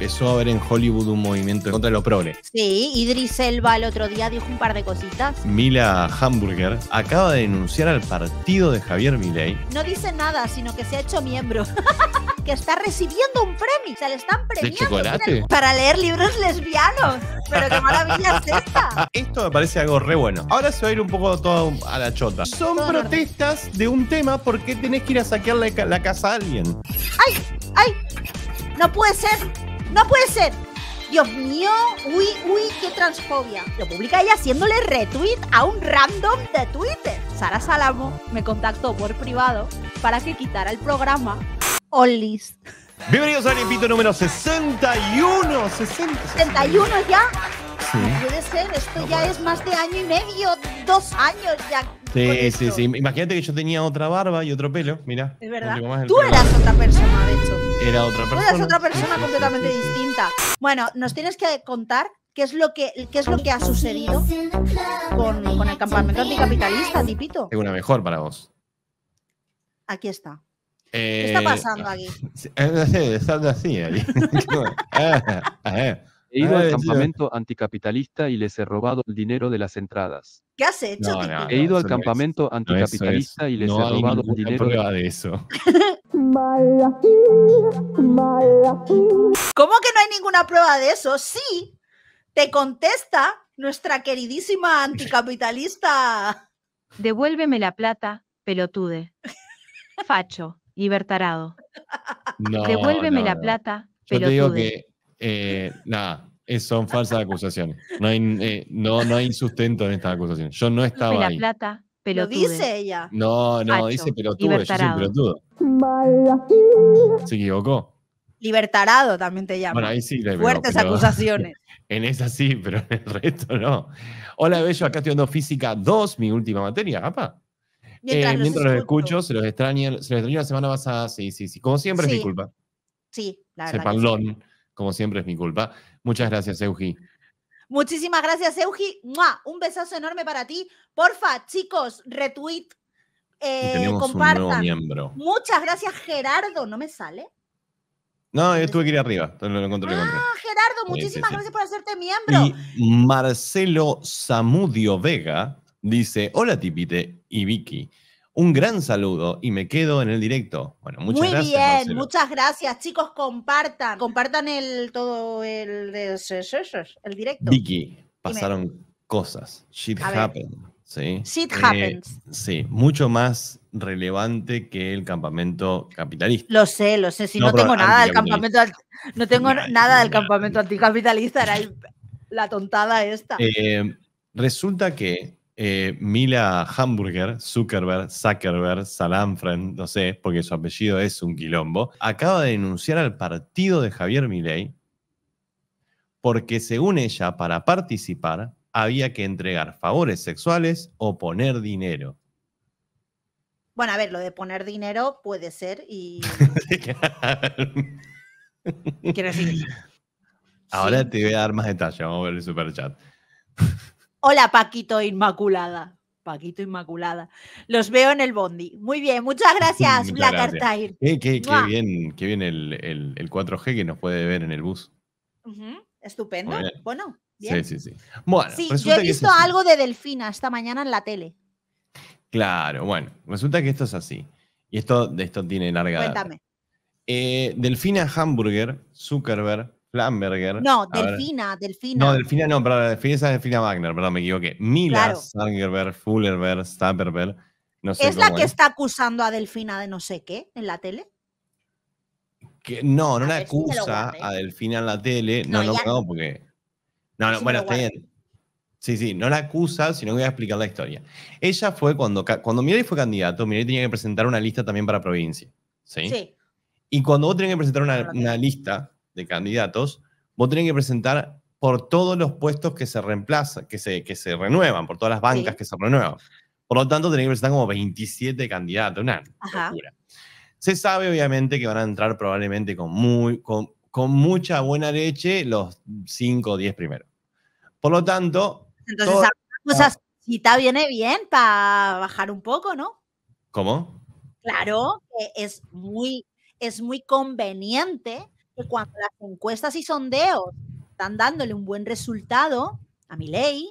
empezó a haber en Hollywood un movimiento en contra los progres. Sí, Idris Elba el otro día dijo un par de cositas. Mila Hamburger acaba de denunciar al partido de Javier Milei. No dice nada, sino que se ha hecho miembro. que está recibiendo un premio, se le están premiando ¿De para leer libros lesbianos. Pero qué maravilla es esta. Esto me parece algo re bueno. Ahora se va a ir un poco todo a la chota. Son protestas de un tema porque tenés que ir a saquear la, la casa a alguien. ¡Ay! ¡Ay! ¡No puede ser! ¡No puede ser! Dios mío, uy, uy, qué transfobia. Lo publica ella haciéndole retweet a un random de Twitter. Sara Salamo me contactó por privado para que quitara el programa Ollis. Bienvenidos al invito número 61. 61 ya. No puede ser, esto ya es más de año y medio, dos años ya. Sí, sí, sí. Imagínate que yo tenía otra barba y otro pelo, mira. Es verdad. Tú eras otra persona, de hecho era otra persona. otra persona completamente distinta. Bueno, nos tienes que contar qué es lo que, qué es lo que ha sucedido con, el campamento anticapitalista, Tipito. Tengo una mejor para vos. Aquí está. ¿Qué está eh, pasando aquí? Está así, He ido al eh, campamento anticapitalista y les he robado el dinero de las entradas. ¿Qué has hecho? No, he ido al campamento anticapitalista y les he robado el dinero. No hay Prueba de eso. ¿Cómo que no hay ninguna prueba de eso? Sí, te contesta nuestra queridísima anticapitalista. Devuélveme la plata, pelotude. Facho, libertarado. Devuélveme la plata, pelotude. Yo te eh, nada, son falsas acusaciones. No hay, eh, no, no hay sustento en estas acusaciones. Yo no estaba ahí. plata, dice ella. No, no, dice pelotudo. Yo soy pelotudo. ¿Se equivocó? Libertarado también te llama. Bueno, ahí sí Fuertes acusaciones. En esa sí, pero en el resto no. Hola, Bello, acá estoy dando Física 2, mi última materia, apa. Mientras, eh, los, escucho, se los extraño, se los extraño la semana pasada. Sí, sí, sí. Como siempre, es mi culpa. Sí, la verdad. Como siempre es mi culpa. Muchas gracias, Eugi. Muchísimas gracias, Eugi. Un besazo enorme para ti. Porfa, chicos, retweet. Eh, compartan. Muchas gracias, Gerardo. ¿No me sale? No, yo tuve que arriba. no ah, Gerardo, muchísimas gracias por hacerte miembro. Y Marcelo Samudio Vega dice: Hola, Tipite y Vicky un gran saludo y me quedo en el directo. Bueno, muchas Muy gracias. Muy bien, muchas gracias, chicos. Compartan, compartan el todo el, el directo. Vicky, pasaron cosas. Shit happened. ¿sí? Shit eh, happens. sí, mucho más relevante que el campamento capitalista. Lo sé, lo sé. Si no, tengo nada del campamento, no tengo nada del campamento anticapitalista, era la tontada esta. Eh, resulta que eh, Mila Hamburger, Zuckerberg, Zuckerberg, Salamfren, no sé, porque su apellido es un quilombo, acaba de denunciar al partido de Javier Milei porque según ella, para participar había que entregar favores sexuales o poner dinero. Bueno, a ver, lo de poner dinero puede ser y... Quiero decir... Ahora te voy a dar más detalles, vamos a ver el superchat. Hola, Paquito Inmaculada. Paquito Inmaculada. Los veo en el Bondi. Muy bien, muchas gracias, Black Art Qué, qué, bien, el, 4G que nos puede ver en el bus. Estupendo. Bueno, bien. Sí, sí, sí. Bueno, sí, yo he visto algo de Delfina esta mañana en la tele. Claro, bueno, resulta que esto es así. Y esto, esto tiene larga. Cuéntame. Eh, Delfina Hamburger, Zuckerberg, Flamberger. No, Delfina, Delfina. No, Delfina no, pero Delfina es Delfina Wagner, perdón, me equivoqué. Mila Sangerberg, Fullerberg, Stapperberg. No sé ¿Es la que está acusando a Delfina de no sé qué en la tele? no, no la acusa ¿eh? a Delfina en la tele. No, no, no, porque. No, no, bueno, está bien. Sí, sí, no la acusa, sino que voy a explicar la historia. Ella fue cuando, cuando fue candidato, Mireille tenía que presentar una lista también para provincia. ¿sí? sí. Y cuando vos tenés que presentar una lista de candidatos, vos tenés que presentar por todos los puestos que se reemplazan, que se, que se renuevan, por todas las bancas que se renuevan. Por lo tanto, tenés que presentar como 27 candidatos, una Se sabe, obviamente, que van a entrar probablemente con, muy, con, mucha buena leche los 5 o 10 primeros. Por lo tanto... Entonces, ¿esa cita ah. si está viene bien para bajar un poco, ¿no? ¿Cómo? Claro, es muy, es muy conveniente cuando las encuestas y sondeos están dándole un buen resultado a mi ley,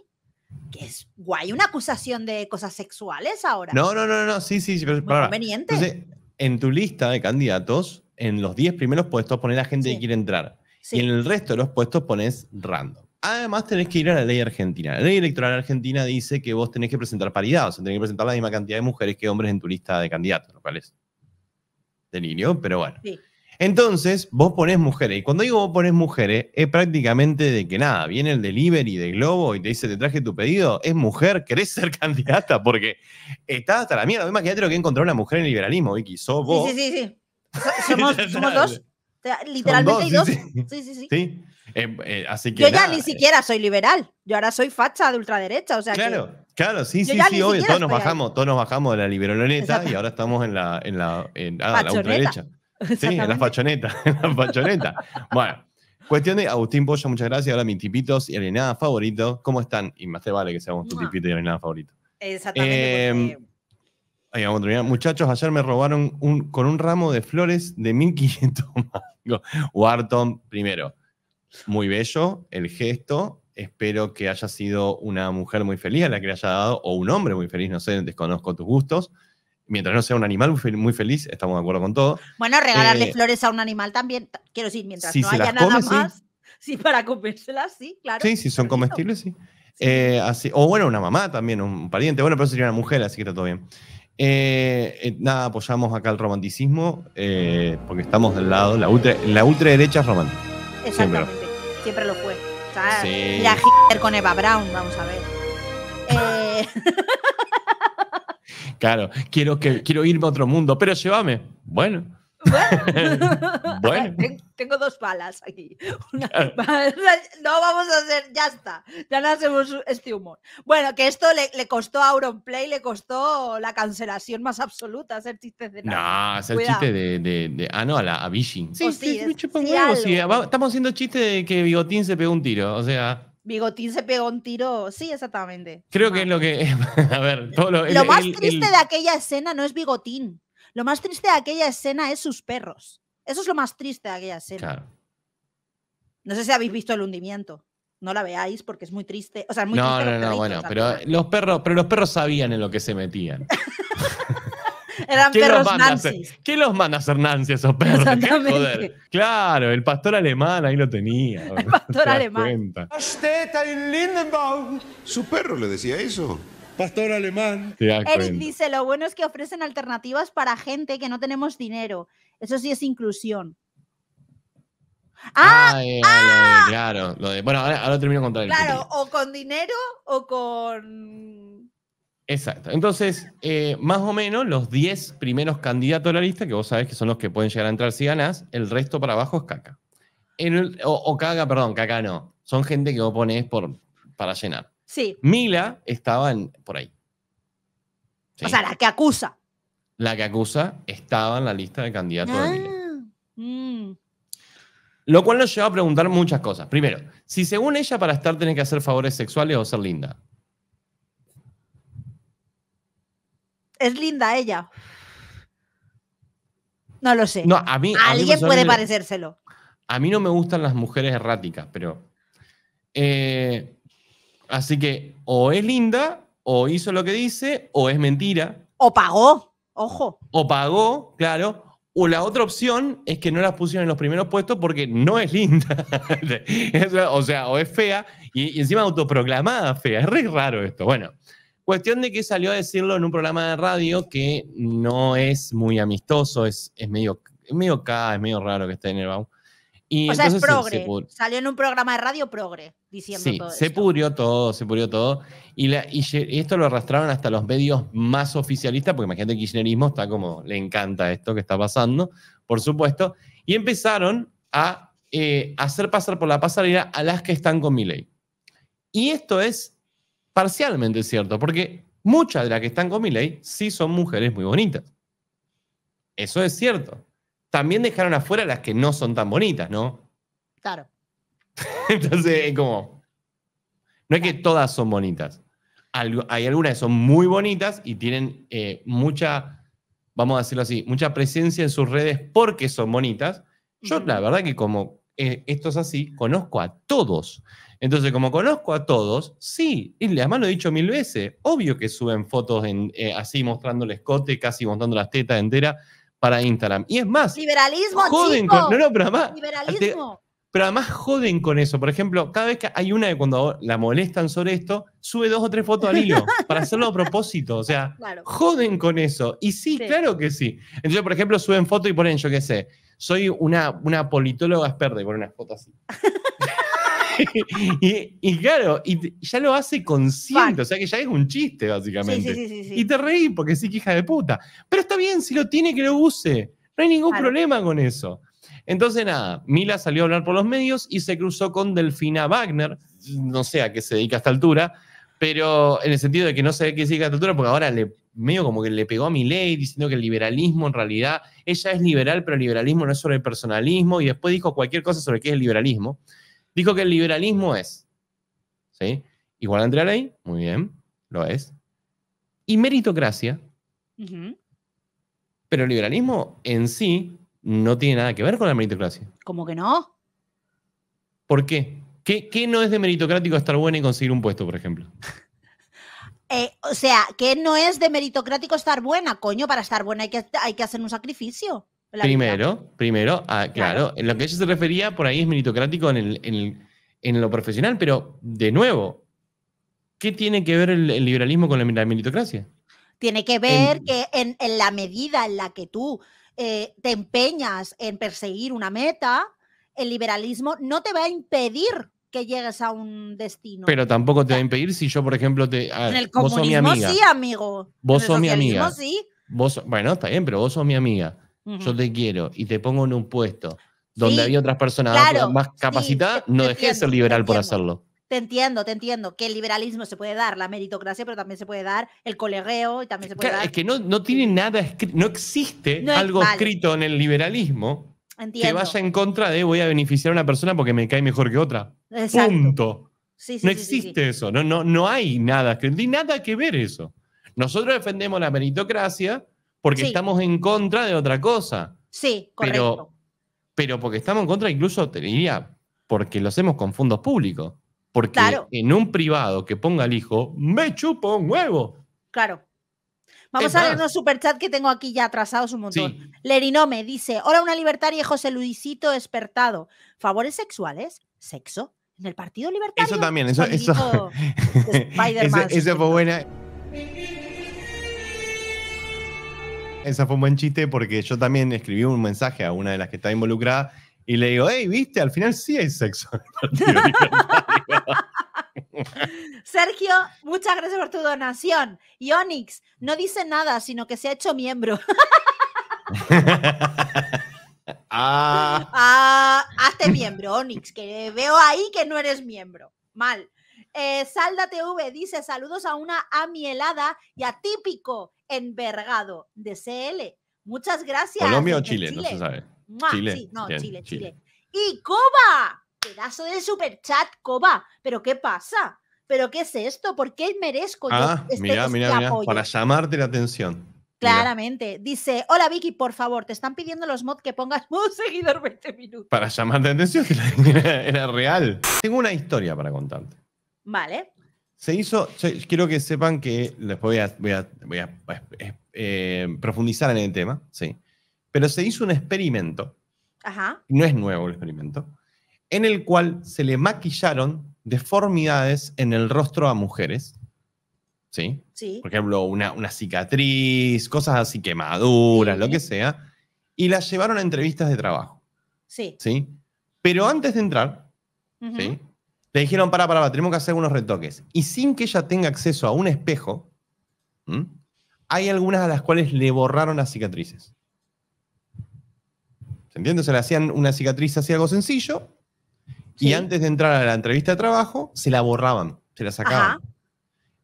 que es guay una acusación de cosas sexuales ahora. No, no, no, no, sí, sí, pero conveniente. Entonces, en tu lista de candidatos, en los 10 primeros puestos pones la gente que quiere entrar. Y en el resto de los puestos pones random. Además, tenés que ir a la ley argentina. La ley electoral argentina dice que vos tenés que presentar paridad, o sea, tenés que presentar la misma cantidad de mujeres que hombres en tu lista de candidatos, lo cual es delirio, pero bueno. Entonces, vos ponés mujeres. Y cuando digo vos ponés mujeres, es prácticamente de que nada. Viene el delivery de Globo y te dice, te traje tu pedido. Es mujer, querés ser candidata porque está hasta la mierda. Imagínate lo que encontró una mujer en el liberalismo, Vicky. Sos vos. Sí, sí, sí. Somos, dos. Literalmente dos. Sí, sí, sí. Eh, eh, yo ya ni eh. siquiera soy liberal. Yo ahora soy facha de ultraderecha. O sea claro, claro, sí, sí, sí, obvio. Todos nos, bajamos, todos nos bajamos de la liberaloneta y ahora estamos en la, en la ah, ultraderecha. Sí, en la fachoneta, en la fachoneta. bueno, cuestión de Agustín Pollo, muchas gracias. Ahora mis tipitos y alienada favorito. ¿Cómo están? Y más te vale que seamos tu tipito y alienada favorito. Exactamente. Eh, ahí vamos Muchachos, ayer me robaron un, con un ramo de flores de 1500 mangos. primero, muy bello el gesto. Espero que haya sido una mujer muy feliz a la que le haya dado, o un hombre muy feliz, no sé, desconozco tus gustos mientras no sea un animal muy feliz, estamos de acuerdo con todo. Bueno, regalarle eh, flores a un animal también, quiero decir, mientras no haya nada más, sí. para comérselas, sí, claro. Sí, si son comestibles, sí. Eh, así, o bueno, una mamá también, un pariente, bueno, pero sería una mujer, así que está todo bien. Eh, nada, apoyamos acá el romanticismo, porque estamos del lado, la, ultra, la ultraderecha es romántica. Exactamente, siempre, lo fue. O sea, con Eva Brown, vamos a ver. Claro, quiero, que, quiero irme a otro mundo, pero llévame. Bueno. Bueno, tengo dos balas aquí. No vamos a hacer, ya está. Ya no hacemos este humor. Bueno, que esto le, costó a Auronplay, le costó la cancelación más absoluta, hacer chistes de nada. No, hacer chistes de, Ah, no, a la a Sí, estamos haciendo chistes de que Bigotín se pegó un tiro. O sea. Bigotín se pegó un tiro. Sí, exactamente. Creo que es lo que. A ver, todo lo. más triste de aquella escena no es Bigotín. Lo más triste de aquella escena es sus perros. Eso es lo más triste de aquella escena. No sé si habéis visto el hundimiento. No la veáis porque es muy triste. O sea, muy no, triste. No, no, no, bueno, pero los perros, pero los perros sabían en lo que se metían. Eran perros los manda ¿Quién los manda a hacer esos perros? Claro, el pastor alemán ahí lo tenía. El pastor alemán. Su perro le decía eso. Pastor alemán. Eric dice, lo bueno es que ofrecen alternativas para gente que no tenemos dinero. Eso sí es inclusión. Ah, ah, eh, ah. claro. bueno, ahora, termino con Claro, o con dinero o con Exacto. Entonces, eh, más o menos los 10 primeros candidatos de la lista, que vos sabés que son los que pueden llegar a entrar si ganás, el resto para abajo es caca. o, caca, perdón, caca no. Son gente que vos ponés por, para llenar. Sí. Mila estaba por ahí. O sea, la que acusa. La que acusa estaba en la lista de candidatos ah. mm. Lo cual nos lleva a preguntar muchas cosas. Primero, si según ella para estar tiene que hacer favores sexuales o ser linda. es linda ella. No lo sé. No, a mí, Alguien puede parecérselo. A mí no me gustan las mujeres erráticas, pero. Eh, así que o es linda, o hizo lo que dice, o es mentira. O pagó, ojo. O pagó, claro. O la otra opción es que no las pusieron en los primeros puestos porque no es linda. o sea, o es fea y, encima autoproclamada fea. Es re raro esto. Bueno, Cuestión de que salió a decirlo en un programa de radio que no es muy amistoso, es, es medio medio K, es medio raro que esté en el BAU. Y o sea, es progre. Salió en un programa de radio progre, diciendo sí, Se purió todo, se purió todo. Y, esto lo arrastraron hasta los medios más oficialistas, porque imagínate que kirchnerismo está como, le encanta esto que está pasando, por supuesto. Y empezaron a eh, hacer pasar por la pasarela a las que están con mi Y esto es parcialmente es cierto, porque muchas de las que están con mi ley sí son mujeres muy bonitas. Eso es cierto. También dejaron afuera las que no son tan bonitas, ¿no? Claro. Entonces, como. No es que todas son bonitas. hay algunas que son muy bonitas y tienen eh, mucha, vamos a decirlo así, mucha presencia en sus redes porque son bonitas. Yo, la verdad, que como eh, esto es así, conozco a todos. Entonces, como conozco a todos, sí, y además lo he dicho mil veces, obvio que suben fotos en, eh, así mostrando el escote, casi montando las tetas enteras para Instagram. Y es más, liberalismo, joden No, no, pero además. pero además joden con eso. Por ejemplo, cada vez que hay una de cuando la molestan sobre esto, sube dos o tres fotos al hilo para hacerlo a propósito. O sea, joden con eso. Y sí, claro que sí. Entonces, por ejemplo, suben fotos y ponen, yo qué sé, soy una, una politóloga experta y ponen una foto así. y, claro, y ya lo hace consciente, o sea que ya es un chiste, básicamente. y te reí porque sí que hija de puta. Pero está bien, si lo tiene, que lo use. No hay ningún problema con eso. Entonces, nada, Mila salió a hablar por los medios y se cruzó con Delfina Wagner, no sé a qué se dedica a esta altura, pero en el sentido de que no sé a qué se dedica a esta altura, porque ahora le, medio como que le pegó a mi ley diciendo que el liberalismo en realidad, ella es liberal, pero el liberalismo no es sobre el personalismo, y después dijo cualquier cosa sobre qué es el liberalismo. Dijo que el liberalismo es. ¿Sí? Igual ante la ley, muy bien, lo es. Y meritocracia. Pero el liberalismo en sí no tiene nada que ver con la meritocracia. ¿Cómo que no? ¿Por qué? ¿Qué, no es de meritocrático estar buena y conseguir un puesto, por ejemplo? Eh, o sea, ¿qué no es de meritocrático estar buena, coño, para estar buena que, hay que hacer un sacrificio. Primero, primero, ah, claro, en lo que ella se refería por ahí es meritocrático en, el, en, en lo profesional, pero de nuevo, ¿qué tiene que ver el, liberalismo con la, meritocracia? Tiene que ver que en, la medida en la que tú eh, te empeñas en perseguir una meta, el liberalismo no te va a impedir que llegues a un destino. Pero tampoco te va a impedir si yo, por ejemplo, te... Ah, en el comunismo vos sos mi sí, amigo. Vos sos mi amiga. Vos, bueno, está bien, pero vos sos mi amiga yo te quiero y te pongo en un puesto donde había otras personas más capacitadas, no dejé de ser liberal por hacerlo. Te entiendo, te entiendo que el liberalismo se puede dar, la meritocracia, pero también se puede dar el colegueo y también se puede dar. Es que no, tiene nada escrito, no existe algo escrito en el liberalismo que vaya en contra de voy a beneficiar a una persona porque me cae mejor que otra. Punto. no existe eso, no, no, no hay nada, no tiene nada que ver eso. Nosotros defendemos la meritocracia, porque estamos en contra de otra cosa. Sí, correcto. Pero, pero porque estamos en contra, incluso te diría, porque lo hacemos con fondos públicos. Porque en un privado que ponga el hijo, me chupo un huevo. Claro. Vamos a ver unos superchats que tengo aquí ya atrasados un montón. Lerinome dice: Hola, una libertaria José Luisito despertado. ¿Favores sexuales? ¿Sexo? ¿En el Partido Libertario? Eso también, eso. eso... spider fue buena. Esa fue un buen chiste porque yo también escribí un mensaje a una de las que está involucrada y le digo, hey, viste, al final sí hay sexo. Sergio, muchas gracias por tu donación. Y Onyx no dice nada, sino que se ha hecho miembro. Ah. Ah, hazte miembro, Onyx, que veo ahí que no eres miembro. Mal. Eh, Salda TV dice saludos a una amielada y atípico envergado de CL. Muchas gracias. Colombia o Chile, no se sabe. Chile. no, Chile, Chile, Y Coba, pedazo super superchat, Coba. ¿Pero qué pasa? ¿Pero qué es esto? ¿Por qué merezco yo ah, este, para llamarte la atención. Claramente. Dice, hola Vicky, por favor, te están pidiendo los mods que pongas un seguidor 20 minutos. Para llamarte la atención, era real. Tengo una historia para contarte. Vale. Se hizo, quiero que sepan que después voy a, voy a, eh, eh, profundizar en el tema, ¿sí? Pero se hizo un experimento, Ajá. no es nuevo el experimento, en el cual se le maquillaron deformidades en el rostro a mujeres, ¿sí? sí. Por ejemplo, una, una cicatriz, cosas así, quemaduras, lo que sea, y las llevaron a entrevistas de trabajo. Sí. ¿Sí? Pero antes de entrar, ¿sí? Le dijeron, para, para, tenemos que hacer unos retoques. Y sin que ella tenga acceso a un espejo, hay algunas a las cuales le borraron las cicatrices. ¿Se entiende? Se le hacían una cicatriz así algo sencillo, y antes de entrar a la entrevista de trabajo, se la borraban, se la sacaban.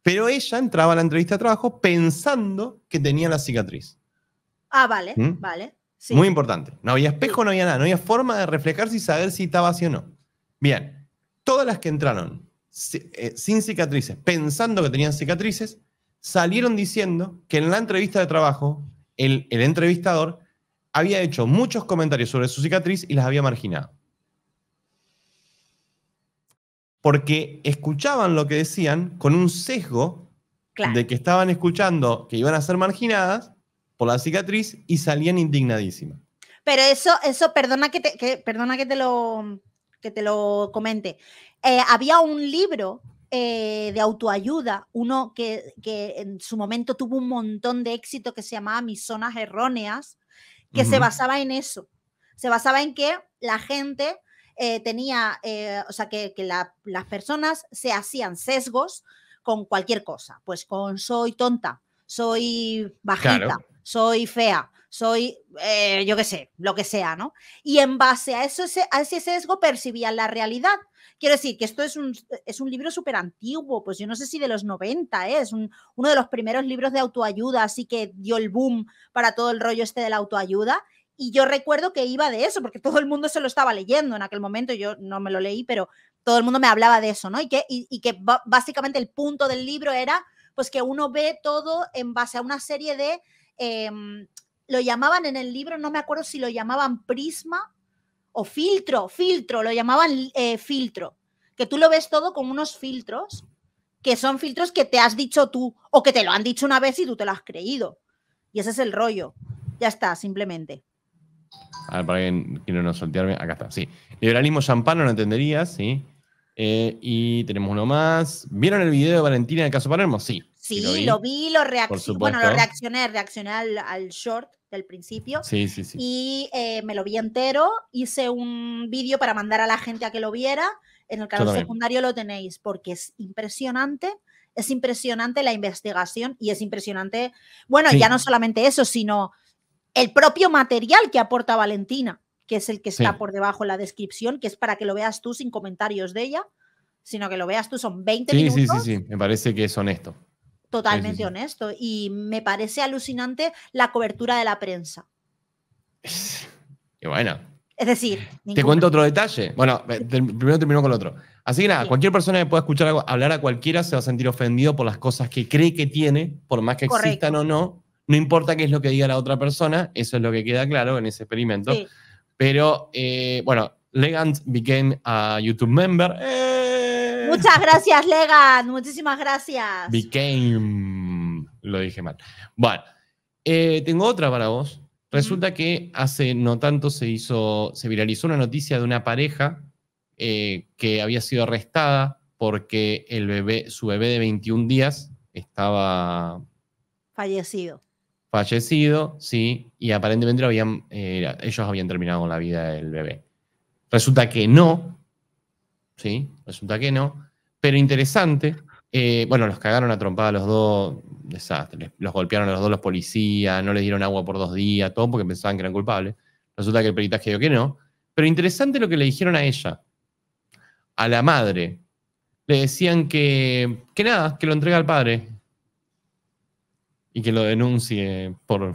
Pero ella entraba a la entrevista de trabajo pensando que tenía la cicatriz. Ah, vale, vale. Muy importante. No había espejo, no había nada, no había forma de reflejarse y saber si estaba así o no. Bien. Todas las que entraron eh, sin cicatrices, pensando que tenían cicatrices, salieron diciendo que en la entrevista de trabajo, el, entrevistador había hecho muchos comentarios sobre su cicatriz y las había marginado. Porque escuchaban lo que decían con un sesgo de que estaban escuchando que iban a ser marginadas por la cicatriz y salían indignadísimas. Pero eso, eso, perdona que perdona que te lo que te lo comente. Eh, había un libro eh, de autoayuda, uno que, en su momento tuvo un montón de éxito que se llamaba Mis zonas erróneas, que se basaba en eso. Se basaba en que la gente eh, tenía, o sea, que, las personas se hacían sesgos con cualquier cosa, pues con soy tonta, soy bajita, soy fea, soy, eh, yo qué sé, lo que sea, ¿no? Y en base a, eso, ese sesgo percibía la realidad. Quiero decir que esto es un, es un libro súper antiguo, pues yo no sé si de los 90, ¿eh? es uno de los primeros libros de autoayuda, así que dio el boom para todo el rollo este de la autoayuda. Y yo recuerdo que iba de eso, porque todo el mundo se lo estaba leyendo en aquel momento, yo no me lo leí, pero todo el mundo me hablaba de eso, ¿no? Y que, y que básicamente el punto del libro era pues que uno ve todo en base a una serie de, em, lo llamaban en el libro, no me acuerdo si lo llamaban prisma o filtro, filtro, lo llamaban eh, filtro, que tú lo ves todo con unos filtros, que son filtros que te has dicho tú o que te lo han dicho una vez y tú te lo has creído. Y ese es el rollo. Ya está, simplemente. A ver, para que no no soltearme. Acá está, sí. Liberalismo champán no lo entenderías, sí. Eh, y tenemos uno más. ¿Vieron el video de Valentina el caso Palermo? Sí. Sí, lo vi, lo, reaccioné. Bueno, lo reaccioné, reaccioné al, short del principio. Sí, sí, sí. Y eh, me lo vi entero. Hice un vídeo para mandar a la gente a que lo viera. En el canal secundario lo tenéis porque es impresionante. Es impresionante la investigación y es impresionante, bueno, ya no solamente eso, sino el propio material que aporta Valentina que es el que está por debajo en la descripción, que es para que lo veas tú sin comentarios de ella, sino que lo veas tú, son 20 sí, minutos. Sí, sí, sí, me parece que es honesto. Totalmente honesto. Y me parece alucinante la cobertura de la prensa. Qué bueno. Es decir, te cuento otro detalle. Bueno, eh, primero termino con el otro. Así que nada, cualquier persona que pueda escuchar hablar a cualquiera se va a sentir ofendido por las cosas que cree que tiene, por más que existan o no. No importa qué es lo que diga la otra persona, eso es lo que queda claro en ese experimento. Sí. Pero eh, bueno, Legant became a YouTube member. ¡Eh! Muchas gracias, Legant. Muchísimas gracias. Became. Lo dije mal. Bueno, eh, tengo otra para vos. Resulta que hace no tanto se hizo, se viralizó una noticia de una pareja que había sido arrestada porque el bebé, su bebé de 21 días estaba fallecido fallecido, sí, y aparentemente habían, eh, ellos habían terminado con la vida del bebé. Resulta que no, sí, resulta que no, pero interesante, eh, bueno, los cagaron a trompada los dos, desastre, los golpearon a los dos los policías, no les dieron agua por dos días, todo porque pensaban que eran culpables. Resulta que el peritaje dio que no, pero interesante lo que le dijeron a ella, a la madre. Le decían que, que nada, que lo entrega al padre, y que lo denuncie por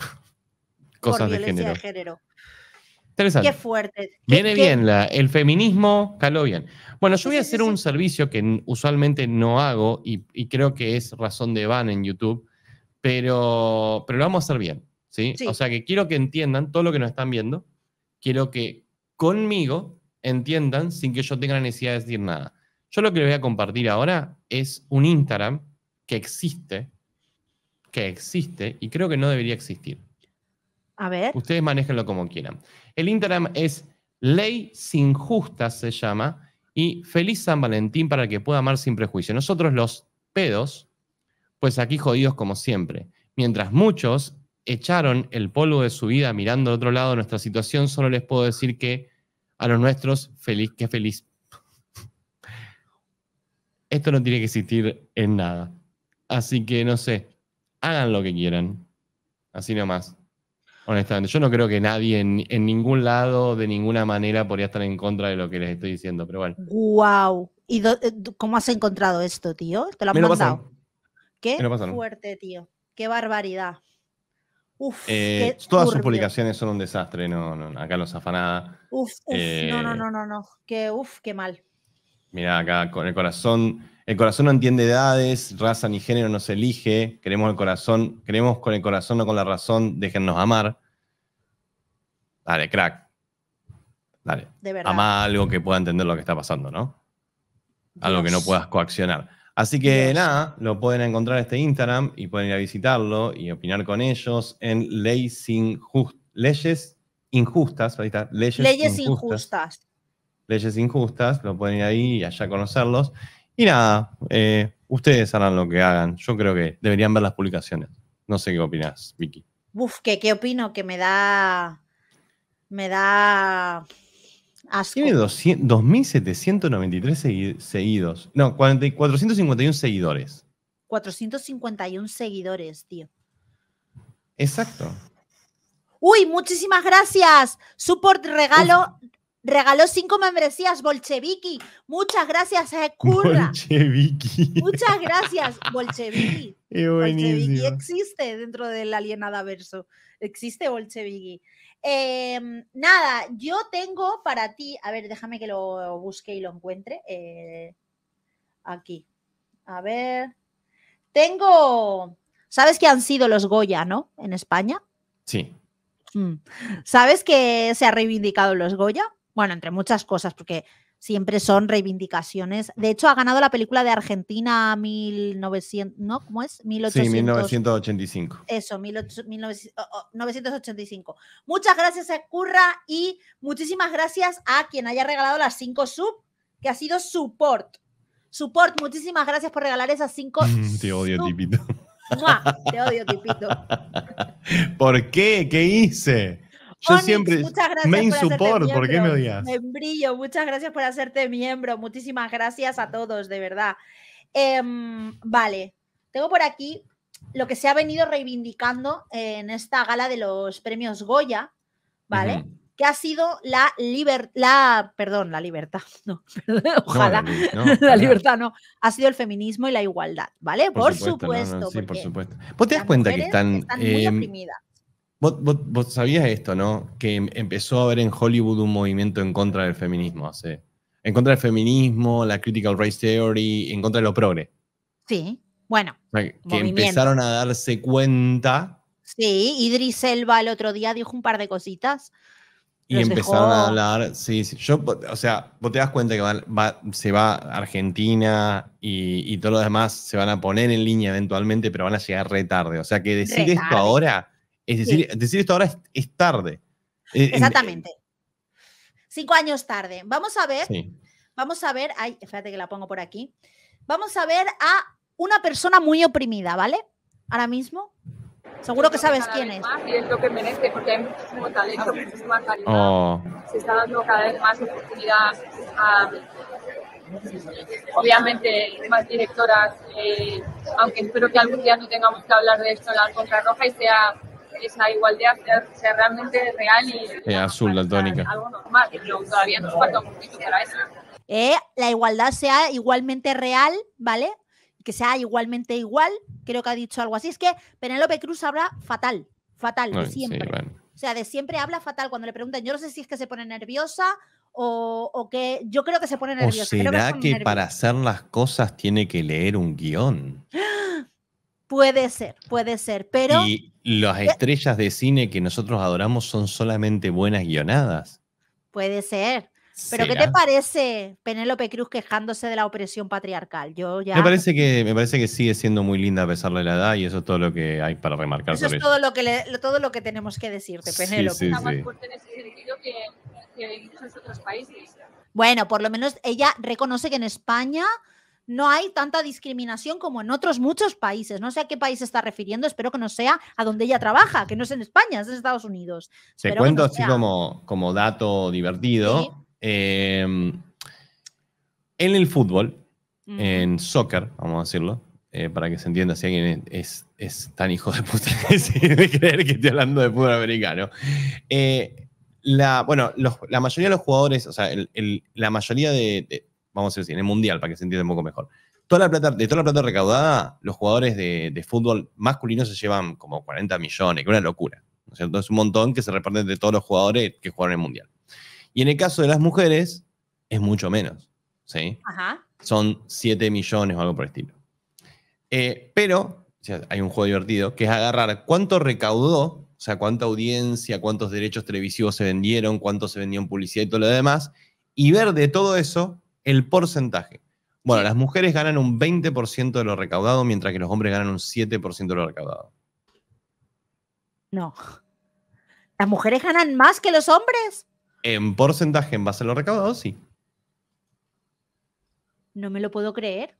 cosas de, género. de género. Interesante. Qué fuerte. Viene bien, La, el feminismo caló bien. Bueno, yo voy a hacer un servicio que usualmente no hago y, creo que es razón de van en YouTube, pero, lo vamos a hacer bien. ¿sí? O sea que quiero que entiendan todo lo que nos están viendo. Quiero que conmigo entiendan sin que yo tenga la necesidad de decir nada. Yo lo que les voy a compartir ahora es un Instagram que existe, que existe y creo que no debería existir. A ver. Ustedes manéjenlo como quieran. El Instagram es Ley Sin Justas, se llama, y Feliz San Valentín para el que pueda amar sin prejuicio. Nosotros los pedos, pues aquí jodidos como siempre. Mientras muchos echaron el polvo de su vida mirando al otro lado nuestra situación, solo les puedo decir que a los nuestros, feliz, que feliz. Esto no tiene que existir en nada. Así que no sé, hagan lo que quieran. Así nomás. Honestamente, yo no creo que nadie en, ningún lado, de ninguna manera, podría estar en contra de lo que les estoy diciendo, pero bueno. ¡Wow! ¿Y eh, cómo has encontrado esto, tío? ¿Te lo han pasado. mandado? ¡Qué fuerte, tío! ¡Qué barbaridad! Uf, eh, todas sus publicaciones son un desastre, no, no acá no zafa Uf, uf no, no, eh, no, no, no, uf, qué mal. Mira, acá con el corazón el corazón no entiende edades, raza ni género nos elige. Queremos el corazón, queremos con el corazón, no con la razón, déjennos amar. Dale, crack. Dale. De Ama algo que pueda entender lo que está pasando, ¿no? Algo que no puedas coaccionar. Así que nada, lo pueden encontrar en este Instagram y pueden ir a visitarlo y opinar con ellos en Leyes, injustas Leyes Injustas. Leyes, injustas. injustas. Leyes Injustas, lo pueden ir ahí y allá conocerlos. Y nada, eh, ustedes harán lo que hagan. Yo creo que deberían ver las publicaciones. No sé qué opinas, Vicky. Uf, qué opino, que me da. Me da. Asco. Tiene 2.793 seguidos. No, 451 seguidores. 451 seguidores, tío. Exacto. Uy, muchísimas gracias. Support regalo, regaló cinco membresías, Bolcheviki. Muchas gracias, eh, a Bolcheviki. Muchas gracias, Bolcheviki. Bolcheviki existe dentro del alienada verso. Existe Bolcheviki. Em, nada, yo tengo para ti, a ver, déjame que lo busque y lo encuentre. Eh, aquí. A ver. Tengo. ¿Sabes que han sido los Goya, no? En España. Sí. Mm. ¿Sabes que se ha reivindicado los Goya? Bueno, entre muchas cosas, porque siempre son reivindicaciones. De hecho, ha ganado la película de Argentina 1900, ¿no? ¿Cómo es? sí, 1985. Eso, 1985. Muchas gracias a Curra y muchísimas gracias a quien haya regalado las cinco sub, que ha sido Support. Support, muchísimas gracias por regalar esas 5 Te odio, Tipito. Te odio, Tipito. ¿Por qué? ¿Qué hice? siempre. Muchas gracias main por support, ¿por qué me odias? brillo, muchas gracias por hacerte miembro. Muchísimas gracias a todos, de verdad. Em, vale, tengo por aquí lo que se ha venido reivindicando en esta gala de los premios Goya, ¿vale? Que ha sido la libertad, perdón, la libertad, no, ojalá, la, libertad no, ha sido el feminismo y la igualdad, ¿vale? Por, supuesto, sí, por supuesto. ¿Vos te das cuenta que están, están muy em, oprimidas? Vos, vos, sabías esto, ¿no? Que em, empezó a haber en Hollywood un movimiento en contra del feminismo. en contra del feminismo, la critical race theory, en contra de lo progre. Sí, bueno. que empezaron a darse cuenta. Sí, Idris Elba el otro día dijo un par de cositas. Y empezaron a hablar, sí, yo, o sea, vos te das cuenta que va, va, se va Argentina y, y lo demás se van a poner en línea eventualmente, pero van a llegar re tarde. O sea, que decir esto ahora es decir, esto ahora es, tarde. Exactamente. Cinco años tarde. Vamos a ver, vamos a ver, ay, espérate que la pongo por aquí. Vamos a ver a una persona muy oprimida, ¿vale? Ahora mismo. Seguro que sabes quién es. Y es lo que merece, porque hay muchísimo talento, muchísima calidad. Oh. Se está dando cada vez más oportunidad a, obviamente, más directoras. Eh, aunque espero que algún día no tengamos que hablar de esto la contra roja y sea esa igualdad sea, realmente real y... Es azul, tónica. Algo normal, todavía nos falta poquito para eso. la igualdad sea igualmente real, ¿vale? Que sea igualmente igual, creo que ha dicho algo así. Es que Penélope Cruz habla fatal, fatal, siempre. O sea, de siempre habla fatal cuando le preguntan. Yo no sé si es que se pone nerviosa o, que. Yo creo que se pone nerviosa. ¿O será que, para hacer las cosas tiene que leer un guión? ¡Ah! Puede ser, puede ser, pero... Y las eh estrellas de cine que nosotros adoramos son solamente buenas guionadas. Puede ser. Pero ¿qué te parece Penélope Cruz quejándose de la opresión patriarcal? Yo ya... me, parece que, me parece que sigue siendo muy linda a pesar de la edad y eso es todo lo que hay para remarcar. Eso sobre es todo lo, que todo lo que tenemos que decirte, Penélope. Bueno, por lo menos ella reconoce que en España no hay tanta discriminación como en otros muchos países. No sé a qué país se está refiriendo, espero que no sea a donde ella trabaja, que no es en España, es en Estados Unidos. Te cuento así como, como, dato divertido. Em, en el fútbol, en soccer, vamos a decirlo, eh, para que se entienda si alguien es, es tan hijo de puta debe creer que estoy hablando de fútbol americano. Eh, la, bueno, la mayoría de los jugadores, o sea, la mayoría de, vamos a decir, en el mundial, para que se entienda un poco mejor. Toda la plata, de toda la plata recaudada, los jugadores de, fútbol masculino se llevan como 40 millones, que es una locura. es un montón que se reparten de todos los jugadores que jugaron en el mundial. Y en el caso de las mujeres, es mucho menos. ¿sí? Son 7 millones o algo por el estilo. Eh, pero hay un juego divertido que es agarrar cuánto recaudó, o sea, cuánta audiencia, cuántos derechos televisivos se vendieron, cuánto se vendió en publicidad y todo lo demás, y ver de todo eso el porcentaje. Bueno, las mujeres ganan un 20% de lo recaudado, mientras que los hombres ganan un 7% de lo recaudado. No. ¿Las mujeres ganan más que los hombres? En porcentaje en base a lo recaudado, sí. No me lo puedo creer.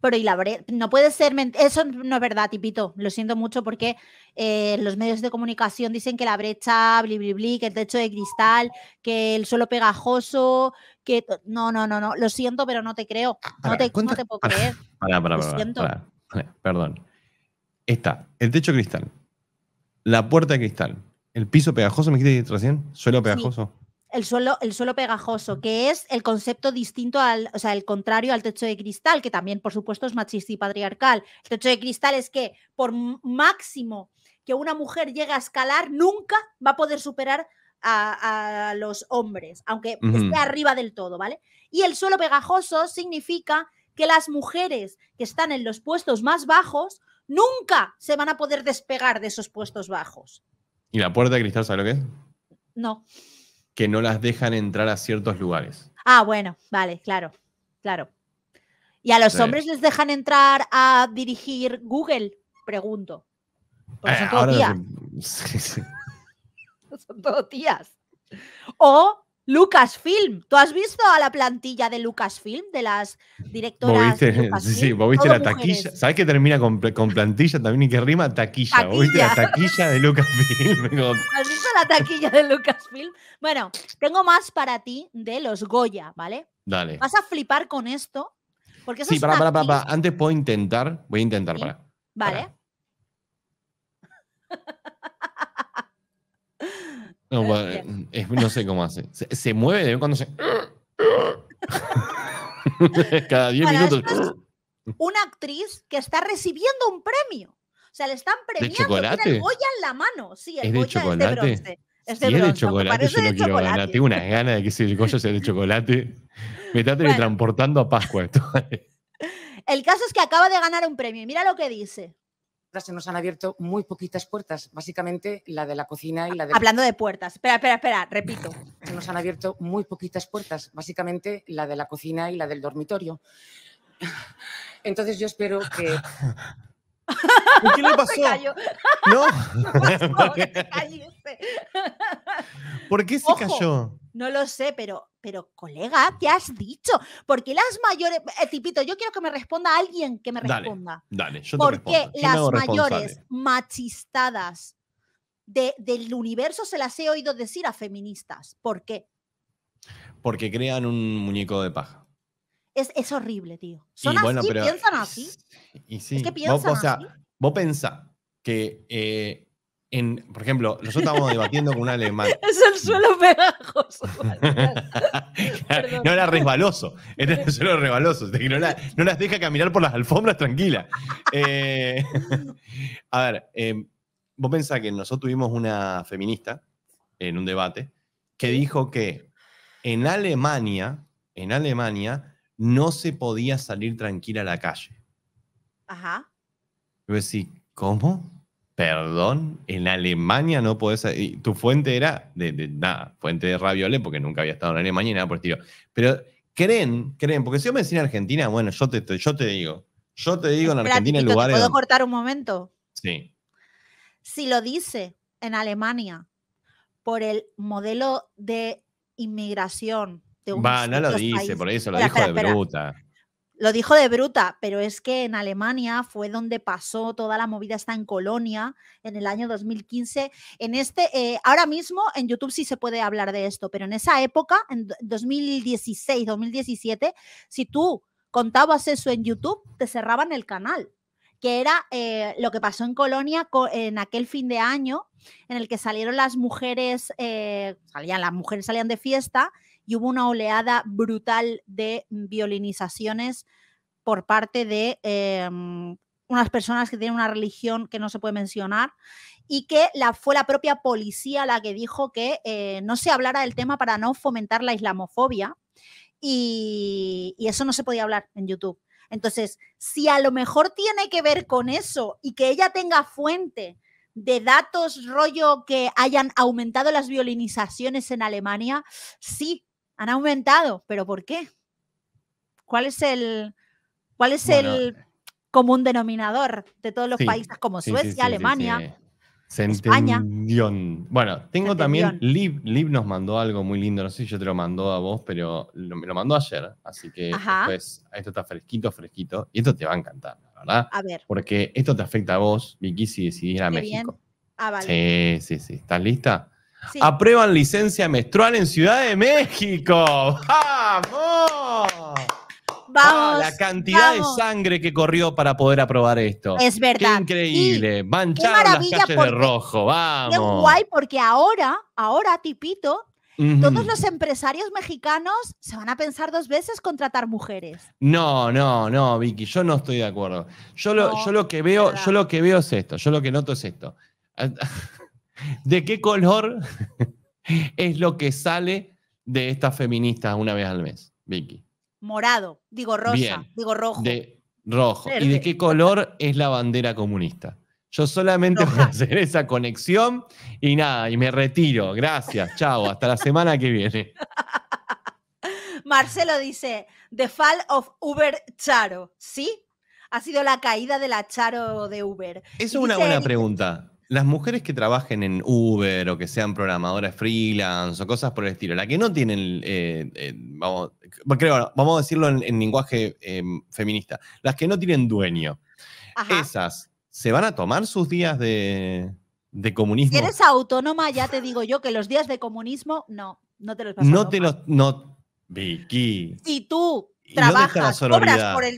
Pero y la no puede ser, eso no es verdad, tipito. Lo siento mucho porque eh, los medios de comunicación dicen que la brecha, bli, bli, que el techo de cristal, que el suelo pegajoso, no, no, no, no, lo siento, pero no te creo. no, te, puedo creer. lo perdón. Está el techo cristal, la puerta de cristal, el piso pegajoso, me dijiste recién, suelo pegajoso. el suelo, el suelo pegajoso, que es el concepto distinto al, o sea, el contrario al techo de cristal, que también, por supuesto, es machista y patriarcal. El techo de cristal es que, por máximo que una mujer llegue a escalar, nunca va a poder superar a, los hombres, aunque esté arriba del todo, ¿vale? Y el suelo pegajoso significa que las mujeres que están en los puestos más bajos nunca se van a poder despegar de esos puestos bajos. ¿Y la puerta de cristal, sabe lo que es? No. Que no las dejan entrar a ciertos lugares. Ah, bueno, vale, claro, claro. ¿Y a los hombres les dejan entrar a dirigir Google? Pregunto. por eh, sí. Son todos tías. O Lucasfilm. ¿Tú has visto a la plantilla de Lucasfilm, de las directoras? Sí, vos viste la taquilla. ¿Sabes que termina con, plantilla también y que rima? Taquilla. ¿Vos viste la taquilla de Lucasfilm? ¿Has visto la taquilla de Lucasfilm? Bueno, tengo más para ti de los Goya, ¿vale? Dale. Vas a flipar con esto. Porque sí, para, para, para, Antes puedo intentar. Voy a intentar, para. Vale. No, sé cómo hace. Se, mueve de vez en cuando se. Cada 10 minutos. una actriz que está recibiendo un premio. O sea, le están premiando. con el en la mano. Sí, ¿Es de chocolate? es de chocolate, yo no quiero ganar. Tengo unas ganas de que ese Goya sea de chocolate. Me está teletransportando a Pascua el caso es que acaba de ganar un premio. Y mira lo que dice se nos han abierto muy poquitas puertas, básicamente la de la cocina y la dormitorio. Hablando de puertas, espera, espera, espera, repito. Se nos han abierto muy poquitas puertas, básicamente la de la cocina y la del dormitorio. Entonces yo espero que... ¿Qué le pasó? ¿No? no, este. por qué se cayó? No lo sé, pero, pero colega, ¿qué has dicho? Porque las mayores. Eh, tipito, yo quiero que me responda alguien que me responda. Dale, yo te Porque las mayores machistadas de, del universo se las he oído decir a feministas. ¿Por qué? Porque crean un muñeco de paja. Es, horrible, tío. Son así, piensan así. es que piensan o sea, vos pensás que eh, por ejemplo, nosotros estábamos debatiendo con un alemán. Es el suelo pegajoso. no era resbaloso, era el suelo resbaloso. No, las deja caminar por las alfombras tranquila. Eh, a ver, em, vos pensás que nosotros tuvimos una feminista en un debate que dijo que en Alemania, en Alemania, no se podía salir tranquila a la calle. Ajá. Yo decía, ¿cómo? Perdón, en Alemania no puedes. tu fuente era de, nada, fuente de Raviole, porque nunca había estado en Alemania y nada por el estilo. Pero creen, creen, porque si yo me decís en Argentina, bueno, yo te, yo te digo, yo te digo en Argentina en lugares. puedo cortar un momento? Sí. Si lo dice en Alemania por el modelo de inmigración de un Va, no lo dice, por eso lo dijo de bruta lo dijo de bruta, pero es que en Alemania fue donde pasó toda la movida está en Colonia en el año 2015. En este, eh, ahora mismo en YouTube sí se puede hablar de esto, pero en esa época, en 2016, 2017, si tú contabas eso en YouTube, te cerraban el canal, que era eh, lo que pasó en Colonia en aquel fin de año en el que salieron las mujeres, eh, salían las mujeres salían de fiesta hubo una oleada brutal de violinizaciones por parte de em, unas personas que tienen una religión que no se puede mencionar y que la, fue la propia policía la que dijo que eh, no se hablara del tema para no fomentar la islamofobia y, y eso no se podía hablar en YouTube. Entonces, si a lo mejor tiene que ver con eso y que ella tenga fuente de datos rollo que hayan aumentado las violinizaciones en Alemania, sí, han aumentado, pero ¿por qué? ¿Cuál es el, cuál es el común denominador de todos los países como Suecia, Alemania? España. Bueno, tengo también, Lib, Lib, nos mandó algo muy lindo, no sé si yo te lo mandó a vos, pero me lo mandó ayer, así que después, esto está fresquito, fresquito, y esto te va a encantar, ¿verdad? A ver. Porque esto te afecta a vos, Vicky, si decidís ir a México. Ah, sí, sí, sí. ¿Estás lista? Aprueban licencia menstrual en Ciudad de México. ¡Vamos! Ah, la cantidad de sangre que corrió para poder aprobar esto. Es verdad. increíble. manchar las calles de rojo. Vamos. Qué guay, porque ahora, ahora, tipito, todos los empresarios mexicanos se van a pensar dos veces contratar mujeres. No, no, no, Vicky, yo no estoy de acuerdo. Yo lo, yo lo que veo, yo lo que veo es esto, yo lo que noto es esto. ¿De qué color es lo que sale de estas feministas una vez al mes, Vicky? Morado, digo rosa, digo rojo. De rojo. ¿Y de qué color es la bandera comunista? Yo solamente voy a hacer esa conexión y nada, y me retiro. Gracias, chao, hasta la semana que viene. Marcelo dice, The Fall of Uber Charo, ¿sí? Ha sido la caída de la Charo de Uber. Esa es una buena pregunta las mujeres que trabajen en Uber o que sean programadoras freelance o cosas por el estilo, la que no tienen, eh, eh, vamos, a decirlo en, lenguaje em, feminista, las que no tienen dueño, esas, ¿se van a tomar sus días de, de comunismo? Si eres autónoma, ya te digo yo que los días de comunismo, no, no te los vas No te los, Vicky. Si tú trabajas, por,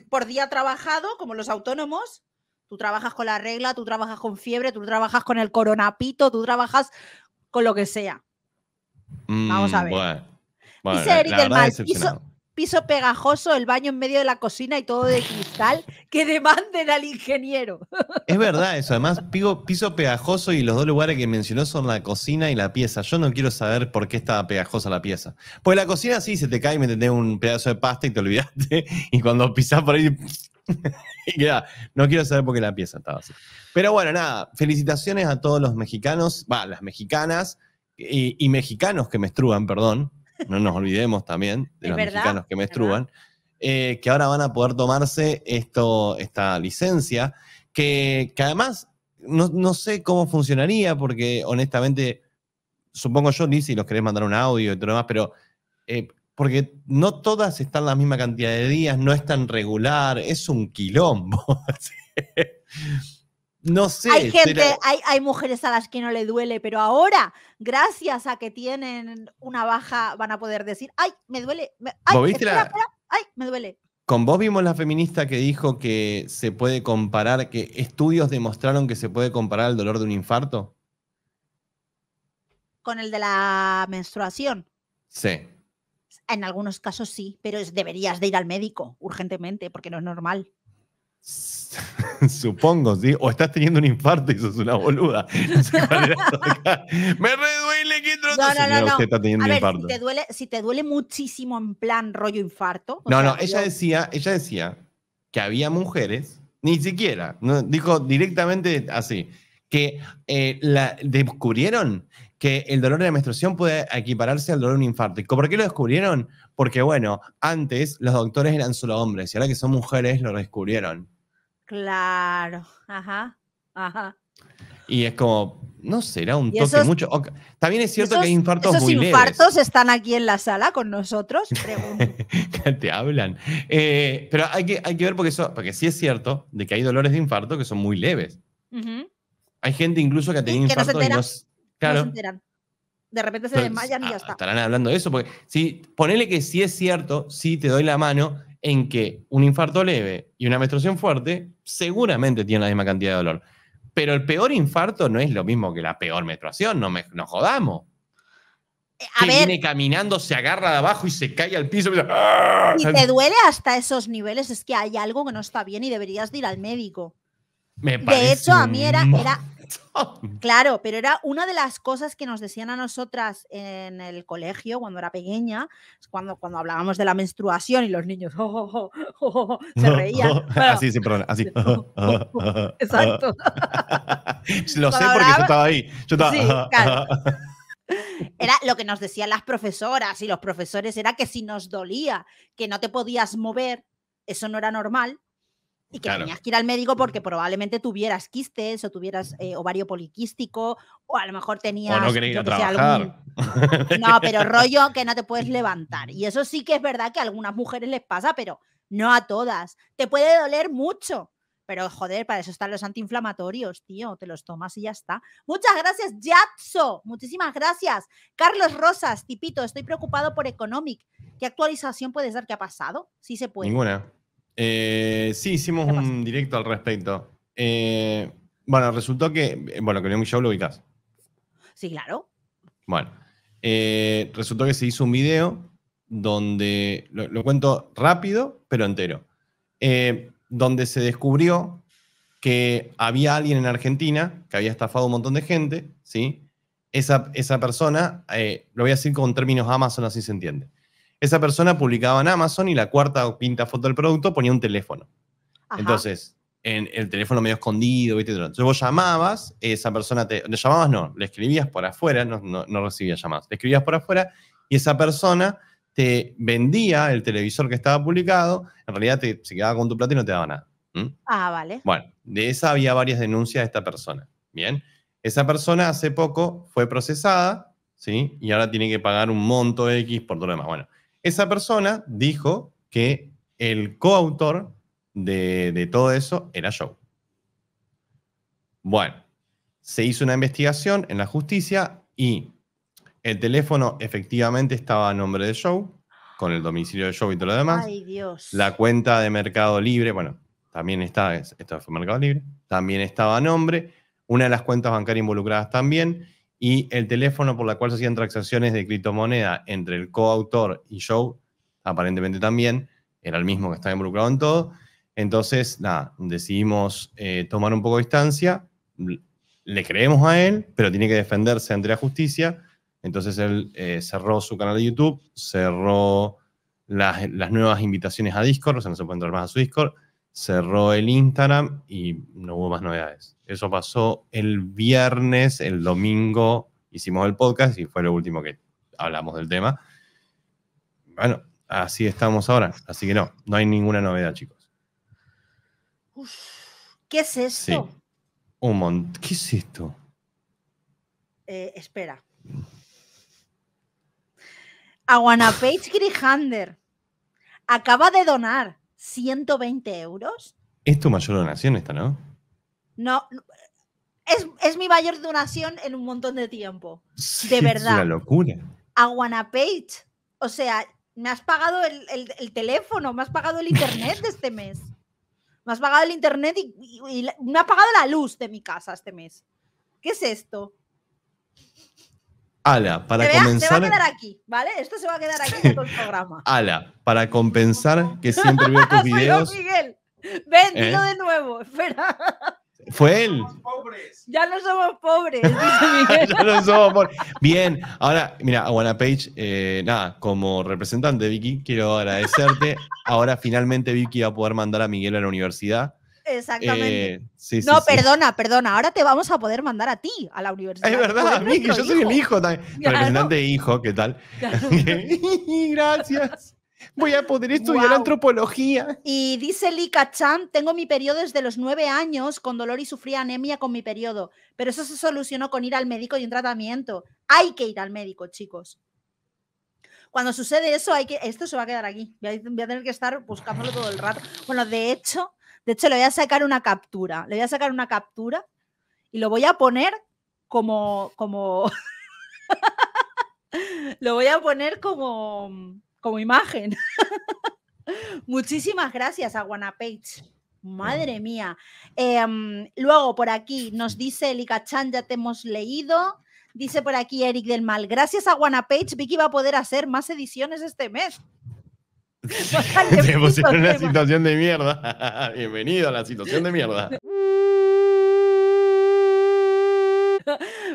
por día trabajado, como los autónomos, Tú trabajas con la regla, tú trabajas con fiebre, tú trabajas con el coronapito, tú trabajas con lo que sea. Mm, Vamos a ver. piso, pegajoso, el baño en medio de la cocina y todo de cristal, que demanden al ingeniero. Es verdad eso, además piso, pegajoso y los dos lugares que mencionó son la cocina y la pieza. Yo no quiero saber por qué estaba pegajosa la pieza. Pues la cocina sí, se te cae y me tenés un pedazo de pasta y te olvidaste y cuando pisas por ahí no quiero saber por qué la pieza estaba así. Pero bueno, nada, felicitaciones a todos los mexicanos, va, las mexicanas y, mexicanos que menstruan, perdón. No nos olvidemos también de los mexicanos que me eh, que ahora van a poder tomarse esto, esta licencia, que, además no, sé cómo funcionaría, porque honestamente, supongo yo, Liz, si los querés mandar un audio y todo lo demás, pero eh, porque no todas están la misma cantidad de días, no es tan regular, es un quilombo. no sé. Hay gente, hay, mujeres a las que no le duele, pero ahora, gracias a que tienen una baja, van a poder decir, ay, me duele, la... ay, me duele. Con vos vimos la feminista que dijo que se puede comparar, que estudios demostraron que se puede comparar el dolor de un infarto. Con el de la menstruación. Sí. En algunos casos sí, pero es, deberías de ir al médico urgentemente porque no es normal. Supongo, sí. O estás teniendo un infarto y sos una boluda. No sé cuál era Me reduele que No, no, no. no. a ver, Si, te duele, si te duele muchísimo en plan rollo infarto. No, no, ella decía, ella decía que había mujeres, ni siquiera, no, dijo directamente así, que eh, la descubrieron que el dolor de la menstruación puede equipararse al dolor de un infarto. por qué lo descubrieron? Porque, bueno, antes los doctores eran solo hombres y ahora que son mujeres lo descubrieron. Claro, ajá, ajá. Y es como, no será un toque mucho. También es cierto que hay infartos esos infartos están aquí en la sala con nosotros. Te hablan. Eh, pero hay que, hay que ver porque, porque sí es cierto de que hay dolores de infarto que son muy leves. Hay gente incluso que ha tenido infartos y no, de repente se desmayan y ya ah, está. Estarán hablando de eso, porque si, ponele que si es cierto, si te doy la mano en que un infarto leve y una menstruación fuerte seguramente tienen la misma cantidad de dolor. Pero el peor infarto no es lo mismo que la peor menstruación, no nos jodamos. Eh, viene caminando, se agarra de abajo y se cae al piso. Y, ah". te duele hasta esos niveles, es que hay algo que no está bien y deberías ir al médico. de hecho, a mí era Claro, pero era una de las cosas que nos decían a nosotras en el colegio cuando era pequeña, cuando, cuando hablábamos de la menstruación y los niños oh, oh, oh, se reían. así, sin problema, así. exacto. Lo sé porque yo estaba ahí. Era lo que nos decían las profesoras y los profesores era que si nos dolía que no te podías mover, eso no era normal, y que tenías que ir al médico porque probablemente tuvieras quistes o tuvieras eh, ovario poliquístico o a lo mejor tenías... O no querías ir a trabajar. No, pero rollo que no te puedes levantar. Y eso sí que es verdad que a algunas mujeres les pasa, pero no a todas. Te puede doler mucho. Pero joder, para eso están los antiinflamatorios, tío. Te los tomas y ya está. Muchas gracias, Yatso. Muchísimas gracias. Carlos Rosas, tipito, estoy preocupado por Economic. ¿Qué actualización puedes dar? que ha pasado? Sí se puede. Ninguna. Eh, sí, hicimos un directo al respecto. Eh, bueno, resultó que. Eh, bueno, que Naomi Show lo ubicás. Sí, claro. Bueno. resultó que se hizo un video donde. Lo, cuento rápido, pero entero. donde se descubrió que había alguien en Argentina que había estafado un montón de gente, ¿sí? Esa, esa persona, lo voy a decir con términos Amazon, así se entiende esa persona publicaba en Amazon y la cuarta o quinta foto del producto ponía un teléfono. Entonces, en el teléfono medio escondido, ¿viste? Entonces vos llamabas, esa persona te... llamabas, no, le escribías por afuera, no, no, recibías llamadas, le escribías por afuera y esa persona te vendía el televisor que estaba publicado, en realidad te, se quedaba con tu plata y no te daba nada. Ah, vale. Bueno, de esa había varias denuncias de esta persona. Bien, esa persona hace poco fue procesada, ¿sí? Y ahora tiene que pagar un monto X por todo lo demás. Bueno, esa persona dijo que el coautor de, todo eso era Joe. Bueno, se hizo una investigación en la justicia y el teléfono efectivamente estaba a nombre de Joe, con el domicilio de Joe y todo lo demás. Ay, Dios. La cuenta de Mercado Libre, bueno, también está, esto fue Mercado Libre, también estaba a nombre. Una de las cuentas bancarias involucradas también y el teléfono por la cual se hacían transacciones de criptomoneda entre el coautor y Joe, aparentemente también, era el mismo que estaba involucrado en todo. Entonces, nada, decidimos eh, tomar un poco de distancia, le creemos a él, pero tiene que defenderse ante la justicia. Entonces él eh, cerró su canal de YouTube, cerró las, las, nuevas invitaciones a Discord, o sea, no se puede entrar más a su Discord, cerró el Instagram y no hubo más novedades. Eso pasó el viernes, el domingo hicimos el podcast y fue lo último que hablamos del tema. Bueno, así estamos ahora. Así que no, no hay ninguna novedad, chicos. ¿Qué es esto? Un ¿Qué es esto? espera. Aguanapage Page Grihander acaba de donar 120 euros. Es tu mayor donación esta, ¿no? No, es, mi mayor donación en un montón de tiempo. de verdad. locura. A Wanapage. O sea, me has pagado el, teléfono, me has pagado el internet de este mes. Me has pagado el internet y, y, me ha pagado la luz de mi casa este mes. ¿Qué es esto? Ala, para compensar... comenzar. Se va a quedar aquí, ¿vale? Esto se va a quedar aquí en todo el programa. Ala, para compensar que siempre veo tus videos. Miguel. Ven, ¿Eh? dilo de nuevo, espera. Fue él. Ya no somos pobres. ya no somos pobres. Bien, ahora, mira, Aguana Page, eh, nada, como representante, Vicky, quiero agradecerte. Ahora finalmente Vicky va a poder mandar a Miguel a la universidad. Exactamente. Eh, no, perdona, perdona. Ahora te vamos a poder mandar a ti a la universidad. Es verdad, a mí, que yo soy el hijo también. hijo, ¿qué tal? Gracias. Voy a poder estudiar antropología. Y dice Lika Chan, tengo mi periodo desde los nueve años con dolor y sufría anemia con mi periodo, pero eso se solucionó con ir al médico y un tratamiento. Hay que ir al médico, chicos. Cuando sucede eso, hay que esto se va a quedar aquí. voy a tener que estar buscándolo todo el rato. Bueno, de hecho, de hecho, le voy a sacar una captura. Le voy a sacar una captura y lo voy a poner como. como... lo voy a poner como, como imagen. Muchísimas gracias a Guanapage. Madre mía. Em, luego por aquí nos dice Chan, ya te hemos leído. Dice por aquí Eric del Mal, gracias a Guanapage, Vicky va a poder hacer más ediciones este mes. Se pusieron en una situación de mierda. Bienvenido a la situación de mierda.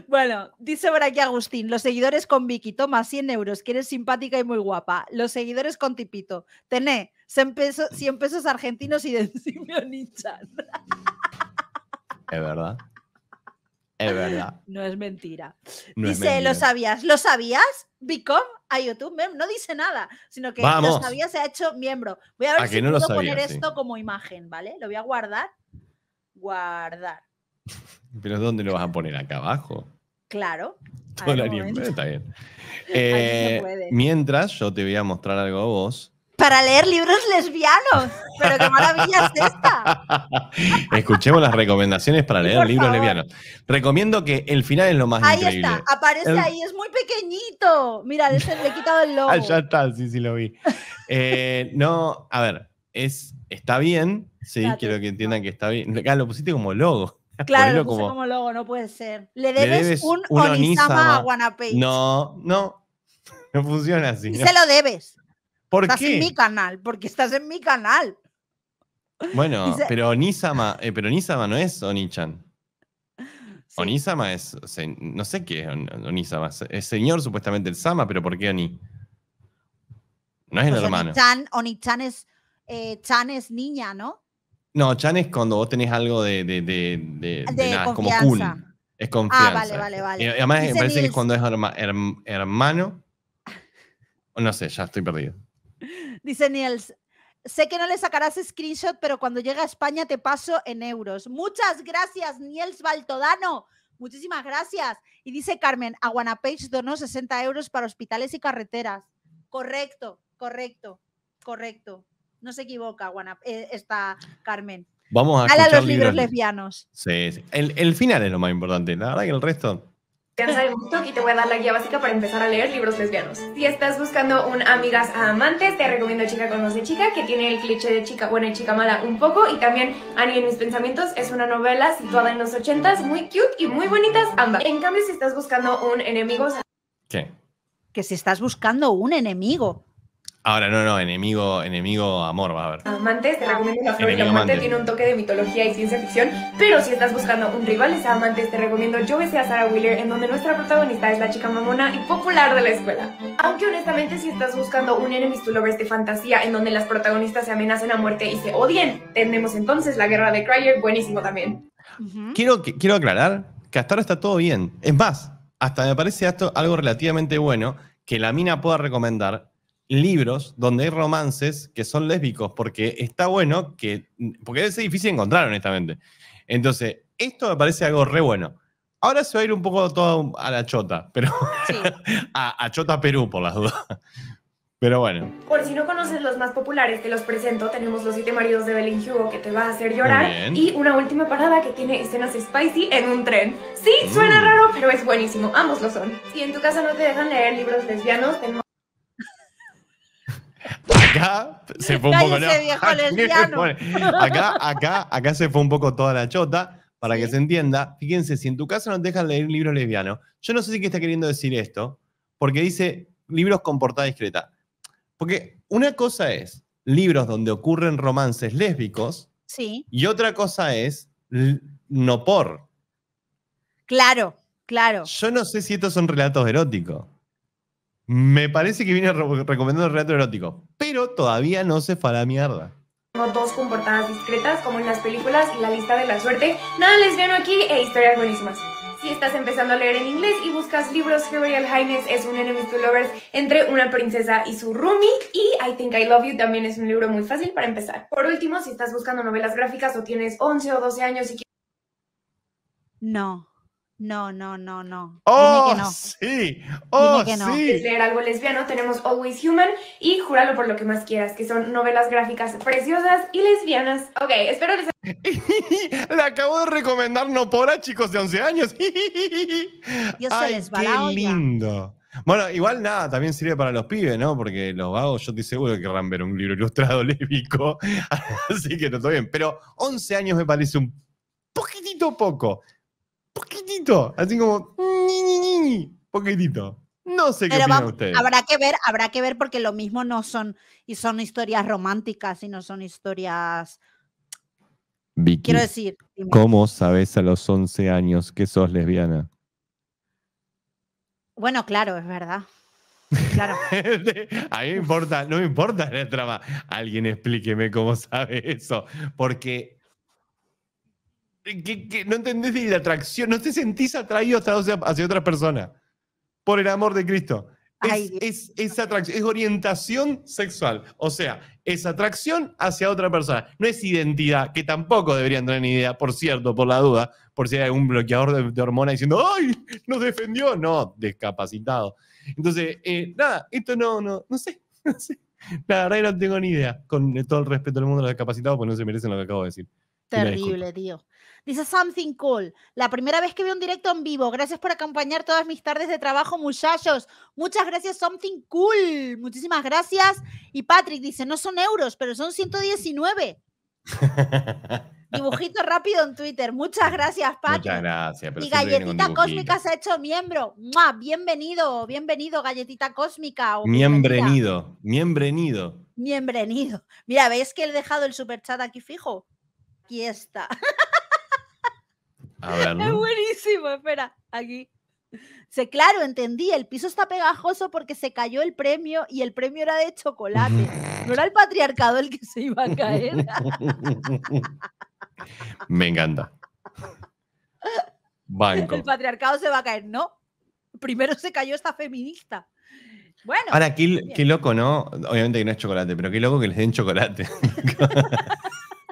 Bueno, dice por aquí Agustín, los seguidores con Vicky, toma 100 euros, que eres simpática y muy guapa. Los seguidores con Tipito, tené 100 pesos, argentinos y de Es verdad. Es verdad. No es mentira. dice, ¿lo sabías? ¿Lo sabías? Vicom a YouTube no dice nada, sino que Vamos. lo sabías?» se ha hecho miembro. Voy a ver si puedo poner esto como imagen, ¿vale? Lo voy a guardar. Guardar. Pero ¿dónde lo vas a poner? Acá abajo. Claro. está bien. Eh, mientras yo te voy a mostrar algo a vos para leer libros lesbianos. Pero qué maravilla es esta. Escuchemos las recomendaciones para leer libros lesbianos. Recomiendo que el final es lo más ahí Ahí está, aparece ahí, es muy pequeñito. Mira, le he quitado el ah, logo. ya está, sí, sí lo vi. Eh, no, a ver, es, está bien. Sí, quiero que entiendan que está bien. Acá lo pusiste como logo. Claro, lo puse como... logo, no puede ser. Le debes, un, un, a Wannapage No, no, no funciona así. Y se lo debes estás en mi canal, porque estás en mi canal. Bueno, pero Onisama sama, eh, pero no es Onichan. Oni Onisama es, no sé qué es Onisama, es señor supuestamente el Sama, pero ¿por qué Oni? No es el pues hermano. Onichan, Onichan es, eh, Chan es niña, ¿no? No, Chan es cuando vos tenés algo de, de, de, de, como Es ah, confianza. Ah, vale, vale, vale. Y además me parece que es cuando es hermano. No sé, ya estoy perdido. Dice Niels, sé que no le sacarás screenshot, pero cuando llegue a España te paso en euros. Muchas gracias, Niels Baltodano. Muchísimas gracias. Y dice Carmen, a Guanapage donó 60 euros para hospitales y carreteras. Correcto, correcto, correcto. No se equivoca, eh, está Carmen. Vamos a a los libros lesbianos. Sí, El, el, final es lo más importante. La verdad que el resto y te voy a dar la guía básica para empezar a leer libros lesbianos. Si estás buscando un amigas a amantes, te recomiendo Chica conoce chica, que tiene el cliché de chica buena y chica mala un poco, y también Annie en mis pensamientos es una novela situada en los 80s, muy cute y muy bonitas ambas. En cambio, si estás buscando un enemigo... ¿Qué? Que si estás buscando un enemigo. Ahora, no, no, enemigo, enemigo amor, va a ver. Amantes te recomiendo la flor. Enemigo tiene un toque de mitología y ciencia ficción, pero si estás buscando un rival es amantes, te recomiendo Yo besé a Sarah Wheeler, en donde nuestra protagonista es la chica mamona y popular de la escuela. Aunque honestamente, si estás buscando un enemies to lovers de fantasía, en donde las protagonistas se amenazan a muerte y se odien, tenemos entonces la guerra de Cryer, buenísimo también. quiero, quiero aclarar que hasta ahora está todo bien. Es más, hasta me parece esto algo relativamente bueno que la mina pueda recomendar libros donde hay romances que son lésbicos, porque está bueno que. Porque es difícil encontrar, honestamente. Entonces, esto me parece algo re bueno. Ahora se va a ir un poco todo a la chota, pero. a, chota Perú, por las dudas. Pero bueno. Por si no conoces los más populares, te los presento. Tenemos Los Siete Maridos de Belén Hugo, que te va a hacer llorar. Y una última parada que tiene escenas spicy en un tren. Sí, suena mm. raro, pero es buenísimo. Ambos lo son. Si en tu casa no te dejan leer libros lesbianos, tenemos acá se fue un poco. acá, acá, acá se fue un poco toda la chota. Para que se entienda, fíjense, si en tu casa no te dejan leer libros lesbianos, yo no sé si qué está queriendo decir esto, porque dice libros con portada discreta. Porque una cosa es libros donde ocurren romances lésbicos sí. y otra cosa es no por. Claro, claro. Yo no sé si estos son relatos eróticos. Me parece que viene recomendando el reto erótico, pero todavía no se fará la mierda. Tengo dos comportadas discretas, como en las películas y La lista de la suerte, nada les lesbiano aquí e historias buenísimas. Si estás empezando a leer en inglés y buscas libros, Gabriel Royal es un enemigo to Lovers entre una princesa y su roomie. Y I Think I Love You también es un libro muy fácil para empezar. Por último, si estás buscando novelas gráficas o tienes 11 o 12 años y quieres... No. No, no, no, no. ¡Oh, sí! ¡Oh, que leer algo lesbiano, tenemos Always Human y Júralo por lo que más quieras, que son novelas gráficas preciosas y lesbianas. Ok, espero les... Le acabo de recomendar No chicos de 11 años. Yo Ay, qué lindo! Bueno, igual nada, también sirve para los pibes, ¿no? Porque los vagos, yo estoy seguro que querrán ver un libro ilustrado lésbico, así que no, estoy bien. Pero 11 años me parece un poquitito poco poquitito, así como ni, ni, ni, poquitito. No sé qué ustedes. Habrá que ver, habrá que ver porque lo mismo no son y son historias románticas y no son historias Quiero decir, ¿cómo sabes a los 11 años que sos lesbiana? Bueno, claro, es verdad. Claro. a mí me importa, no me importa la trama. Alguien explíqueme cómo sabe eso, porque no entendés ni la atracción, no te sentís atraído hacia, hacia otra persona. Por el amor de Cristo. Es, atracción, es orientación sexual. O sea, es atracción hacia otra persona. No es identidad, que tampoco deberían tener ni idea, por cierto, por la duda, por si hay un bloqueador de, hormona diciendo, ¡ay! ¡Nos defendió! No, descapacitado Entonces, eh, nada, esto no, no, no sé, La verdad no tengo ni idea, con todo el respeto del mundo de los discapacitados, porque no se merecen lo que acabo de decir. Terrible, tío. Dice Something Cool. La primera vez que veo un directo en vivo. Gracias por acompañar todas mis tardes de trabajo, muchachos. Muchas gracias, Something Cool. Muchísimas gracias. Y Patrick dice, no son euros, pero son 119. dibujito rápido en Twitter. Muchas gracias, Patrick. Muchas gracias. y Galletita Cósmica se ha hecho miembro. Bienvenido, bienvenido, Galletita Cósmica. Miembrenido, miembrenido. Miembrenido. Mira, ¿veis que he dejado el superchat aquí fijo? Aquí está. Es buenísimo, espera, aquí. Se, claro, entendí, el piso está pegajoso porque se cayó el premio y el premio era de chocolate. No era el patriarcado el que se iba a caer. Me encanta. El patriarcado se va a caer, ¿no? Primero se cayó esta feminista. Bueno. Ahora, qué, qué loco, ¿no? Obviamente que no es chocolate, pero qué loco que les den chocolate.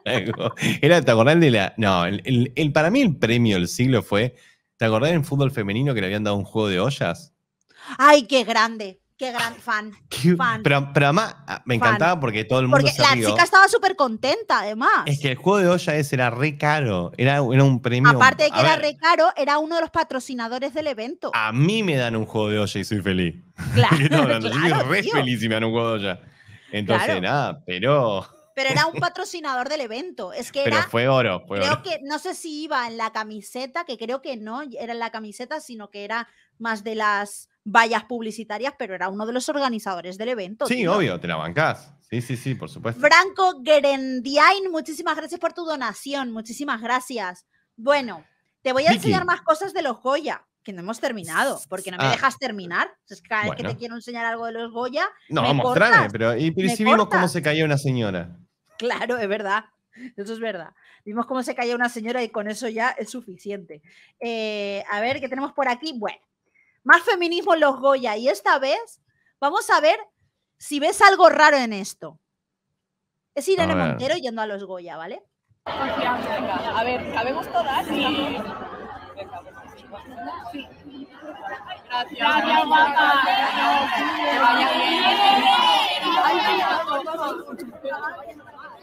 Era, ¿te acordás de la.? No, el, para mí el premio del siglo fue. ¿Te acordás del fútbol femenino que le habían dado un juego de ollas? ¡Ay, qué grande! Qué gran fan. Pero, además ah, me encantaba porque todo el mundo. Porque la chica estaba súper contenta, además. Es que el juego de olla ese era re caro. Era, un premio. Aparte de que era re caro, era uno de los patrocinadores del evento. A mí me dan un juego de olla y soy feliz. Claro. re feliz y me dan un juego de olla. Entonces, nada, pero pero era un patrocinador del evento. Es que pero fue oro. creo que, no sé si iba en la camiseta, que creo que no era en la camiseta, sino que era más de las vallas publicitarias, pero era uno de los organizadores del evento. Sí, obvio, te la bancás. Sí, sí, sí, por supuesto. Franco Gerendiain, muchísimas gracias por tu donación, muchísimas gracias. Bueno, te voy a enseñar más cosas de los Goya, que no hemos terminado, porque no me ah. dejas terminar. Entonces, cada vez que te quiero enseñar algo de los Goya. No, vamos pero y, pero si vimos cómo se cayó una señora. Claro, es verdad. Eso es verdad. Vimos cómo se caía una señora y con eso ya es suficiente. Eh, a ver, ¿qué tenemos por aquí? Bueno, más feminismo en los Goya. Y esta vez vamos a ver si ves algo raro en esto. Es Irene Montero yendo a los Goya, ¿vale? A ver, ¿cabemos todas? Sí. Pues, Gracias,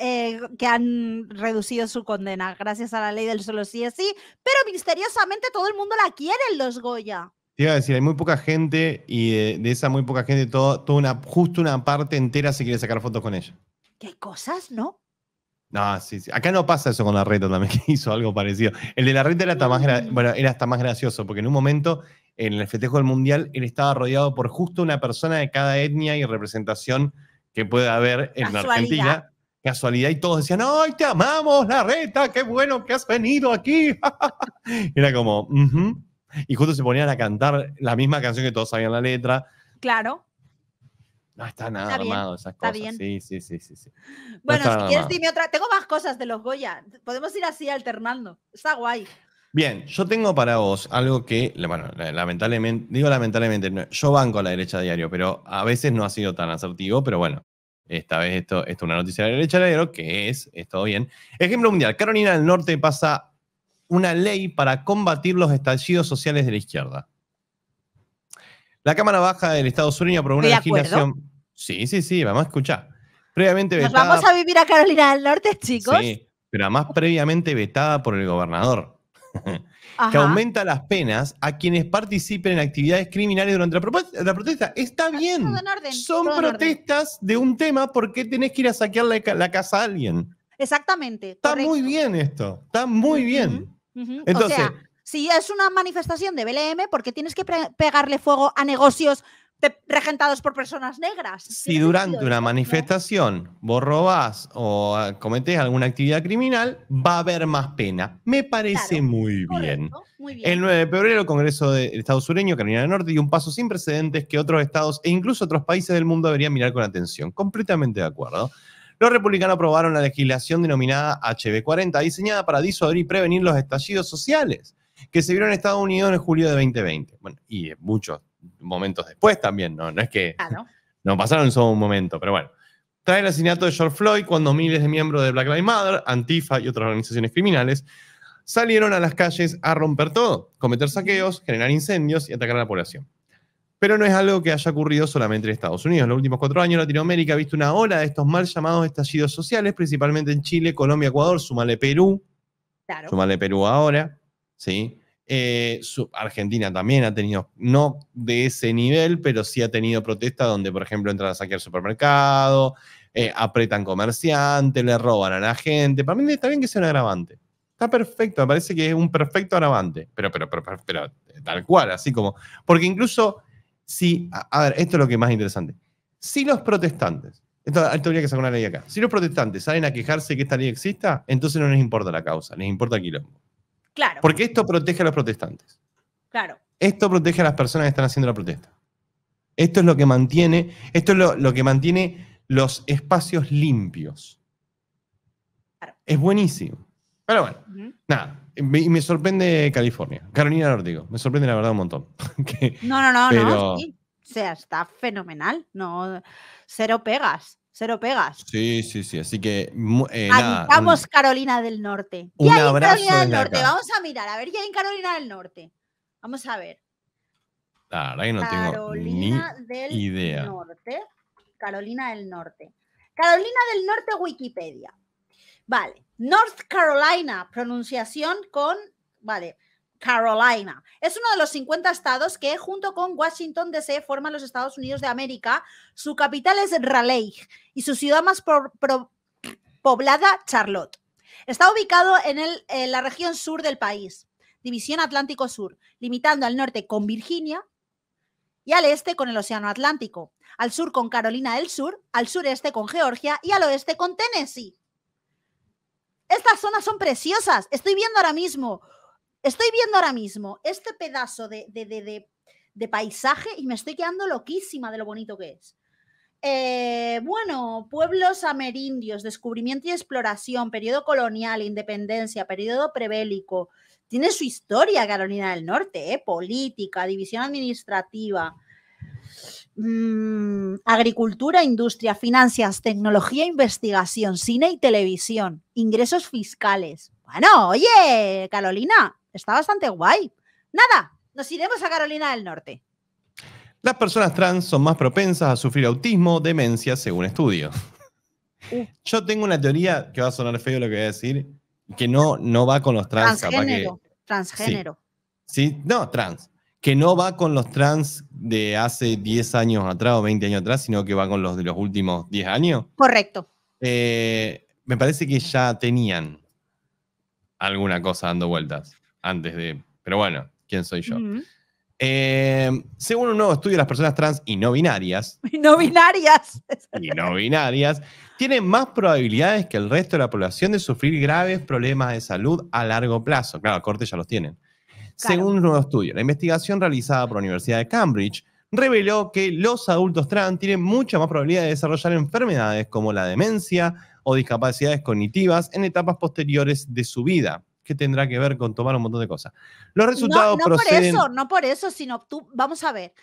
Eh, que han reducido su condena gracias a la ley del solo sí es sí, pero misteriosamente todo el mundo la quiere en los Goya. Te iba a decir, hay muy poca gente y de, esa muy poca gente, toda una, justo una parte entera se quiere sacar fotos con ella. qué cosas, ¿no? No, sí, sí. Acá no pasa eso con la reta también, que hizo algo parecido. El de la reta era hasta, más, mm. bueno, era hasta más gracioso, porque en un momento, en el festejo del Mundial, él estaba rodeado por justo una persona de cada etnia y representación que puede haber en Argentina casualidad y todos decían, ¡ay, te amamos, la reta! ¡Qué bueno que has venido aquí! Era como, y justo se ponían a cantar la misma canción que todos sabían la letra. Claro. No está nada armado esas cosas. Sí, sí, sí, sí. sí. bueno, si quieres, dime otra. Tengo más cosas de los Goya. Podemos ir así alternando. Está guay. Bien, yo tengo para vos algo que, bueno, lamentablemente, digo lamentablemente, yo banco a la derecha diario, pero a veces no ha sido tan asertivo, pero bueno, esta vez esto, es una noticia de la derecha que es, es todo bien. Ejemplo mundial, Carolina del Norte pasa una ley para combatir los estallidos sociales de la izquierda. La Cámara Baja del Estado sureño aprobó una legislación... Sí, sí, sí, vamos a escuchar. Previamente vetada... ¿Nos vamos a vivir a Carolina del Norte, chicos? Sí, pero además previamente vetada por el gobernador. que aumenta las penas a quienes participen en actividades criminales durante la, protesta. Está ah, bien. Son protestas de un tema porque tenés que ir a saquear la, casa a alguien. Exactamente. Está muy bien esto. Está muy bien. Entonces, o si es una manifestación de BLM, porque tienes que pegarle fuego a negocios regentados por personas negras. Si durante una manifestación vos robás o ah, cometés alguna actividad criminal, va a haber más pena. Me parece muy, bien. El 9 de febrero, el Congreso del Estado sureño, Carolina del Norte, dio un paso sin precedentes que otros estados e incluso otros países del mundo deberían mirar con atención. Completamente de acuerdo. Los republicanos aprobaron la legislación denominada HB40, diseñada para disuadir y prevenir los estallidos sociales que se vieron en Estados Unidos en julio de 2020. Bueno, y muchos momentos después también, ¿no? No es que. Ah, nos no. pasaron solo un momento, pero bueno. Trae el asesinato de George Floyd cuando miles de miembros de Black Lives Matter, Antifa y otras organizaciones criminales salieron a las calles a romper todo, cometer saqueos, generar incendios y atacar a la población. Pero no es algo que haya ocurrido solamente en Estados Unidos. En los últimos cuatro años, Latinoamérica ha visto una ola de estos mal llamados estallidos sociales, principalmente en Chile, Colombia, Ecuador, sumale Perú. Sumale Perú ahora, ¿sí? Eh, Argentina también ha tenido, no de ese nivel, pero sí ha tenido protestas donde, por ejemplo, entran a saquear supermercado, eh, apretan comerciantes, le roban a la gente. Para mí está bien que sea un agravante. Está perfecto, me parece que es un perfecto agravante. Pero, pero, pero, pero, eh, tal cual, así como. Porque incluso si, a, ver, esto es lo que es más interesante. Si los protestantes, esto, que sacar una ley acá, si los protestantes salen a quejarse que esta ley exista, entonces no les importa la causa, les importa el quilombo. Porque esto protege a los protestantes. Claro. Esto protege a las personas que están haciendo la protesta. Esto es lo que mantiene, esto es lo, que mantiene los espacios limpios. Es buenísimo. Pero bueno, nada. Me, me, sorprende California. Carolina digo, Me sorprende la verdad un montón. no, no, no, no. O sea, está fenomenal. No, cero pegas. Cero pegas. Sí, sí, sí. Así que. Eh, Carolina del Norte. Un abrazo Carolina del Norte. Vamos a mirar, a ver qué hay en Carolina del Norte. Vamos a ver. Carolina del idea. Norte. Carolina del Norte. Carolina del Norte, Wikipedia. Vale. North Carolina, pronunciación con. Vale. Carolina. Es uno de los 50 estados que, junto con Washington DC, forman los Estados Unidos de América. Su capital es Raleigh y su ciudad más poblada, Charlotte. Está ubicado en la región sur del país, división Atlántico Sur, limitando al norte con Virginia y al este con el Océano Atlántico, al sur con Carolina del Sur, al sureste con Georgia y al oeste con Tennessee. Estas zonas son preciosas. Estoy viendo ahora mismo Estoy viendo ahora mismo este pedazo de, paisaje y me estoy quedando loquísima de lo bonito que es. Eh, bueno, pueblos amerindios, descubrimiento y exploración, periodo colonial, independencia, periodo prebélico. Tiene su historia Carolina del Norte, eh, política, división administrativa, mm, agricultura, industria, finanzas, tecnología, investigación, cine y televisión, ingresos fiscales. Bueno, oye, Carolina, Está bastante guay. Nada, nos iremos a Carolina del Norte. Las personas trans son más propensas a sufrir autismo, demencia, según estudios. Uh. Yo tengo una teoría que va a sonar feo lo que voy a decir, que no, no va con los trans. Transgénero. transgénero. Sí, no, trans. Que no va con los trans de hace 10 años atrás o 20 años atrás, sino que va con los de los últimos 10 años. Correcto. Eh, me parece que ya tenían alguna cosa dando vueltas antes de... Pero bueno, ¿quién soy yo? Eh, según un nuevo estudio, las personas trans y no binarias... Y no binarias. y no binarias tienen más probabilidades que el resto de la población de sufrir graves problemas de salud a largo plazo. Claro, a corte ya los tienen. Según un nuevo estudio, la investigación realizada por la Universidad de Cambridge reveló que los adultos trans tienen mucha más probabilidad de desarrollar enfermedades como la demencia o discapacidades cognitivas en etapas posteriores de su vida que tendrá que ver con tomar un montón de cosas. Los resultados no, por eso, no por eso, sino tú, vamos a ver,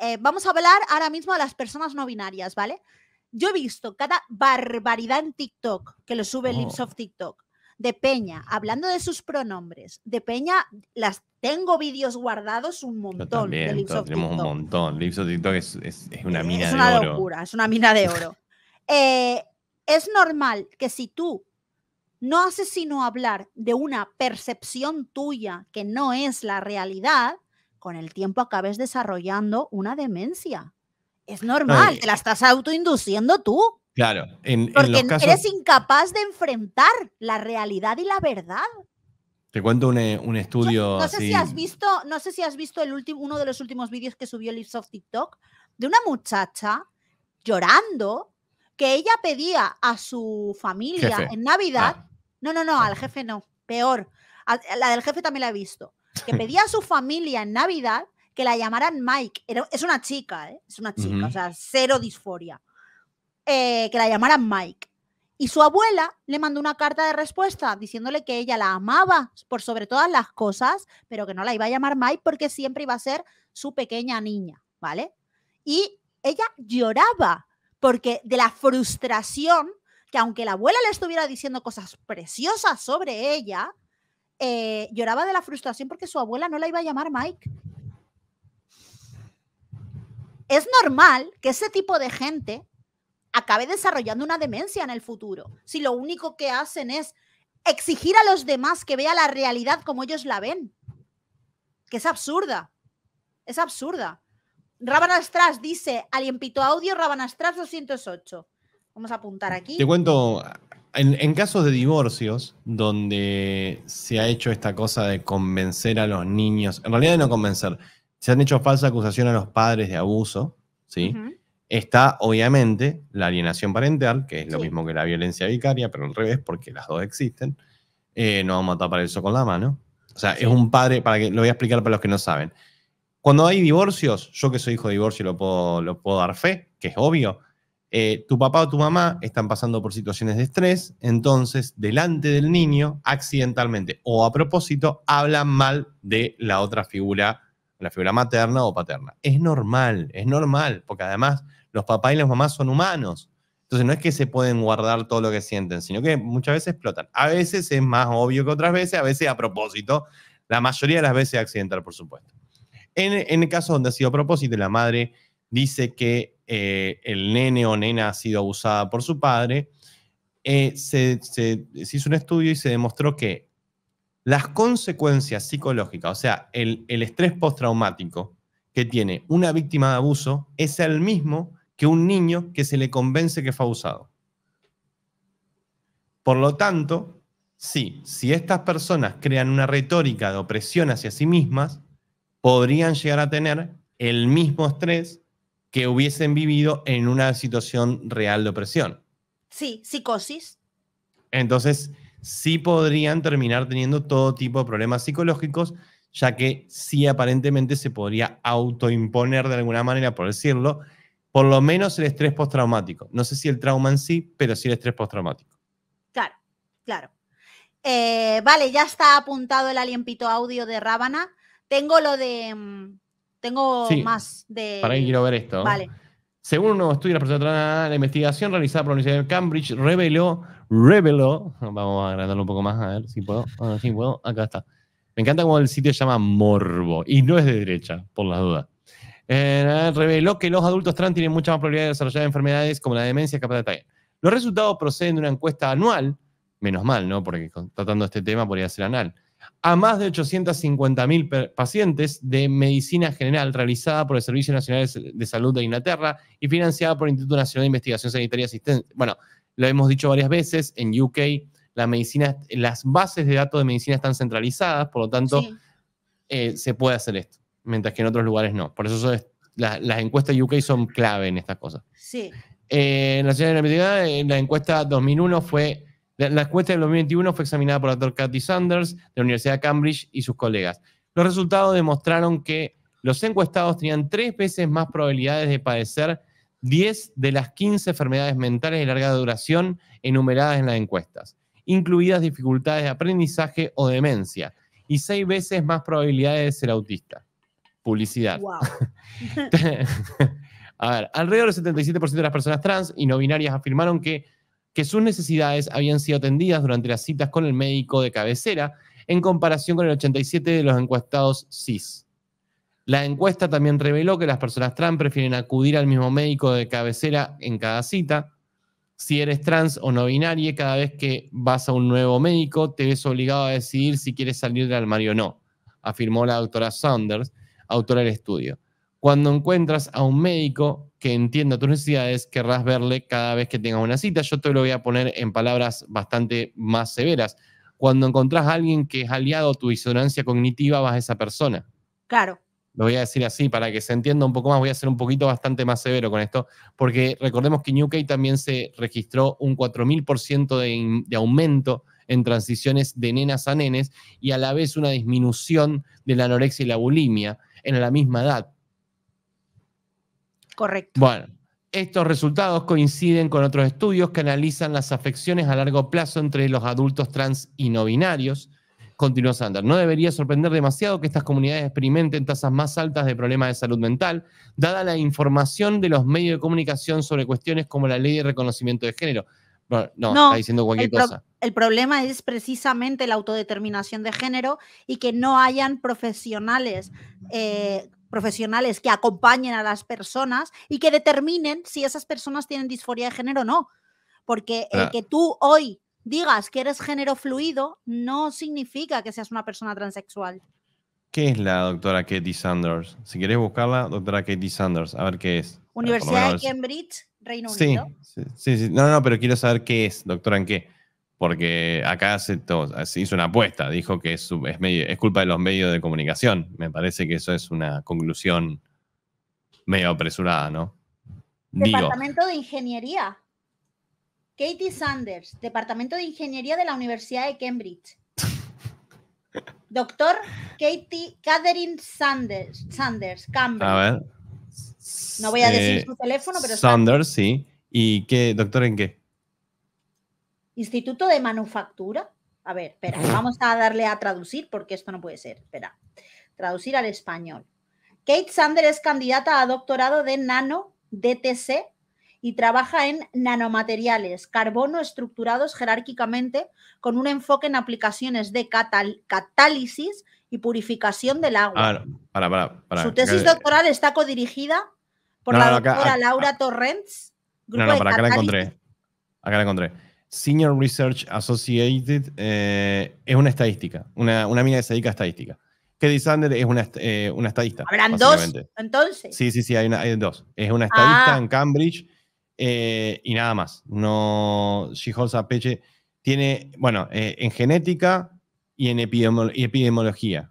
eh, vamos a hablar ahora mismo de las personas no binarias, ¿vale? Yo he visto cada barbaridad en TikTok que lo sube Lips oh. of TikTok de Peña hablando de sus pronombres. De Peña las tengo vídeos guardados un montón. tenemos un montón. Lips of TikTok es, una mina de oro. Es una locura, es una mina de oro. Eh, es normal que si tú no hace sino hablar de una percepción tuya que no es la realidad, con el tiempo acabes desarrollando una demencia. Es normal, eh, te la estás autoinduciendo tú. Claro, en, porque en eres incapaz de enfrentar la realidad y la verdad. Te cuento un, eh, estudio. no, sé Si has visto, no sé si has visto el último, uno de los últimos vídeos que subió Lips of TikTok de una muchacha llorando que ella pedía a su familia en Navidad ah. No, no, no, al jefe no. Peor. la del jefe también la he visto. Que pedía a su familia en Navidad que la llamaran Mike. es una chica, ¿eh? Es una chica, o sea, cero disforia. Eh, que la llamaran Mike. Y su abuela le mandó una carta de respuesta diciéndole que ella la amaba por sobre todas las cosas, pero que no la iba a llamar Mike porque siempre iba a ser su pequeña niña, ¿vale? Y ella lloraba porque de la frustración que aunque la abuela le estuviera diciendo cosas preciosas sobre ella, eh, lloraba de la frustración porque su abuela no la iba a llamar Mike. Es normal que ese tipo de gente acabe desarrollando una demencia en el futuro, si lo único que hacen es exigir a los demás que vea la realidad como ellos la ven, que es absurda, es absurda. Rabanastras dice, alguien audio, Rabanastras 208. Vamos a apuntar aquí. Te cuento, en, casos de divorcios, donde se ha hecho esta cosa de convencer a los niños, en realidad de no convencer, se han hecho falsa acusación a los padres de abuso, ¿sí? Está obviamente la alienación parental, que es lo mismo que la violencia vicaria, pero al revés, porque las dos existen. Eh, no vamos a tapar eso con la mano. O sea, es un padre, para que lo voy a explicar para los que no saben. Cuando hay divorcios, yo que soy hijo de divorcio lo puedo, lo puedo dar fe, que es obvio eh, tu papá o tu mamá están pasando por situaciones de estrés, entonces delante del niño, accidentalmente o a propósito, hablan mal de la otra figura, la figura materna o paterna. Es normal, es normal, porque además los papás y las mamás son humanos. Entonces no es que se pueden guardar todo lo que sienten, sino que muchas veces explotan. A veces es más obvio que otras veces, a veces a propósito, la mayoría de las veces accidental, por supuesto. En, en el caso donde ha sido a propósito, la madre dice que eh, el nene o nena ha sido abusada por su padre, eh, se, hizo un estudio y se demostró que las consecuencias psicológicas, o sea, el, el estrés postraumático que tiene una víctima de abuso es el mismo que un niño que se le convence que fue abusado. Por lo tanto, sí, si estas personas crean una retórica de opresión hacia sí mismas, podrían llegar a tener el mismo estrés que hubiesen vivido en una situación real de opresión. Sí, psicosis. Entonces, sí podrían terminar teniendo todo tipo de problemas psicológicos, ya que sí aparentemente se podría autoimponer de alguna manera, por decirlo, por lo menos el estrés postraumático. No sé si el trauma en sí, pero sí el estrés postraumático. Claro, claro. Eh, vale, ya está apuntado el aliempito audio de Rábana. Tengo lo de mm, tengo más de. Para que quiero ver esto. Vale. Según un nuevo estudio de la persona la investigación realizada por la Universidad de Cambridge reveló, reveló, vamos a agrandarlo un poco más, a ver si puedo, puedo, acá está. Me encanta cómo el sitio se llama Morbo, y no es de derecha, por las dudas. Eh, reveló que los adultos trans tienen mucha más probabilidad de desarrollar enfermedades como la demencia y capaz de Los resultados proceden de una encuesta anual, menos mal, ¿no? Porque tratando este tema podría ser anal a más de 850.000 pacientes de medicina general realizada por el Servicio Nacional de Salud de Inglaterra y financiada por el Instituto Nacional de Investigación Sanitaria y Asistencia. Bueno, lo hemos dicho varias veces, en UK las bases de datos de medicina están centralizadas, por lo tanto eh, se puede hacer esto, mientras que en otros lugares no. Por eso, las encuestas UK son clave en estas cosas. Sí. la eh, en la eh, encuesta 2001 fue la, encuesta del 2021 fue examinada por el doctor Cathy Sanders de la Universidad de Cambridge y sus colegas. Los resultados demostraron que los encuestados tenían tres veces más probabilidades de padecer 10 de las 15 enfermedades mentales de larga duración enumeradas en las encuestas, incluidas dificultades de aprendizaje o demencia, y seis veces más probabilidades de ser autista. Publicidad. A ver, alrededor del 77% de las personas trans y no binarias afirmaron que que sus necesidades habían sido atendidas durante las citas con el médico de cabecera, en comparación con el 87 de los encuestados CIS. La encuesta también reveló que las personas trans prefieren acudir al mismo médico de cabecera en cada cita. Si eres trans o no binaria, cada vez que vas a un nuevo médico, te ves obligado a decidir si quieres salir del armario o no, afirmó la doctora Saunders, autora del estudio. Cuando encuentras a un médico que entienda tus necesidades, querrás verle cada vez que tengas una cita. Yo te lo voy a poner en palabras bastante más severas. Cuando encontrás a alguien que es aliado a tu disonancia cognitiva, vas a esa persona. Claro. Lo voy a decir así para que se entienda un poco más. Voy a ser un poquito bastante más severo con esto, porque recordemos que en UK también se registró un 4000% de, de aumento en transiciones de nenas a nenes y a la vez una disminución de la anorexia y la bulimia en la misma edad. Correcto. Bueno, estos resultados coinciden con otros estudios que analizan las afecciones a largo plazo entre los adultos trans y no binarios. Continuó Sander. No debería sorprender demasiado que estas comunidades experimenten tasas más altas de problemas de salud mental, dada la información de los medios de comunicación sobre cuestiones como la ley de reconocimiento de género. no, no, está diciendo cualquier cosa. El problema es precisamente la autodeterminación de género y que no hayan profesionales eh, profesionales que acompañen a las personas y que determinen si esas personas tienen disforia de género o no. Porque el que tú hoy digas que eres género fluido no significa que seas una persona transexual. ¿Qué es la doctora Katie Sanders? Si quieres buscarla, doctora Katie Sanders, a ver qué es. Universidad de Cambridge, Reino Unido. Sí, sí, sí, No, no, pero quiero saber qué es, doctora en qué porque acá se, hizo una apuesta, dijo que es, culpa de los medios de comunicación. Me parece que eso es una conclusión medio apresurada, ¿no? Departamento de Ingeniería. Katie Sanders, Departamento de Ingeniería de la Universidad de Cambridge. Doctor Katie Catherine Sanders, Sanders, Cambridge. A ver. No voy a decir eh, su teléfono, pero... Sanders, sí. ¿Y qué, doctor, en qué? Instituto de Manufactura. A ver, espera, vamos a darle a traducir porque esto no puede ser. Espera, traducir al español. Kate Sander es candidata a doctorado de Nano DTC y trabaja en nanomateriales, carbono estructurados jerárquicamente con un enfoque en aplicaciones de catálisis y purificación del agua. Ah, Su tesis doctoral está codirigida por la doctora Laura Torrents. no, no, para acá la encontré. Acá la encontré. Senior Research Associated eh, es una estadística, una, una, mina de se estadística. Kelly Sander es una, eh, estadista. ¿Habrán dos entonces? Sí, sí, sí, hay, dos. Es una ah. estadista en Cambridge eh, y nada más. No, She Holds Peche tiene, bueno, en genética y en epidemiología.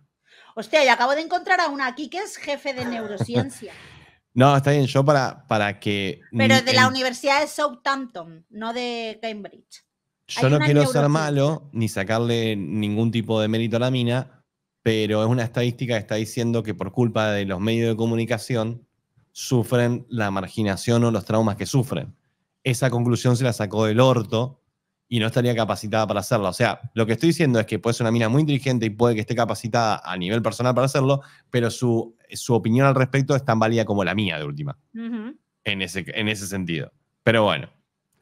Hostia, y acabo de encontrar a una aquí que es jefe de neurociencia. No, está bien, yo para, para que... Pero de la Universidad de Southampton, no de Cambridge. Yo no quiero ser malo ni sacarle ningún tipo de mérito a la mina, pero es una estadística que está diciendo que por culpa de los medios de comunicación sufren la marginación o los traumas que sufren. Esa conclusión se la sacó del orto y no estaría capacitada para hacerlo. O sea, lo que estoy diciendo es que puede ser una mina muy inteligente y puede que esté capacitada a nivel personal para hacerlo, pero su su opinión al respecto es tan válida como la mía de última. en, ese, en ese sentido. Pero bueno,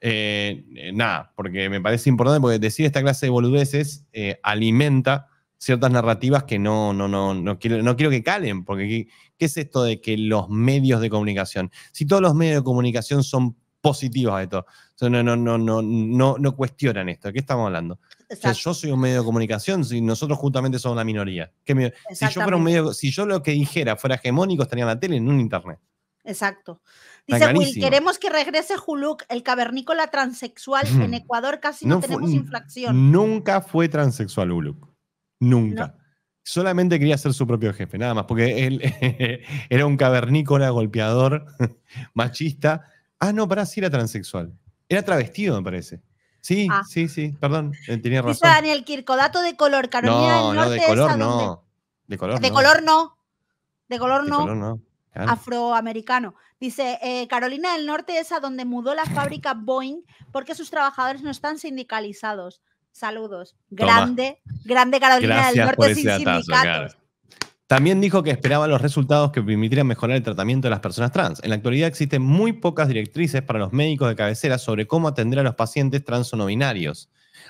eh, nada, porque me parece importante porque decir esta clase de boludeces eh, alimenta ciertas narrativas que no, no, no, no, quiero, no quiero que calen, porque ¿qué, es esto de que los medios de comunicación, si todos los medios de comunicación son positivos a esto, no, no, no, no, no, no cuestionan esto, ¿de qué estamos hablando? yo soy un medio de comunicación, si nosotros justamente somos una minoría. si yo medio, si yo lo que dijera fuera hegemónico, estaría en la tele, en un internet. Exacto. Dice Will, queremos que regrese Huluk, el cavernícola transexual. En Ecuador casi no, tenemos infracción Nunca fue transexual Huluk. Nunca. Solamente quería ser su propio jefe, nada más, porque él era un cavernícola, golpeador, machista. Ah, no, para sí era transexual. Era travestido, me parece. Sí, ah. sí, sí, perdón, eh, tenía razón. Dice Daniel Kirko, dato de color, Carolina del Norte. No, de color no. De color, no. De color no. Afroamericano. Dice, eh, Carolina del Norte es a donde mudó la fábrica Boeing porque sus trabajadores no están sindicalizados. Saludos. Grande, grande Carolina del Norte sin sindicatos. También dijo que esperaba los resultados que permitirían mejorar el tratamiento de las personas trans. En la actualidad existen muy pocas directrices para los médicos de cabecera sobre cómo atender a los pacientes trans o no binarios.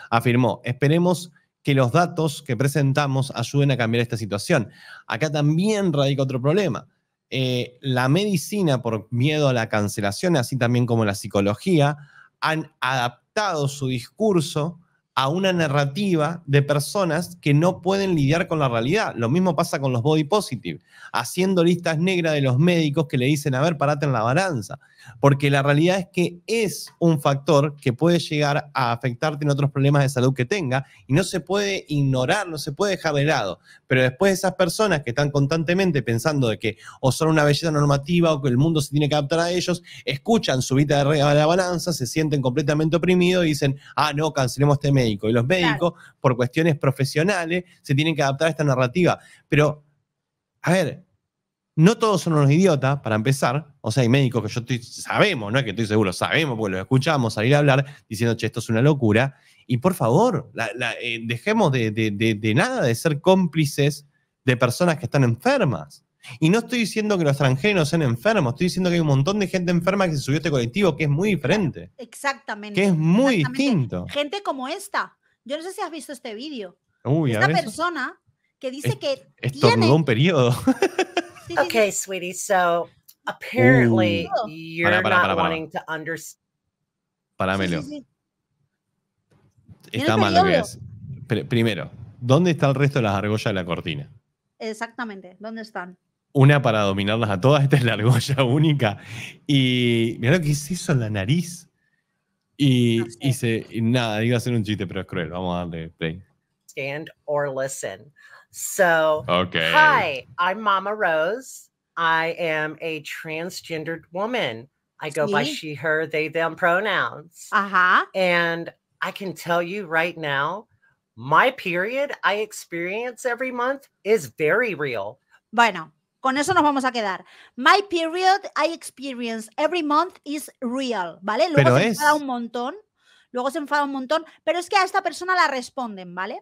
Afirmó, esperemos que los datos que presentamos ayuden a cambiar esta situación. Acá también radica otro problema. Eh, la medicina, por miedo a la cancelación, así también como la psicología, han adaptado su discurso a una narrativa de personas que no pueden lidiar con la realidad. Lo mismo pasa con los body positive, haciendo listas negras de los médicos que le dicen, a ver, parate en la balanza porque la realidad es que es un factor que puede llegar a afectarte en otros problemas de salud que tenga y no se puede ignorar, no se puede dejar de lado. Pero después esas personas que están constantemente pensando de que o son una belleza normativa o que el mundo se tiene que adaptar a ellos, escuchan su vida de la balanza, se sienten completamente oprimidos y dicen, ah, no, cancelemos este médico. Y los médicos, por cuestiones profesionales, se tienen que adaptar a esta narrativa. Pero, a ver, no todos son unos idiotas, para empezar. O sea, hay médicos que yo estoy, sabemos, no es que estoy seguro, sabemos, porque los escuchamos salir a hablar diciendo, che, esto es una locura. Y por favor, eh, dejemos de, nada de ser cómplices de personas que están enfermas. Y no estoy diciendo que los extranjeros sean enfermos, estoy diciendo que hay un montón de gente enferma que se subió a este colectivo, que es muy diferente. Exactamente. Que es muy distinto. Gente como esta. Yo no sé si has visto este vídeo. Esta persona que dice que que. Esto un periodo. okay, sweetie. So apparently oh. you're not wanting to understand. Para, Está mal lo que es. primero, ¿dónde está el resto de las argollas de la cortina? Exactamente, ¿dónde están? Una para dominarlas a todas, esta es la argolla única. Y mira lo que es eso en la nariz. Y, ah, nada, iba a hacer un chiste, pero es cruel. Vamos a darle play. Stand or listen. So, okay. Hi, I'm Mama Rose. I am a transgendered woman. I go See? by she, her, they, them pronouns. Uh huh. And I can tell you right now, my period I experience every month is very real. Bueno, con eso nos vamos a quedar. My period I experience every month is real, ¿vale? Luego pero se es... enfada un montón, luego se enfada un montón, pero es que a esta persona la responden, ¿vale?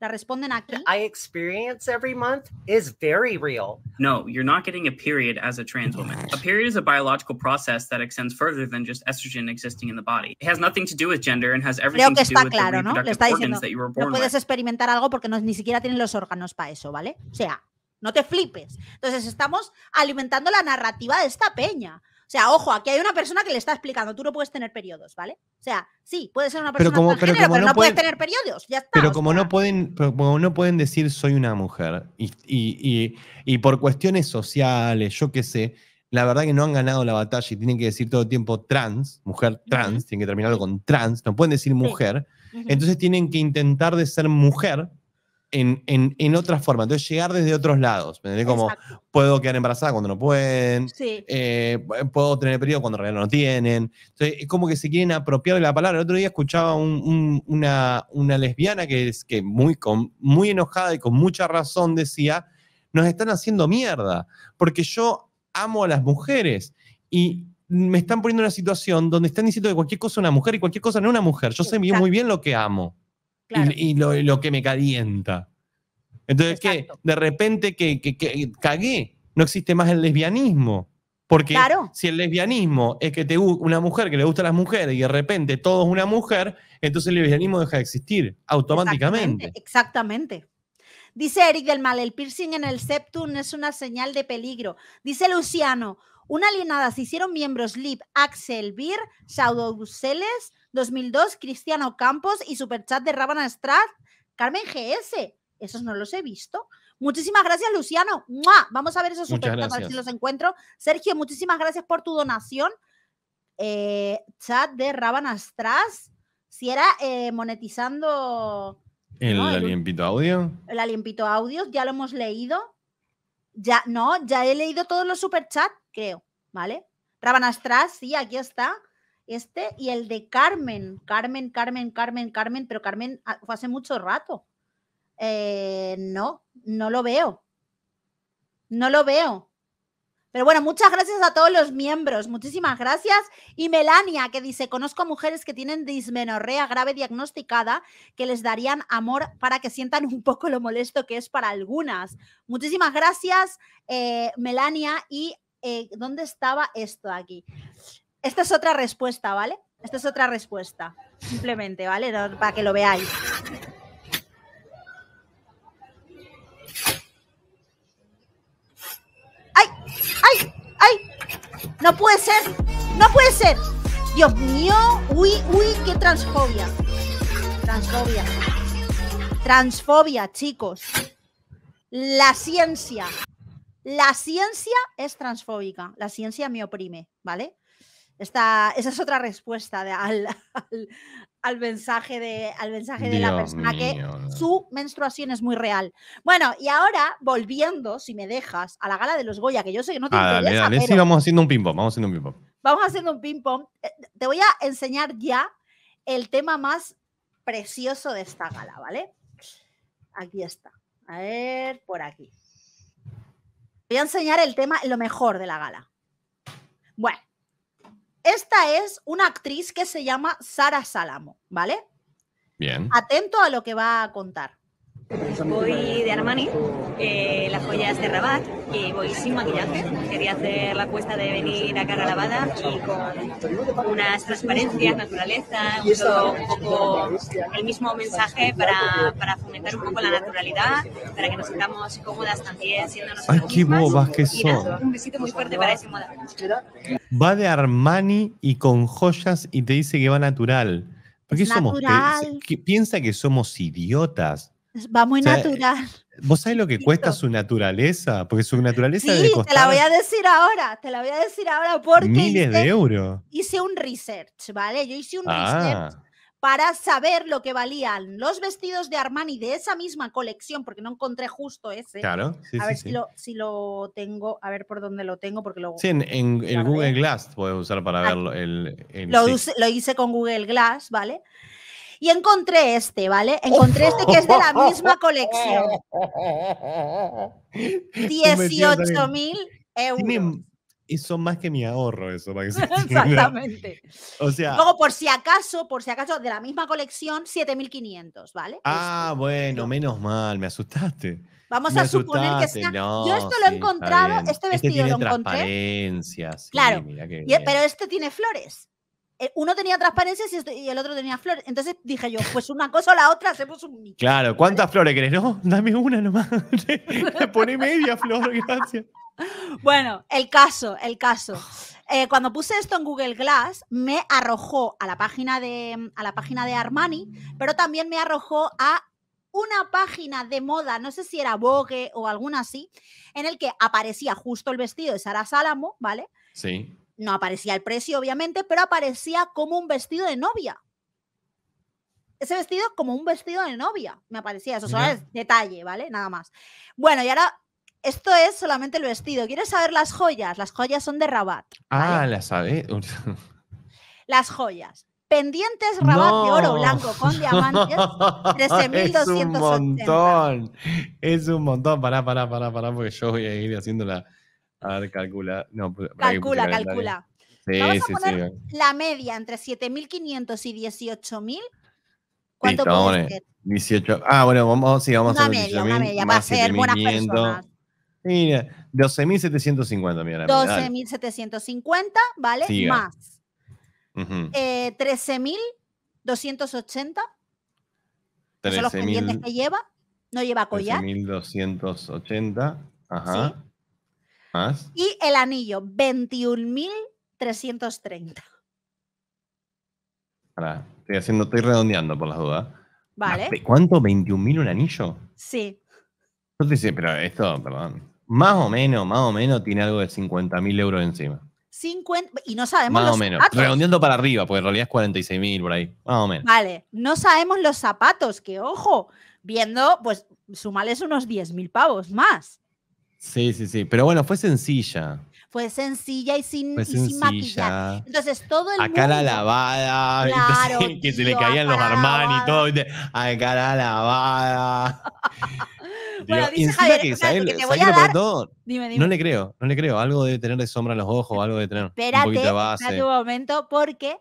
la responden aquí. I experience every month is very real. No, you're not getting a period as a trans woman. A period is a biological process that extends further than just estrogen existing in the body. It has nothing to do with gender and has everything to do with claro, the reproductive ¿no? Le está organs diciendo, that you were born no puedes experimentar algo porque no, ni siquiera tienen los órganos para eso, ¿vale? O sea, no te flipes. Entonces estamos alimentando la narrativa de esta peña. O sea, ojo, aquí hay una persona que le está explicando, tú no puedes tener periodos, ¿vale? O sea, sí, puede ser una persona pero como, no, tener periodos, ya está. Pero como, no pueden, decir soy una mujer y, por cuestiones sociales, yo qué sé, la verdad que no han ganado la batalla y tienen que decir todo el tiempo trans, mujer trans, tienen que terminarlo con trans, no pueden decir mujer. Entonces tienen que intentar de ser mujer en, en, en otra forma. Entonces, llegar desde otros lados. Como puedo quedar embarazada cuando no pueden, eh, puedo tener periodo cuando realmente no tienen. Entonces, es como que se quieren apropiar de la palabra. El otro día escuchaba una, una, lesbiana que es que muy, con, muy enojada y con mucha razón decía: nos están haciendo mierda, porque yo amo a las mujeres. Y, me están poniendo en una situación donde están diciendo que cualquier cosa es una mujer y cualquier cosa no es una mujer. Yo sé muy bien lo que amo. Y, lo, que me calienta. Entonces, que ¿qué? De repente que, cagué, no existe más el lesbianismo. Porque si el lesbianismo es que te una mujer que le gusta a las mujeres y de repente todo es una mujer, entonces el lesbianismo deja de existir automáticamente. Exactamente. Dice Eric del Mal, el piercing en el septum es una señal de peligro. Dice Luciano, una alienada se hicieron miembros Lip, Axel, Bir, Saudoseles, 2002, Cristiano Campos y Superchat de Rabanastras Carmen GS. Esos no los he visto. Muchísimas gracias, Luciano. Vamos a ver esos superchats, a ver si los encuentro. Sergio, muchísimas gracias por tu donación. Eh, chat de Rabanastras Si era eh, monetizando. El, alienpito audio. El aliempito audio, ya lo hemos leído. Ya, no, ya he leído todos los superchats, creo. ¿Vale? Rabanastras, sí, aquí está este y el de Carmen, Carmen, Carmen, Carmen, Carmen, pero Carmen ah, hace mucho rato. Eh, no, no lo veo. No lo veo. Pero bueno, muchas gracias a todos los miembros, muchísimas gracias. Y Melania, que dice, conozco mujeres que tienen dismenorrea grave diagnosticada, que les darían amor para que sientan un poco lo molesto que es para algunas. Muchísimas gracias, eh, Melania. ¿Y eh, dónde estaba esto aquí? esta es otra respuesta, ¿vale? Esta es otra respuesta, simplemente, ¿vale? para que lo veáis. ¡Ay! ¡Ay! ¡Ay! ¡No puede ser! ¡No puede ser! Dios mío, uy, uy, qué transfobia. Transfobia. Transfobia, chicos. La ciencia. La ciencia es transfóbica. La ciencia me oprime, ¿vale? Esta, esa es otra respuesta de, al, mensaje, de, al mensaje de la persona que su menstruación es muy real. Bueno, y ahora volviendo, si me dejas, a la gala de los Goya, que yo sé que no te ah, interesa. Dale, dale. Pero vamos haciendo un ping vamos haciendo un ping Vamos haciendo un ping-pong. Eh, te voy a enseñar ya el tema más precioso de esta gala, ¿vale? Aquí está. A ver, por aquí. Voy a enseñar el tema, lo mejor de la gala. Bueno, esta es una actriz que se llama Sara Salamo, ¿vale? Bien. Atento a lo que va a contar. Voy de Armani, eh, las joyas de Rabat y voy sin maquillaje. Quería hacer la apuesta de venir a cara lavada y con unas transparencias, naturaleza, uso un poco el mismo mensaje para, para fomentar un poco la naturalidad, para que nos sintamos cómodas también siendo nosotros. ¡Ay, qué bobas que son! Un besito muy fuerte para ese moda. Va de Armani y con joyas y te dice que va natural. ¿Por qué somos? Piensa que somos idiotas. Va muy natural. ¿Vos sabés lo que cuesta su naturaleza? Porque su naturaleza sí, de Sí. te la voy a decir ahora, te la voy a decir ahora porque... Miles hice, de euros. Hice un research, ¿vale? Yo hice un research ah. para saber lo que valían los vestidos de Armani de esa misma colección, porque no encontré justo ese. Claro, sí, A ver Si, lo, tengo, a ver por dónde lo tengo, porque lo. Sí, en, el Google Glass puedes usar para ah, verlo. El, lo, lo hice con Google Glass, ¿vale? Y encontré este, ¿vale? Encontré este que es de la misma colección. 18 mil euros. Y son más que mi ahorro, eso. Para que se Exactamente. O sea. Luego, por si acaso, por si acaso, de la misma colección, 7.500, ¿vale? Ah, este, bueno, menos mal, me asustaste. Vamos a suponer que sea. yo esto lo he encontrado, este, este vestido lo encontré. claro, pero este tiene flores. Eh, uno tenía transparencias y el otro tenía flores. Entonces dije yo, pues una cosa o la otra, hacemos un Claro, ¿cuántas flores querés? No, dame una nomás. pone media flor, gracias. Bueno, el caso, el caso. Eh, cuando puse esto en Google Glass, me arrojó a la página de a la página de Armani, pero también me arrojó a una página de moda, no sé si era Vogue o alguna así, en el que aparecía justo el vestido de Sara Salamo, ¿vale? Sí no aparecía el precio, obviamente, pero aparecía como un vestido de novia. Ese vestido como un vestido de novia, me aparecía. Eso solo es detalle, ¿vale? Nada más. Bueno, y ahora esto es solamente el vestido. ¿Quieres saber las joyas? Las joyas son de Rabat. Ah, las sabes. las joyas. Pendientes Rabat de oro blanco con diamantes, 13.280. Es un montón. Es un montón. Pará, pará, pará, pará, porque yo voy a ir haciendo la, a ver, calcula. Pues, calcula, calcula. Vamos a poner la media entre 7.500 y 18.000. ¿Cuánto puede 18. Ah, bueno, vamos, sí, vamos una a media, 18, una media, a ser buenas personas. Mira, 12.750, mira. 12.750, ¿vale? Más. 13.280. 13, son los pendientes que lleva. No lleva collar. 13.280. Ajá. Y el anillo, 21.330. estoy haciendo, estoy redondeando por las dudas. Vale. ¿Cuánto? ¿21.000 un anillo? Sí. Entonces, pero esto, perdón. Más o menos, más o menos tiene algo de 50.000 euros encima. 50, y no sabemos Más o menos. Redondeando para arriba, porque en realidad es 46.000 por ahí. Más o menos. Vale, no sabemos los zapatos, que ojo, viendo, pues sumales unos 10.000 pavos más. Sí, sí, sí. Pero bueno, fue sencilla. Fue sencilla y sin, maquillar. Entonces todo el mundo. A cara lavada. que se le caían los Armani y todo. Acá la lavada. bueno, dice Javier, que, te voy a No le creo, no le creo. Algo debe tener de sombra en los ojos, algo debe tener. Espérate, un un momento, porque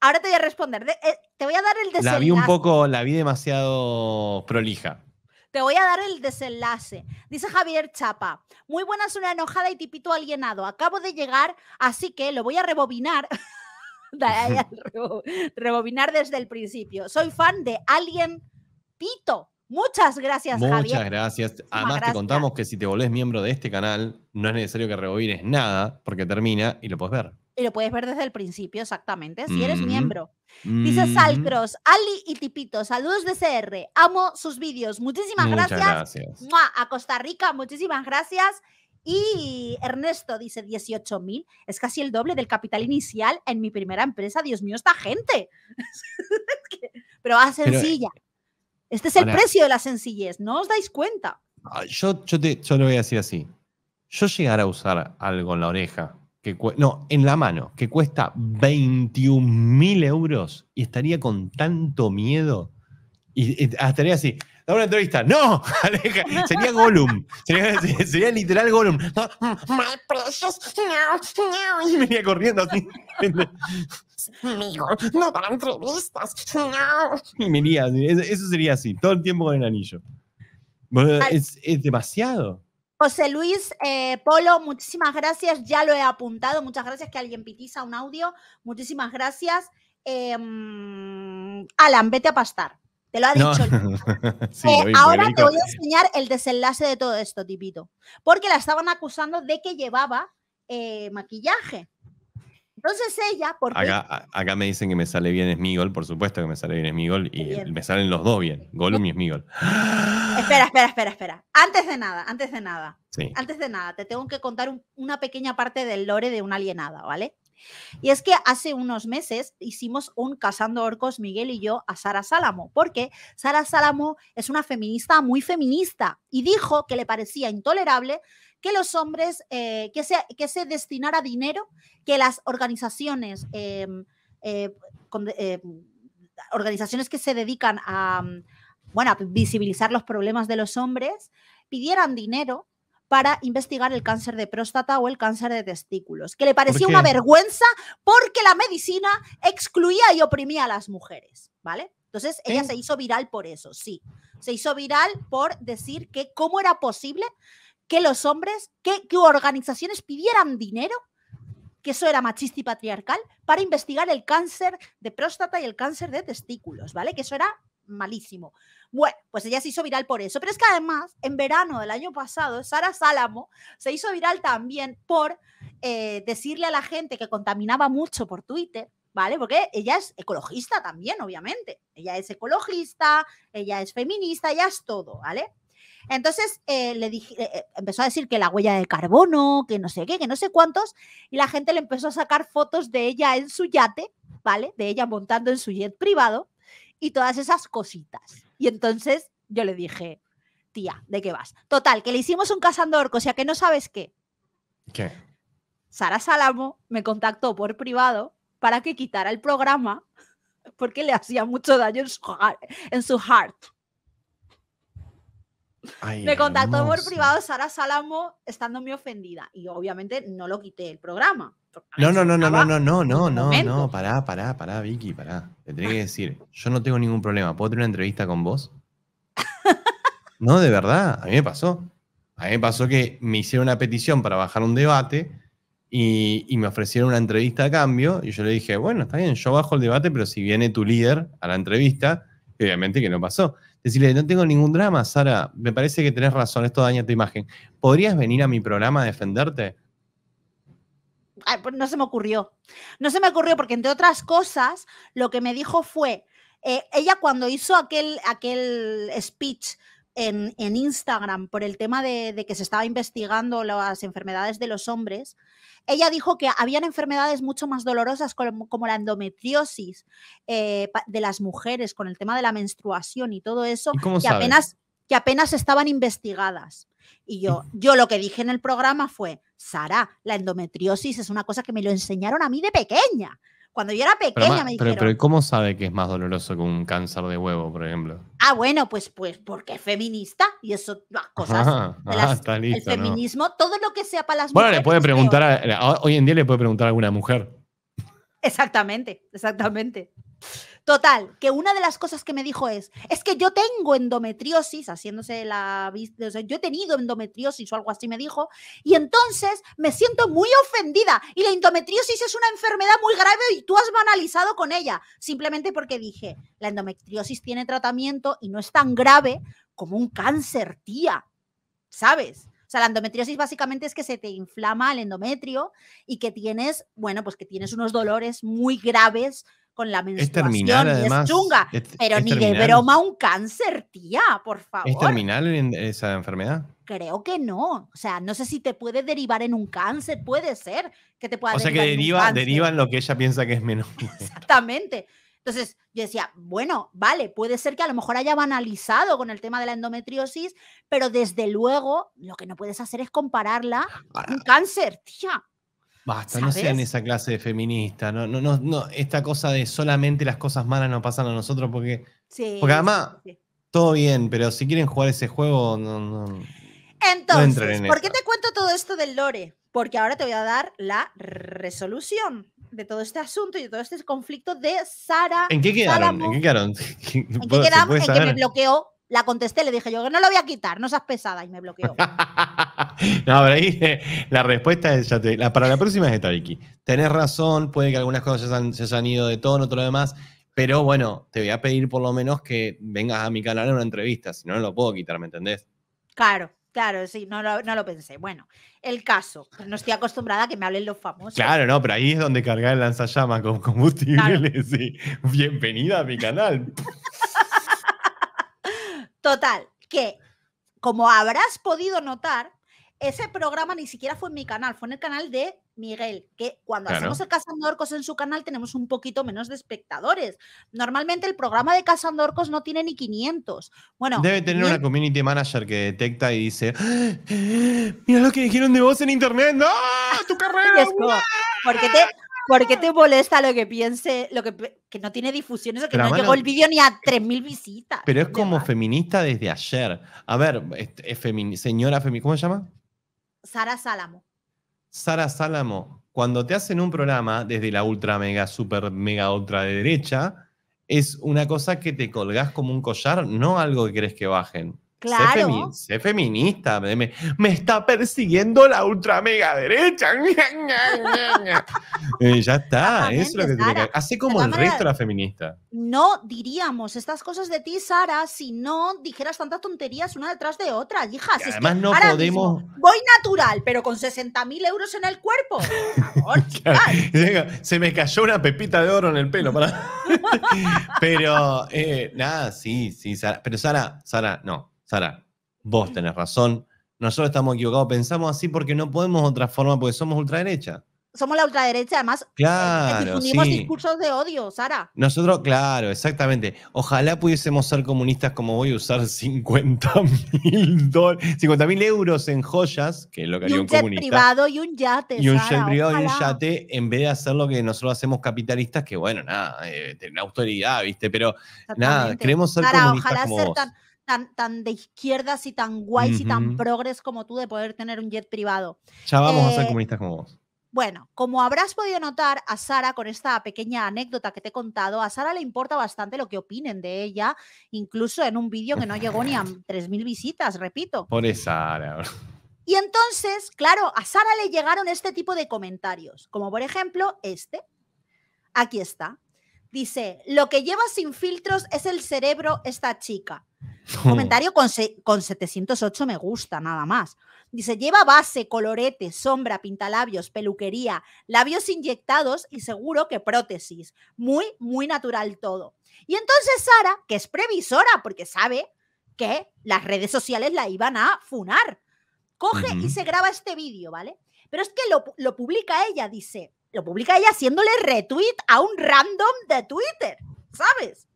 ahora te voy a responder. Eh, te voy a dar el desenlace. La vi un poco, la vi demasiado prolija. Te voy a dar el desenlace. Dice Javier Chapa, muy buena una enojada y tipito alienado. Acabo de llegar, así que lo voy a rebobinar. rebobinar desde el principio. Soy fan de Alien Pito. Muchas gracias, Javier. Muchas gracias. Además, te contamos que si te volvés miembro de este canal, no es necesario que rebobines nada, porque termina y lo puedes ver y lo puedes ver desde el principio exactamente, si eres mm, miembro. Dice mm. Salcros, Ali y Tipito, saludos de CR, amo sus vídeos, muchísimas gracias. A Costa Rica, muchísimas gracias. Y Ernesto dice 18.000, es casi el doble del capital inicial en mi primera empresa. Dios mío, esta gente. Pero a eh, sencilla. este es el precio de la sencillez, no os dais cuenta. Yo, yo, te, yo lo voy a decir así. Yo llegar a usar algo en la oreja no, en la mano, que cuesta 21 mil euros y estaría con tanto miedo. Y, estaría así, da una entrevista. ¡No! Aleja, sería Gollum. Sería, literal Gollum. my precious, no, no. Y venía corriendo así. no para entrevistas, no. Y venía Eso sería así, todo el tiempo con el anillo. es demasiado. José Luis eh, Polo, muchísimas gracias, ya lo he apuntado, muchas gracias que alguien pitiza un audio, muchísimas gracias. Em, Alan, vete a pastar, te lo ha dicho. Eh, ahora te voy a enseñar el desenlace de todo esto, tipito, porque la estaban acusando de que llevaba eh, maquillaje. Entonces ella, por acá, me dicen que me sale bien Smigol, por supuesto que me sale bien Smigol, y me salen los dos bien, Gollum y Smigol. Espera, espera, espera, espera. Antes de nada, antes de nada. Antes de nada, te tengo que contar una pequeña parte del lore de una alienada, ¿vale? Y es que hace unos meses hicimos un Casando Orcos Miguel y yo a Sara Salamo, porque Sara Salamo es una feminista muy feminista y dijo que le parecía intolerable que los hombres, eh, que, que se destinara dinero, que las organizaciones, eh, eh, organizaciones que se dedican a, bueno, visibilizar los problemas de los hombres, pidieran dinero para investigar el cáncer de próstata o el cáncer de testículos, que le parecía una vergüenza porque la medicina excluía y oprimía a las mujeres, ¿vale? Entonces ella se hizo viral por eso, sí. Se hizo viral por decir que cómo era posible que los hombres, que, organizaciones pidieran dinero, que eso era machista y patriarcal, para investigar el cáncer de próstata y el cáncer de testículos, ¿vale? Que eso era malísimo. Bueno, pues ella se hizo viral por eso. Pero es que además, en verano del año pasado, Sara Sálamo se hizo viral también por eh, decirle a la gente que contaminaba mucho por Twitter, ¿vale? Porque ella es ecologista también, obviamente. Ella es ecologista, ella es feminista, ella es todo, ¿vale? Entonces eh, le dije, eh, eh, empezó a decir que la huella de carbono, que no sé qué, que no sé cuántos, y la gente le empezó a sacar fotos de ella en su yate, ¿vale? De ella montando en su jet privado y todas esas cositas. Y entonces yo le dije, tía, ¿de qué vas? Total, que le hicimos un cazando o sea que no sabes qué. ¿Qué? Sara Salamo me contactó por privado para que quitara el programa porque le hacía mucho daño en su heart me contactó por privado Sara Salamo estando muy ofendida y obviamente no lo quité el programa. No, no, no, no, no, no, no, no, no, no, pará, pará, pará, Vicky, pará. Te tenía que decir, yo no tengo ningún problema, ¿puedo tener una entrevista con vos? no, de verdad, a mí me pasó. A mí me pasó que me hicieron una petición para bajar un debate y, y me ofrecieron una entrevista a cambio y yo le dije, bueno, está bien, yo bajo el debate, pero si viene tu líder a la entrevista, obviamente que no pasó decirle, no tengo ningún drama, Sara, me parece que tenés razón, esto daña tu imagen. ¿Podrías venir a mi programa a defenderte? Pues, no se me ocurrió. No se me ocurrió porque, entre otras cosas, lo que me dijo fue, eh, ella cuando hizo aquel, aquel speech en, Instagram por el tema de, que se estaba investigando las enfermedades de los hombres, ella dijo que habían enfermedades mucho más dolorosas como, la endometriosis eh, de las mujeres, con el tema de la menstruación y todo eso, ¿Y que, apenas, que apenas estaban investigadas. Y yo, mm. yo lo que dije en el programa fue, Sara, la endometriosis es una cosa que me lo enseñaron a mí de pequeña. Cuando yo era pequeña me dijeron... Pero, pero ¿cómo sabe que es más doloroso que un cáncer de huevo, por ejemplo? Ah, bueno, pues, pues, porque es feminista y eso, ah, cosas. las, el feminismo, todo lo que sea para las mujeres. Bueno, le puede preguntar, hoy en día le puede preguntar a alguna mujer. Exactamente, exactamente. Total, que una de las cosas que me dijo es, es que yo tengo endometriosis, haciéndose la... O yo he tenido endometriosis o algo así me dijo, y entonces me siento muy ofendida y la endometriosis es una enfermedad muy grave y tú has banalizado con ella, simplemente porque dije, la endometriosis tiene tratamiento y no es tan grave como un cáncer, tía, ¿sabes? O sea, la endometriosis básicamente es que se te inflama el endometrio y que tienes, bueno, pues que tienes unos dolores muy graves con la menstruación. Es terminal, Es chunga, pero ni de broma un cáncer, tía, por favor. ¿Es terminal esa enfermedad? Creo que no. O sea, no sé si te puede derivar en un cáncer, puede ser que te pueda O sea, que deriva, deriva en lo que ella piensa que es menos. Exactamente. Entonces, yo decía, bueno, vale, puede ser que a lo mejor haya banalizado con el tema de la endometriosis, pero desde luego lo que no puedes hacer es compararla a ah, un cáncer, tía. Basta, no sean esa clase de feminista. No, no, no, esta cosa de solamente las cosas malas nos pasan a nosotros porque. Sí, porque además, todo bien, pero si quieren jugar ese juego, Entonces, ¿por qué te cuento todo esto del lore? Porque ahora te voy a dar la resolución de todo este asunto y de todo este conflicto de Sara. ¿En qué quedaron? ¿En qué quedaron? ¿En qué quedaron? ¿En que me bloqueó la contesté, le dije yo que no lo voy a quitar, no seas pesada y me bloqueó. no, pero ahí la respuesta es, para la próxima es esta, Vicky. Tenés razón, puede que algunas cosas se han, ido de tono, todo lo demás, pero bueno, te voy a pedir por lo menos que vengas a mi canal en una entrevista, si no, no lo puedo quitar, ¿me entendés? Claro. Claro, sí, no lo, no lo pensé. Bueno, el caso, pues no estoy acostumbrada a que me hablen los famosos. Claro, no, pero ahí es donde cargar el lanzallamas con combustible. Sí. Bienvenida a mi canal. Total, que como habrás podido notar, ese programa ni siquiera fue en mi canal, fue en el canal de Miguel, que cuando hacemos el Cazando Orcos en su canal tenemos un poquito menos de espectadores. Normalmente el programa de Cazando Orcos no tiene ni 500. Bueno, debe tener una community manager que detecta y dice, ah, mira lo que dijeron de vos en internet, ¡no! ¡ah, ¡Tu carrera! Porque te, ¿Por qué te molesta lo que piense, lo que, no tiene difusión, eso que no llegó el vídeo ni a 3.000 visitas? Pero es como feminista desde ayer. A ver, eh, señora feminista, ¿cómo se llama? Sara Sálamo. Sara Sálamo, cuando te hacen un programa desde la ultra mega, super mega ultra de derecha, es una cosa que te colgás como un collar, no algo que crees que bajen. Claro. Sé, feminista. Me, está persiguiendo la ultra mega derecha. Eh, ya está. Eso es lo que tiene Así como el resto de la feminista. No diríamos estas cosas de ti, Sara, si no dijeras tantas tonterías una detrás de otra. Hija, además no podemos. voy natural, pero con mil euros en el cuerpo. Por favor, Se me cayó una pepita de oro en el pelo. pero, eh, nada, sí, sí, Sara. Pero Sara, Sara, no. Sara, vos tenés razón, nosotros estamos equivocados, pensamos así porque no podemos otra forma, porque somos ultraderecha. Somos la ultraderecha, además. Claro. sí. difundimos discursos de odio, Sara. Nosotros, claro, exactamente. Ojalá pudiésemos ser comunistas como voy a usar 50 mil euros en joyas, que es lo que haría un, un jet privado y un yate. Y un privado y un yate, en vez de hacer lo que nosotros hacemos capitalistas, que bueno, nada, eh, tener autoridad, ¿viste? Pero nada, queremos ser comunistas como tan, de izquierdas y tan guays y tan progres como tú de poder tener un jet privado. Ya vamos a ser eh, comunistas como vos. Bueno, como habrás podido notar, a Sara, con esta pequeña anécdota que te he contado, a Sara le importa bastante lo que opinen de ella, incluso en un vídeo que no llegó ni a 3.000 visitas, repito. Por Sara. Y entonces, claro, a Sara le llegaron este tipo de comentarios, como por ejemplo este. Aquí está. Dice, lo que lleva sin filtros es el cerebro esta chica. comentario con, 708 me gusta, nada más. Dice, lleva base, colorete, sombra, pintalabios, peluquería, labios inyectados y seguro que prótesis. Muy, muy natural todo. Y entonces Sara, que es previsora porque sabe que las redes sociales la iban a funar, coge y se graba este vídeo, ¿vale? Pero es que lo, lo publica ella, dice, lo publica ella haciéndole retweet a un random de Twitter, ¿sabes?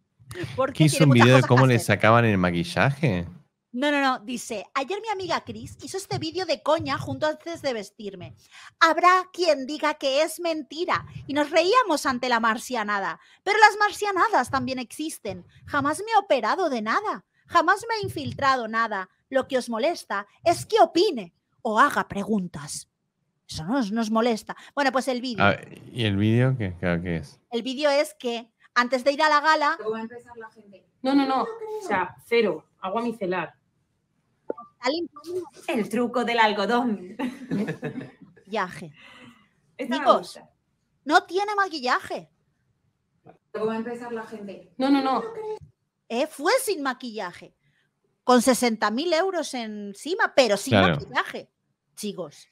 Porque hizo un video de cómo le sacaban el maquillaje? No, no, no. Dice, ayer mi amiga Chris hizo este vídeo de coña junto antes de vestirme. Habrá quien diga que es mentira y nos reíamos ante la marcianada. Pero las marcianadas también existen. Jamás me he operado de nada. Jamás me he infiltrado nada. Lo que os molesta es que opine o haga preguntas. Eso nos, nos molesta. Bueno, pues el vídeo. Ah, ¿Y el vídeo qué, es? El vídeo es que antes de ir a la gala. No, no, no. O sea, cero. Agua micelar. El truco del algodón. Maquillaje. Chicos, no tiene maquillaje. No, no, no. Eh, fue sin maquillaje. Con 60.000 euros encima, pero sin maquillaje. Chicos.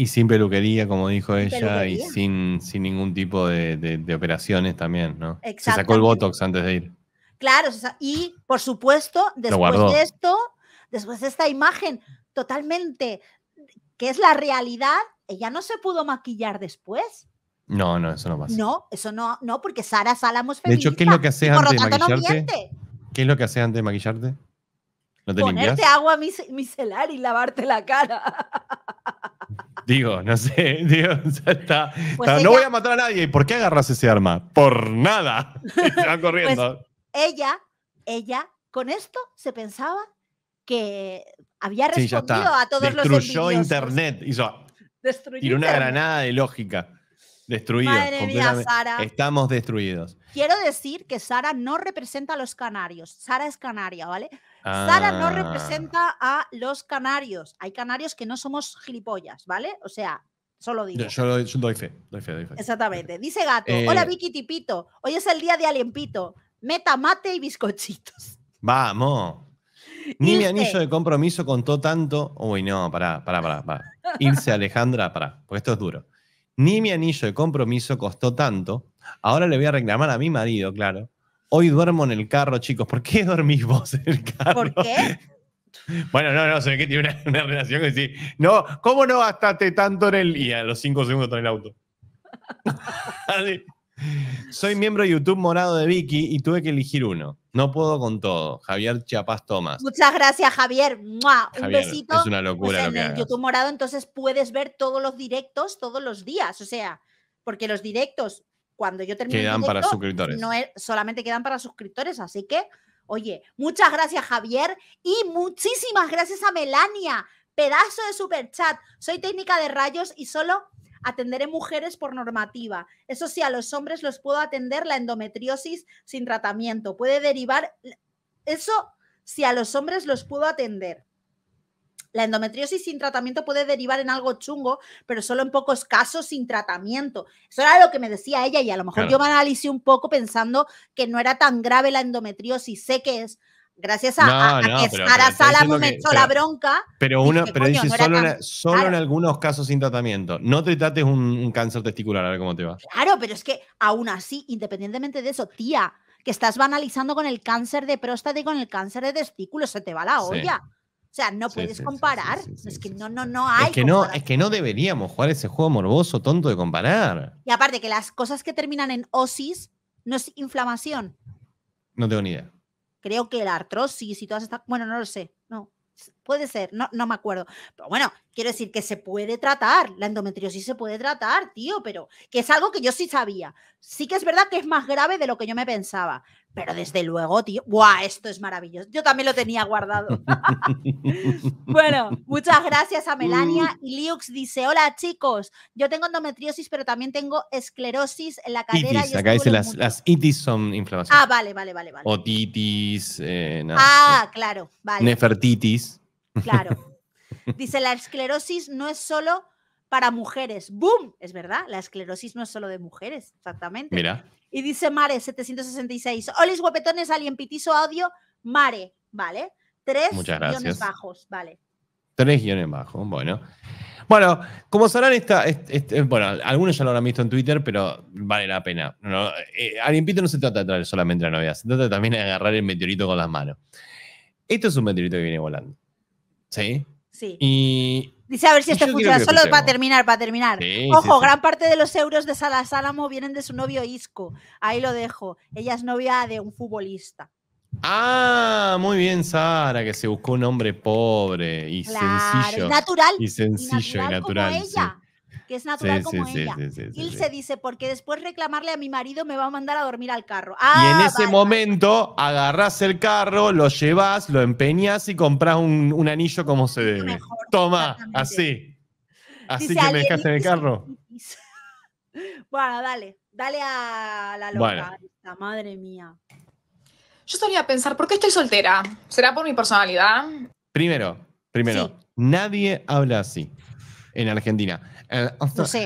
Y sin peluquería, como dijo ella, y sin, sin ningún tipo de, operaciones también, ¿no? Se sacó el Botox antes de ir. Claro, y por supuesto, después de esto, después de esta imagen totalmente que es la realidad, ella no se pudo maquillar después. No, no, eso no pasa. No, eso no, no, porque Sara Salamos De hecho, ¿qué es lo que haces antes de maquillarte? ¿Qué es lo que haces antes de maquillarte? Ponerte agua micelar y lavarte la cara. Digo, no sé, pues no voy a matar a nadie. ¿Y por qué agarras ese arma? Por nada. Están corriendo. Pues ella, ella, con esto se pensaba que había respondido a todos los los Destruyó Internet. Hizo, una granada de lógica. Destruido. Madre mía, Sara. Estamos destruidos. Quiero decir que Sara no representa a los canarios. Sara es canaria, ¿vale? Sara no ah. representa a los canarios. Hay canarios que no somos gilipollas, ¿vale? O sea, solo digo. Yo, doy, fe, doy, fe, doy fe, Exactamente. Dice Gato, hola eh. Vicky Tipito, hoy es el día de Alempito. Meta mate y bizcochitos. Vamos. Ni mi anillo de compromiso contó tanto. Uy, no, para, para, pará. pará. Irse Alejandra, para, porque esto es duro. Ni mi anillo de compromiso costó tanto. Ahora le voy a reclamar a mi marido, claro, Hoy duermo en el carro, chicos. ¿Por qué dormís vos en el carro? ¿Por qué? Bueno, no, no, se ve que tiene una, relación que sí. No, ¿cómo no gastaste tanto en el. día, los cinco segundos en el auto. Soy miembro de YouTube Morado de Vicky y tuve que elegir uno. No puedo con todo. Javier Chiapas Tomás. Muchas gracias, Javier. Un besito. Es una locura pues lo que En YouTube Morado entonces puedes ver todos los directos todos los días. O sea, porque los directos cuando yo termine. Quedan para suscriptores. No solamente quedan para suscriptores, así que, oye, muchas gracias, Javier, y muchísimas gracias a Melania. Pedazo de super chat. Soy técnica de rayos y solo atenderé mujeres por normativa. Eso sí, a los hombres los puedo atender la endometriosis sin tratamiento. Puede derivar. Eso si a los hombres los puedo atender. La endometriosis sin tratamiento puede derivar en algo chungo, pero solo en pocos casos sin tratamiento. Eso era lo que me decía ella y a lo mejor yo me analicé un poco pensando que no era tan grave la endometriosis. Sé que es gracias a, a, a que Sara me la bronca. Pero, una, pero dice solo, en algunos casos sin tratamiento. No te trates un, cáncer testicular, a ver cómo te va. Claro, pero es que aún así, independientemente de eso, tía, que estás banalizando con el cáncer de próstata y con el cáncer de testículo, se te va la olla. O sea, no puedes comparar. es que no, no, no hay. Es que no, es que no deberíamos jugar ese juego morboso, tonto de comparar. Y aparte que las cosas que terminan en osis no es inflamación. No tengo ni idea. Creo que la artrosis y todas estas. Bueno, no lo sé. No puede ser, no, no me acuerdo. Pero bueno, quiero decir que se puede tratar, la endometriosis se puede tratar, tío, pero que es algo que yo sí sabía. Sí que es verdad que es más grave de lo que yo me pensaba, pero desde luego, tío, ¡Buah! Esto es maravilloso. Yo también lo tenía guardado. bueno, muchas gracias a Melania. Y Liux dice: Hola chicos, yo tengo endometriosis, pero también tengo esclerosis en la cadera. y acá las, itis son inflamación. Ah, vale, vale, vale. vale. Otitis, eh, nada. Ah, eh, claro, vale. Nefertitis. Claro. Dice, la esclerosis no es solo para mujeres. ¡Boom! Es verdad, la esclerosis no es solo de mujeres, exactamente. Mira. Y dice Mare, 766. Olis guapetones, alguien pitizo, audio, Mare, ¿vale? Tres guiones bajos, ¿vale? Tres guiones bajos, bueno. Bueno, como sabrán, esta, eh, bueno, algunos ya lo han visto en Twitter, pero vale la pena. No, eh, no se trata de traer solamente la novedad, se trata también de agarrar el meteorito con las manos. Esto es un meteorito que viene volando. Sí. Sí. Y, Dice a ver si esto funciona. Solo para terminar, para terminar. Ojo, gran parte de los euros de Salas Álamo vienen de su novio Isco. Ahí lo dejo. Ella es novia de un futbolista. Ah, muy bien, Sara, que se buscó un hombre pobre y sencillo. natural. Y sencillo y natural. Y ella que es natural como ella. y se dice, porque mm. después reclamarle a mi marido me va a mandar a dormir al carro. y en ah, ese momento agarrás el carro, lo llevas, lo empeñas y compras un, anillo como se debe. Toma, así. Así que me dejaste en el carro. bueno, dale, dale a la loca. madre mía. Yo solía pensar, ¿por qué estoy soltera? ¿Será por mi personalidad? Primero, primero, nadie habla así en Argentina. Eh, no sé.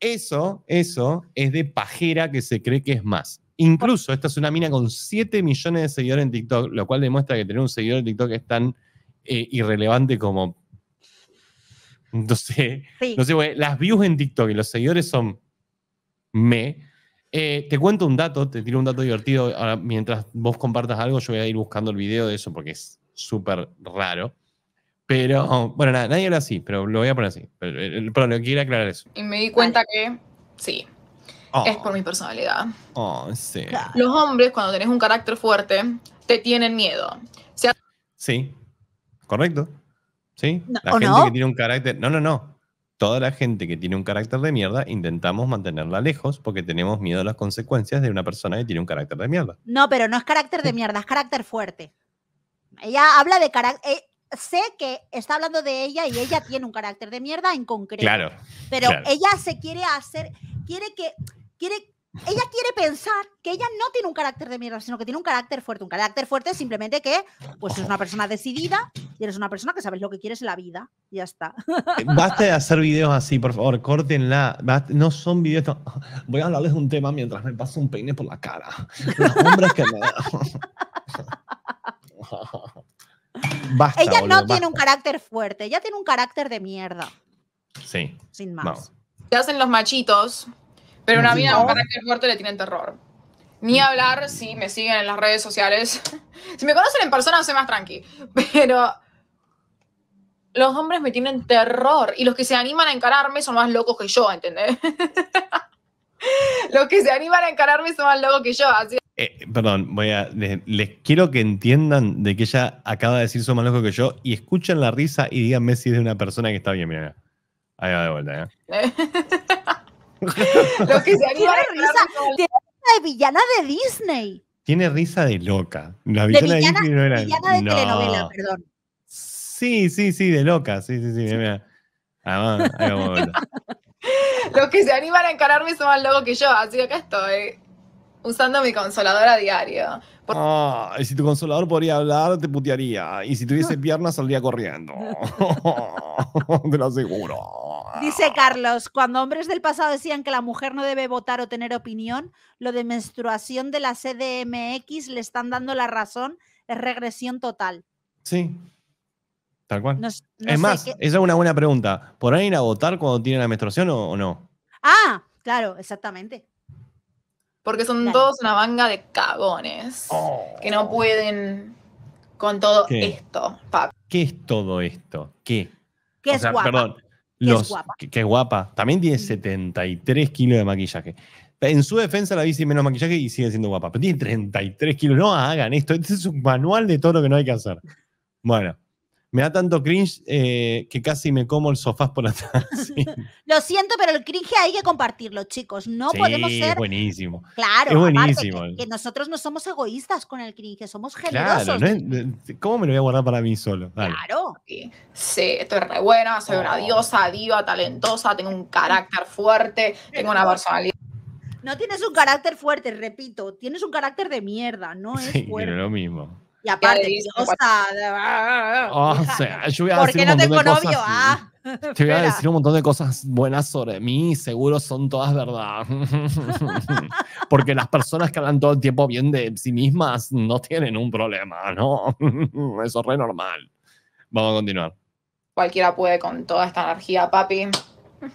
Eso, eso es de pajera que se cree que es más. Incluso esta es una mina con 7 millones de seguidores en TikTok, lo cual demuestra que tener un seguidor en TikTok es tan eh, irrelevante como. No sé. No sé, las views en TikTok y los seguidores son me. Eh, te cuento un dato, te tiro un dato divertido. Ahora, mientras vos compartas algo, yo voy a ir buscando el video de eso porque es súper raro. Pero, bueno, nadie habla así, pero lo voy a poner así. Pero eh, eh, lo quiero aclarar eso. Y me di cuenta que, sí, oh. es por mi personalidad. Oh, sí. Los hombres, cuando tenés un carácter fuerte, te tienen miedo. sí, correcto. ¿Sí? la gente que tiene un carácter... No, no, no. Toda la gente que tiene un carácter de mierda intentamos mantenerla lejos porque tenemos miedo a las consecuencias de una persona que tiene un carácter de mierda. No, pero no es carácter de mierda, es carácter fuerte. Ella habla de carácter. Eh, sé que está hablando de ella y ella tiene un carácter de mierda en concreto. Claro. Pero ella se quiere hacer. Quiere que. Quiere ella quiere pensar que ella no tiene un carácter de mierda, sino que tiene un carácter fuerte. Un carácter fuerte simplemente que, pues, es una persona decidida y eres una persona que sabes lo que quieres en la vida. ya está. Eh, basta de hacer videos así, por favor, córtenla. no son videos. Voy a hablarles de un tema mientras me paso un peine por la cara. Los hombres que me. ella no tiene un carácter fuerte, ella tiene un carácter de mierda. Sí. Sin más. Se hacen los machitos, pero una amiga con carácter fuerte le tienen terror. Ni hablar si me siguen en las redes sociales. Si me conocen en persona, soy más tranqui. Pero los hombres me tienen terror. Y los que se animan a encararme son más locos que yo, ¿entendés? los que se animan a encararme son más locos que yo. Así eh, perdón, voy a, les, quiero que entiendan de que ella acaba de decir, eso más loco que yo, y escuchen la risa y díganme si es de una persona que está bien, mira. Ahí va de vuelta, ¿eh? Lo que sería risa, tiene risa de villana de Disney. Tiene risa de loca. La villana de, villana, de Disney no era... Villana de telenovela, perdón. Sí, sí, sí, de loca, sí, sí, sí, mira. Ah, ahí vamos de vuelta. Los que se animan a encararme son más locos que yo, así que acá estoy usando mi consolador a diario. Ah, y si tu consolador podría hablar, te putearía. Y si tuviese piernas, saldría corriendo. te lo aseguro. Dice Carlos, cuando hombres del pasado decían que la mujer no debe votar o tener opinión, lo de menstruación de la CDMX le están dando la razón, es regresión total. Sí, tal cual. es más, esa es una buena pregunta. ¿Podrán ir a votar cuando tienen la menstruación o no? Ah, claro, exactamente. Porque son todos una manga de cagones oh. que no pueden con todo esto, papi. ¿Qué es todo esto? ¿Qué? ¿Qué es guapa? Perdón, Que, es guapa. También tiene 73 kilos de maquillaje. En su defensa la dice menos maquillaje y sigue siendo guapa. Pero tiene 33 kilos. No hagan esto. Este es un manual de todo lo que no hay que hacer. Bueno. Me da tanto cringe eh, que casi me como el sofá por atrás. Lo siento, pero el cringe hay que compartirlo, chicos. No podemos ser. Es buenísimo. Claro, es buenísimo. que, nosotros no somos egoístas con el cringe, somos generosos. Claro, ¿Cómo me lo voy a guardar para mí solo? Claro. Sí, estoy re buena, soy una oh. diosa, diva, talentosa, tengo un carácter fuerte, tengo una personalidad. No tienes un carácter fuerte, repito, tienes un carácter de mierda, no es fuerte. Pero lo mismo. Y aparte, voy ah, ah, a ¿Por qué no tengo novio? Ah, Te voy a decir un montón de cosas buenas sobre mí, seguro son todas verdad. Porque las personas que hablan todo el tiempo bien de sí mismas no tienen un problema, ¿no? Eso es re normal. Vamos a continuar. Cualquiera puede con toda esta energía, papi.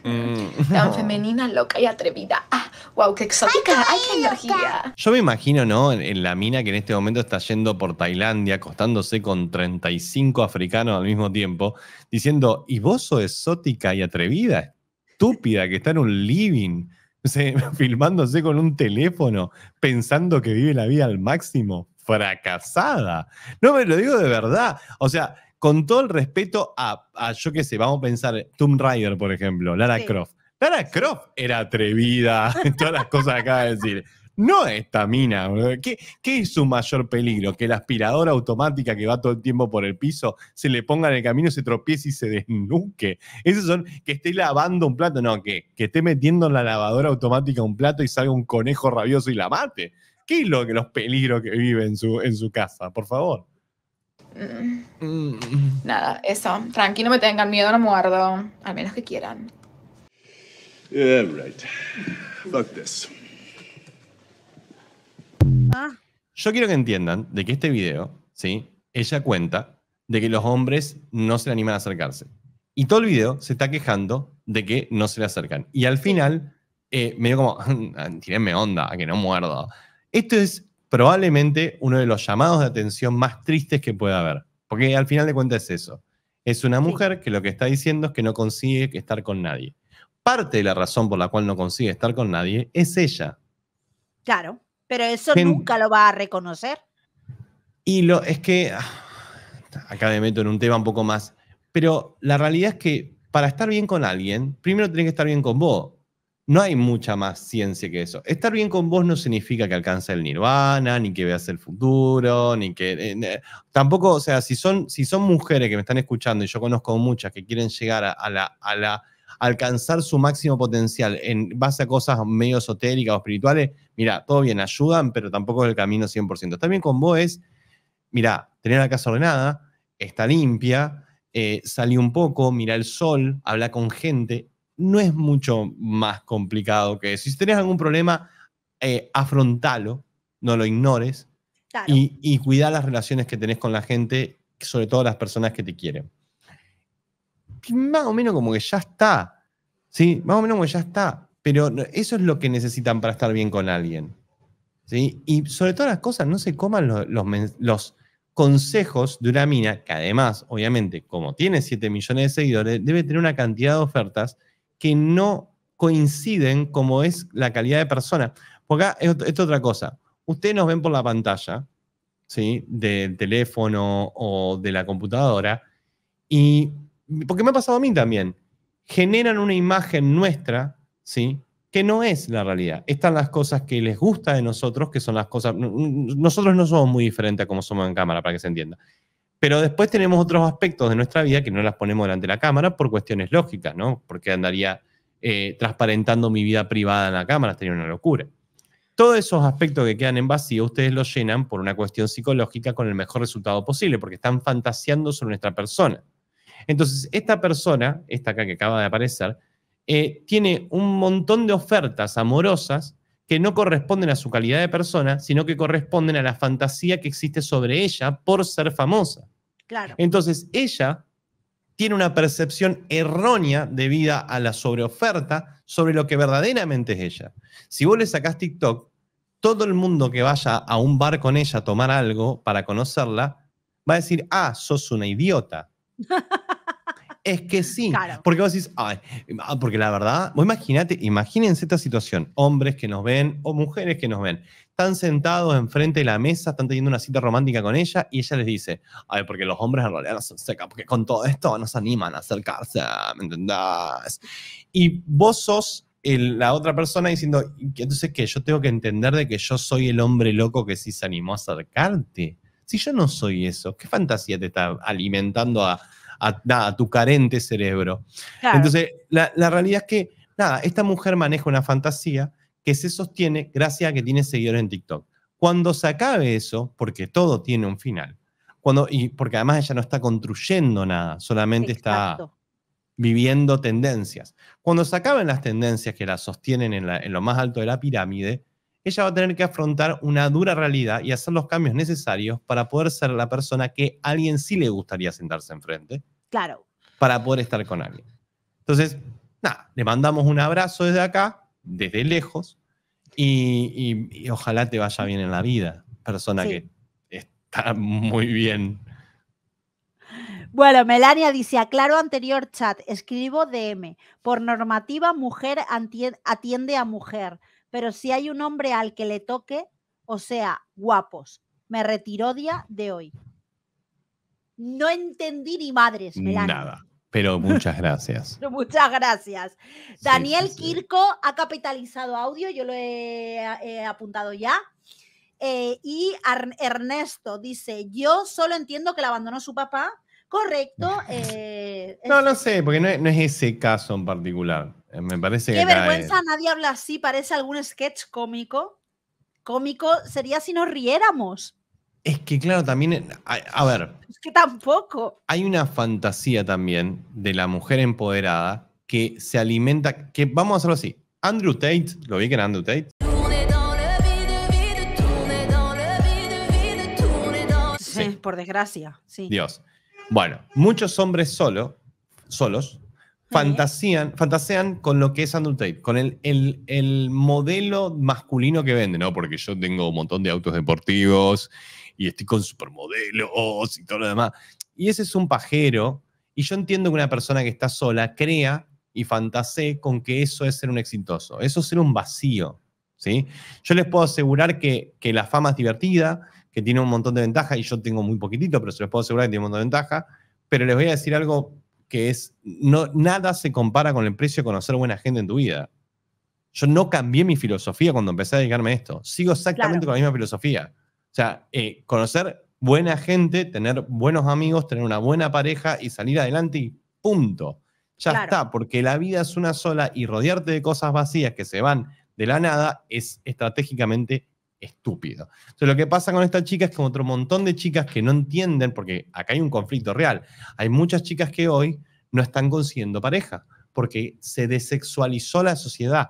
Mm. Tan femenina, loca y atrevida. Ah, wow, qué exótica. Ay, qué energía. Yo me imagino, ¿no? En la mina que en este momento está yendo por Tailandia, acostándose con 35 africanos al mismo tiempo, diciendo, ¿y vos sos exótica y atrevida? Estúpida, que está en un living, filmándose con un teléfono, pensando que vive la vida al máximo fracasada. No me lo digo de verdad. O sea, con todo el respeto a, yo qué sé, vamos a pensar, Tomb Raider, por ejemplo, Lara Croft. Lara Croft era atrevida en todas las cosas que acaba de decir. No esta mina, ¿Qué, es su mayor peligro? ¿Que la aspiradora automática que va todo el tiempo por el piso se le ponga en el camino, se tropiece y se desnuque? Esos son que esté lavando un plato, no, que, que esté metiendo en la lavadora automática un plato y salga un conejo rabioso y la mate. ¿Qué es lo que los peligros que vive su, en su casa? Por favor. Mm. Nada, eso. Tranqui, no me tengan miedo, no muerdo. Al menos que quieran. Ah. Yo quiero que entiendan de que este video, ¿sí? Ella cuenta de que los hombres no se le animan a acercarse. Y todo el video se está quejando de que no se le acercan. Y al final, eh, medio como, ah, me onda, a que no muerdo. Esto es probablemente uno de los llamados de atención más tristes que pueda haber. Porque al final de cuentas es eso. Es una mujer que lo que está diciendo es que no consigue estar con nadie. Parte de la razón por la cual no consigue estar con nadie es ella. Claro, pero eso nunca lo va a reconocer. Y lo es que ah, acá me meto en un tema un poco más, pero la realidad es que para estar bien con alguien, primero tenés que estar bien con vos. No hay mucha más ciencia que eso. Estar bien con vos no significa que alcance el nirvana, ni que veas el futuro, ni que... Eh, tampoco, o sea, si son, si son mujeres que me están escuchando, y yo conozco muchas que quieren llegar a, la, a la alcanzar su máximo potencial en base a cosas medio esotéricas o espirituales, mira, todo bien, ayudan, pero tampoco es el camino 100%. Estar bien con vos es, mira, tener la casa ordenada, está limpia, eh, salí un poco, mira el sol, habla con gente, no es mucho más complicado que eso. Si tenés algún problema, eh, afrontalo, no lo ignores y, cuidar las relaciones que tenés con la gente, sobre todo las personas que te quieren. más o menos como que ya está, ¿sí? Más o menos como que ya está, pero eso es lo que necesitan para estar bien con alguien, Y sobre todas las cosas, no se coman los consejos de una mina que además, obviamente, como tiene 7 millones de seguidores, debe tener una cantidad de ofertas que no coinciden como es la calidad de persona. Porque acá es, otra cosa. Ustedes nos ven por la pantalla, ¿sí? Del teléfono o de la computadora. Y, porque me ha pasado a mí también, generan una imagen nuestra, ¿sí? Que no es la realidad. Estas son las cosas que les gusta de nosotros, que son las cosas... Nosotros no somos muy diferentes a como somos en cámara, para que se entienda. Pero después tenemos otros aspectos de nuestra vida que no las ponemos delante de la cámara por cuestiones lógicas, ¿no? Porque andaría eh, transparentando mi vida privada en la cámara, sería una locura. Todos esos aspectos que quedan en vacío, ustedes los llenan por una cuestión psicológica con el mejor resultado posible, porque están fantaseando sobre nuestra persona. Entonces, esta persona, esta acá que acaba de aparecer, eh, tiene un montón de ofertas amorosas que no corresponden a su calidad de persona, sino que corresponden a la fantasía que existe sobre ella por ser famosa. Claro. Entonces, ella tiene una percepción errónea debida a la sobreoferta sobre lo que verdaderamente es ella. Si vos le sacás TikTok, todo el mundo que vaya a un bar con ella a tomar algo para conocerla, va a decir, ah, sos una idiota. es que sí. Porque vos decís, ah, porque la verdad, vos imagínate imagínense esta situación, hombres que nos ven o mujeres que nos ven, están sentados enfrente de la mesa, están teniendo una cita romántica con ella y ella les dice, porque los hombres en realidad no son porque con todo esto nos animan a acercarse, ¿me entendás? Y vos sos la otra persona diciendo, entonces que yo tengo que entender de que yo soy el hombre loco que sí se animó a acercarte. Si yo no soy eso, ¿qué fantasía te está alimentando a a, tu carente cerebro. Entonces, la, realidad es que, nada, esta mujer maneja una fantasía que se sostiene gracias a que tiene seguidores en TikTok. Cuando se acabe eso, porque todo tiene un final, cuando, y porque además ella no está construyendo nada, solamente está viviendo tendencias. Cuando se acaben las tendencias que la sostienen en, lo más alto de la pirámide, ella va a tener que afrontar una dura realidad y hacer los cambios necesarios para poder ser la persona que a alguien sí le gustaría sentarse enfrente. Claro. Para poder estar con alguien. Entonces, nada, le mandamos un abrazo desde acá, desde lejos, y, ojalá te vaya bien en la vida, persona que está muy bien. Bueno, Melania dice, aclaro anterior chat, escribo DM. Por normativa, mujer atiende a mujer pero si hay un hombre al que le toque, o sea, guapos, me retiro día de hoy. No entendí ni madres, Melania. Nada. Pero muchas gracias. muchas gracias. Daniel Kirko ha capitalizado audio, yo lo he, apuntado ya. Eh, y Ernesto dice, yo solo entiendo que le abandonó su papá. Correcto. Eh, no, no sé, porque no no es, ese caso en particular. Eh, me parece Qué vergüenza, nadie habla así, parece algún sketch cómico. Cómico sería si nos riéramos. Es que claro, también, eh, a, ver. Es que tampoco. Hay una fantasía también de la mujer empoderada que se alimenta, que vamos a hacerlo así. Andrew Tate, ¿lo vi que era Andrew Tate? Eh, sí, por desgracia, sí. Dios. Bueno, muchos hombres solo, solos fantasean, fantasean con lo que es Andrew Tate, con el, modelo masculino que vende, ¿no? Porque yo tengo un montón de autos deportivos y estoy con supermodelos y todo lo demás. Y ese es un pajero. Y yo entiendo que una persona que está sola crea y fantasee con que eso es ser un exitoso. Eso es ser un vacío, ¿sí? Yo les puedo asegurar que, que la fama es divertida, que tiene un montón de ventajas, y yo tengo muy poquitito, pero se los puedo asegurar que tiene un montón de ventajas. Pero les voy a decir algo que es, no, nada se compara con el precio de conocer buena gente en tu vida. Yo no cambié mi filosofía cuando empecé a dedicarme a esto. Sigo exactamente con la misma filosofía. O sea, eh, conocer buena gente, tener buenos amigos, tener una buena pareja y salir adelante y punto. Ya está, porque la vida es una sola y rodearte de cosas vacías que se van de la nada es estratégicamente estúpido. Entonces, lo que pasa con esta chica es que otro montón de chicas que no entienden, porque acá hay un conflicto real. Hay muchas chicas que hoy no están consiguiendo pareja, porque se desexualizó la sociedad.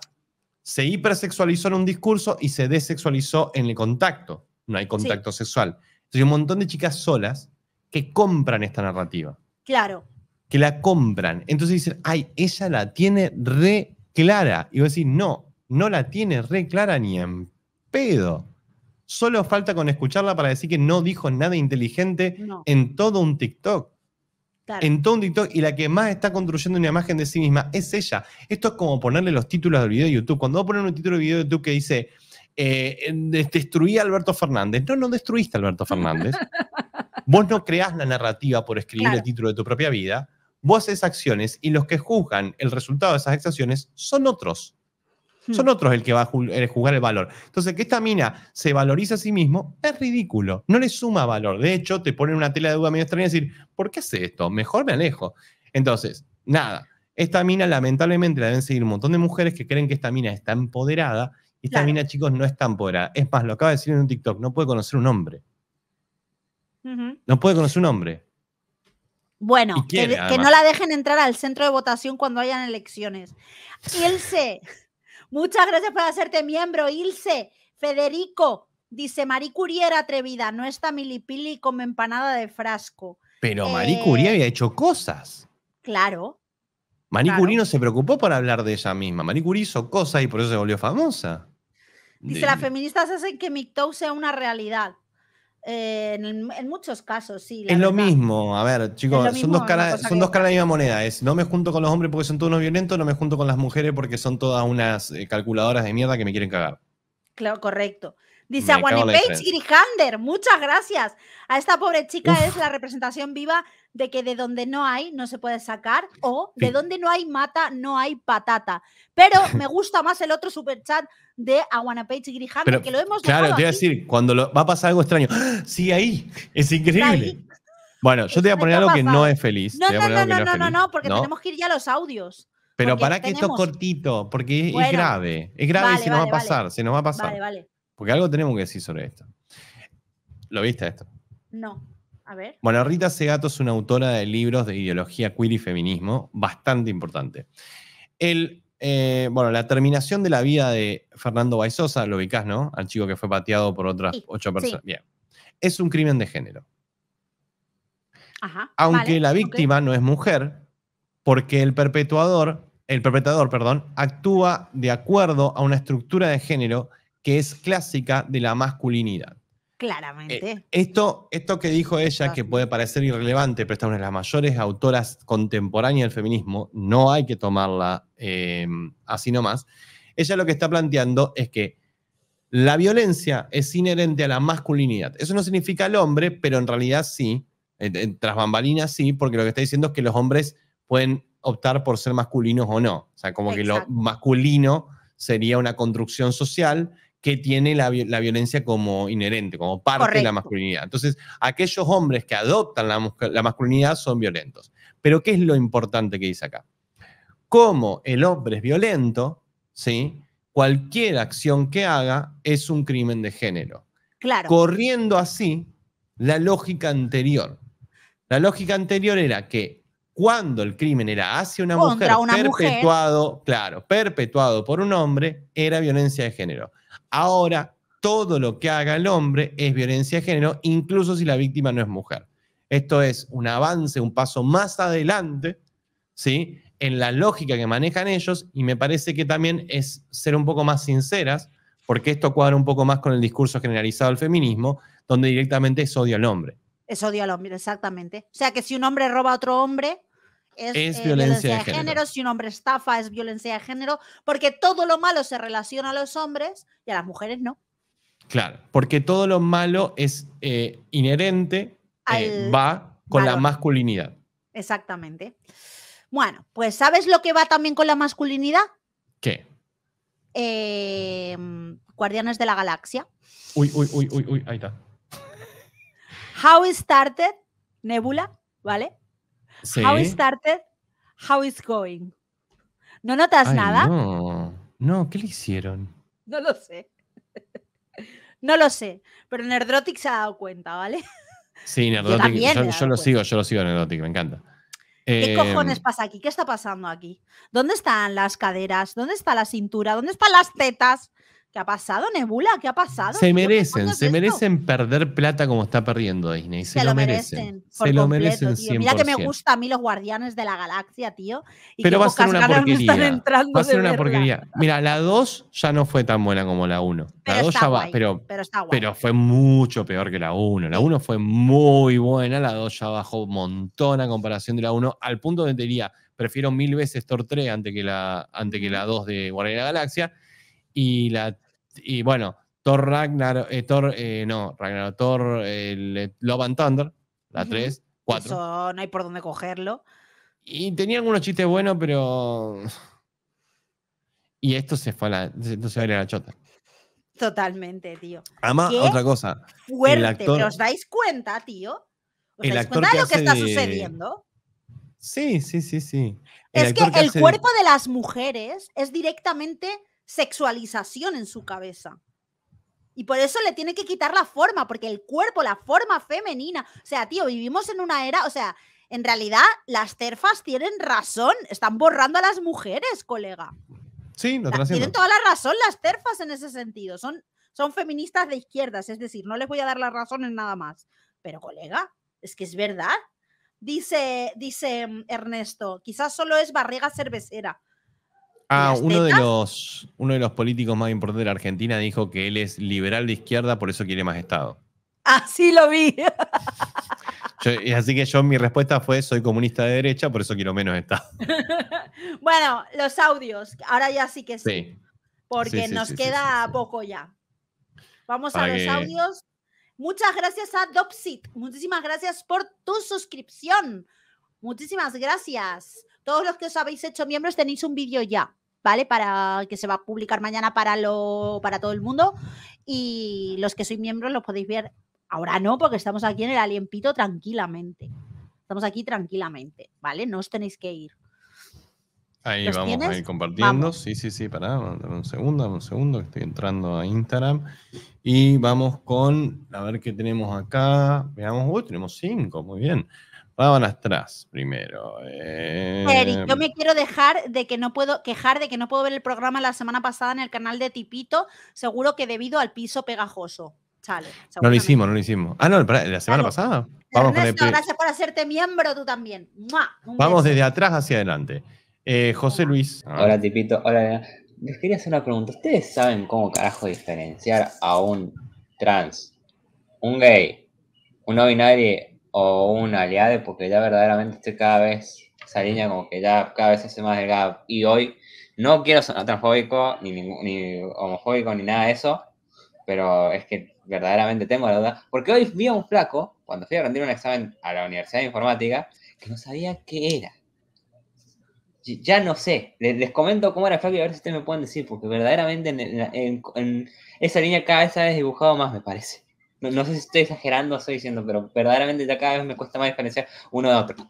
Se hipersexualizó en un discurso y se desexualizó en el contacto. No hay contacto sexual. hay un montón de chicas solas que compran esta narrativa. Claro. Que la compran. Entonces dicen, ay, ella la tiene re clara. Y vos decís, no, no la tiene re clara ni en Solo falta con escucharla para decir que no dijo nada inteligente en todo un TikTok. En todo un TikTok. Y la que más está construyendo una imagen de sí misma es ella. Esto es como ponerle los títulos del video de YouTube. Cuando vos pones un título de video de YouTube que dice, eh, destruí a Alberto Fernández. No, no destruiste a Alberto Fernández. vos no creás la narrativa por escribir el título de tu propia vida. Vos haces acciones y los que juzgan el resultado de esas acciones son otros. Son hmm. otros el que va a jugar el valor. Entonces, que esta mina se valoriza a sí mismo es ridículo. No le suma valor. De hecho, te ponen una tela de duda medio extraña y decir, ¿por qué hace esto? Mejor me alejo. Entonces, nada. Esta mina, lamentablemente, la deben seguir un montón de mujeres que creen que esta mina está empoderada. Y esta mina, chicos, no está empoderada. Es más, lo acaba de decir en un TikTok, no puede conocer un hombre. No puede conocer un hombre. Bueno, que, que no la dejen entrar al centro de votación cuando hayan elecciones. Y él se... Muchas gracias por hacerte miembro, Ilse. Federico dice: Marie Curie era atrevida, no está milipili como empanada de frasco. Pero eh, Marie Curie había hecho cosas. Claro. Marie Curie no se preocupó por hablar de ella misma. Marie Curie hizo cosas y por eso se volvió famosa. Dice: Las feministas hacen que MGTOW sea una realidad. Eh, en, muchos casos, sí. es lo mismo, a ver, chicos, son dos caras son dos caras de la misma moneda. Es no me junto con los hombres porque son todos unos violentos, no me junto con las mujeres porque son todas unas eh, calculadoras de mierda que me quieren cagar. Claro, correcto. Dice Aguana Page muchas gracias. A esta pobre chica es la representación viva de que de donde no hay no se puede sacar o de donde no hay mata no hay patata. Pero me gusta más el otro superchat de Aguana Page Grihander, que lo hemos Claro, te voy a decir, cuando va a pasar algo extraño. ¡Ah! Sí, ahí, es increíble. Bueno, yo te voy a poner algo que no es feliz. No, no, no, no, no, no, porque tenemos que ir ya a los audios. Pero para que esto cortito, porque es grave. Es grave si y va a pasar, se nos va a pasar. Vale, vale. Porque algo tenemos que decir sobre esto. ¿Lo viste esto? No. A ver. Bueno, Rita Segato es una autora de libros de ideología queer y feminismo bastante importante. El, eh, bueno, la terminación de la vida de Fernando Baizosa, lo ubicás, ¿no? Al chico que fue pateado por otras ocho personas. Bien. Es un crimen de género. Ajá, Aunque la víctima no es mujer, porque el perpetuador, el perpetrador, perdón, actúa de acuerdo a una estructura de género que es clásica de la masculinidad. Claramente. Eh, esto, esto que dijo ella, que puede parecer irrelevante, pero está una de las mayores autoras contemporáneas del feminismo, no hay que tomarla eh, así nomás. Ella lo que está planteando es que la violencia es inherente a la masculinidad. Eso no significa el hombre, pero en realidad sí, eh, tras bambalinas sí, porque lo que está diciendo es que los hombres pueden optar por ser masculinos o no. O sea, como que lo masculino sería una construcción social que tiene la, violencia como inherente, como parte de la masculinidad. Entonces, aquellos hombres que adoptan la, masculinidad son violentos. Pero, ¿qué es lo importante que dice acá? Como el hombre es violento, ¿sí? cualquier acción que haga es un crimen de género. Corriendo así la lógica anterior. La lógica anterior era que cuando el crimen era hacia una mujer perpetuado, claro, perpetuado por un hombre, era violencia de género. Ahora, todo lo que haga el hombre es violencia de género, incluso si la víctima no es mujer. Esto es un avance, un paso más adelante, ¿sí? En la lógica que manejan ellos y me parece que también es ser un poco más sinceras, porque esto cuadra un poco más con el discurso generalizado del feminismo, donde directamente es odio al hombre. Es odio al hombre, exactamente. O sea que si un hombre roba a otro hombre, es, eh, violencia, de, género. si un hombre estafa es violencia de género, porque todo lo malo se relaciona a los hombres y a las mujeres no. Claro, porque todo lo malo es eh, inherente, eh, va con la masculinidad. Exactamente. Bueno, pues ¿sabes lo que va también con la masculinidad? ¿Qué? Em, Guardianes de la Galaxia. Uy, uy, uy, uy, uy, ahí está. How It Started, Nebula, ¿vale? How it started, how it's going. ¿No notas nada? No, ¿qué le hicieron? No lo sé. no lo sé, pero Nerdrotic se ha dado cuenta, ¿vale? Sí, Nerdrotic, Yo, lo sigo, yo lo sigo, Nerdrotic, me encanta. ¿Qué eh, cojones pasa aquí? ¿Qué está pasando aquí? ¿Dónde están las caderas? ¿Dónde está la cintura? ¿Dónde están las tetas? ¿Qué ha pasado, Nebula? ¿Qué ha pasado? Se merecen, se merecen perder plata como está perdiendo Disney. Se, lo merecen. se lo merecen siempre. Mira que me gusta a mí los Guardianes de la Galaxia, tío. Pero va a ser una porquería. Va a ser una porquería. Mira, la 2 ya no fue tan buena como la 1. La 2 ya pero, pero, está guay. pero fue mucho peor que la 1. La 1 fue muy buena, la 2 ya bajó un montón a comparación de la 1, al punto de que diría, prefiero mil veces Thor 3 ante que la, antes que la 2 de Guardianes de la Galaxia. Y la y bueno, Thor Ragnar, eh, Thor, eh, no, Ragnar, Thor el, eh, Love and Thunder, la 3, 4. Eso no hay por dónde cogerlo. Y tenía algunos chistes buenos, pero. Y esto se fue a la, esto se va a, ir a la chota. Totalmente, tío. Además, otra cosa. Fuerte, actor, os dais cuenta, tío. ¿Os el dais cuenta lo que está sucediendo? Sí, sí, sí, sí. es que el cuerpo de las mujeres es directamente sexualización en su cabeza. Y por eso le tiene que quitar la forma, porque el cuerpo, la forma femenina. O sea, tío, vivimos en una era, o sea, en realidad las terfas tienen razón, están borrando a las mujeres, colega. Sí, Tienen toda la razón las terfas en ese sentido. Son, son feministas de izquierdas, es decir, no les voy a dar la razón en nada más. Pero, colega, es que es verdad. Dice, dice mm, Ernesto, quizás solo es barriga cervecera. Ah, uno de, los, uno de los políticos más importantes de la Argentina dijo que él es liberal de izquierda, por eso quiere más Estado. Así ah, lo vi. así que yo mi respuesta fue soy comunista de derecha, por eso quiero menos Estado. bueno, los audios, ahora ya sí que sí. Porque nos queda poco ya. Vamos a los audios. Muchas gracias a Dopsit. Muchísimas gracias por tu suscripción. Muchísimas gracias. Todos los que os habéis hecho miembros tenéis un vídeo ya, ¿vale? Para que se va a publicar mañana para, lo, para todo el mundo. Y los que sois miembros los podéis ver. Ahora no, porque estamos aquí en el aliempito tranquilamente. Estamos aquí tranquilamente, ¿vale? No os tenéis que ir. Ahí vamos a ir compartiendo. Sí, sí, sí, pará, un segundo, un segundo, estoy entrando a Instagram. Y vamos con, a ver qué tenemos acá. Veamos, uy, tenemos cinco, muy bien. Vámonos atrás primero. Eh. Eric, yo me quiero dejar de que no puedo quejar de que no puedo ver el programa la semana pasada en el canal de Tipito, seguro que debido al piso pegajoso. no lo hicimos, no lo hicimos. Ah, no, la semana pasada. Vamos gracias por hacerte miembro tú también. Vamos desde atrás hacia adelante. Eh, José Luis. Hola, Tipito. Hola. Les quería hacer una pregunta. ¿Ustedes saben cómo carajo diferenciar a un trans, un gay, un no binario o un aliado, porque ya verdaderamente estoy cada vez, esa línea como que ya cada vez se hace más delgada. Y hoy no quiero ser transfóbico, ni, ni homofóbico, ni nada de eso, pero es que verdaderamente tengo la duda. Porque hoy vi a un flaco, cuando fui a rendir un examen a la Universidad de Informática, que no sabía qué era. Ya no sé, les, comento cómo era el flaco y a ver si ustedes me pueden decir, porque verdaderamente en, esa línea cada vez se ha más, me parece. No, sé si estoy exagerando o estoy diciendo, pero verdaderamente ya cada vez me cuesta más diferenciar uno de otro.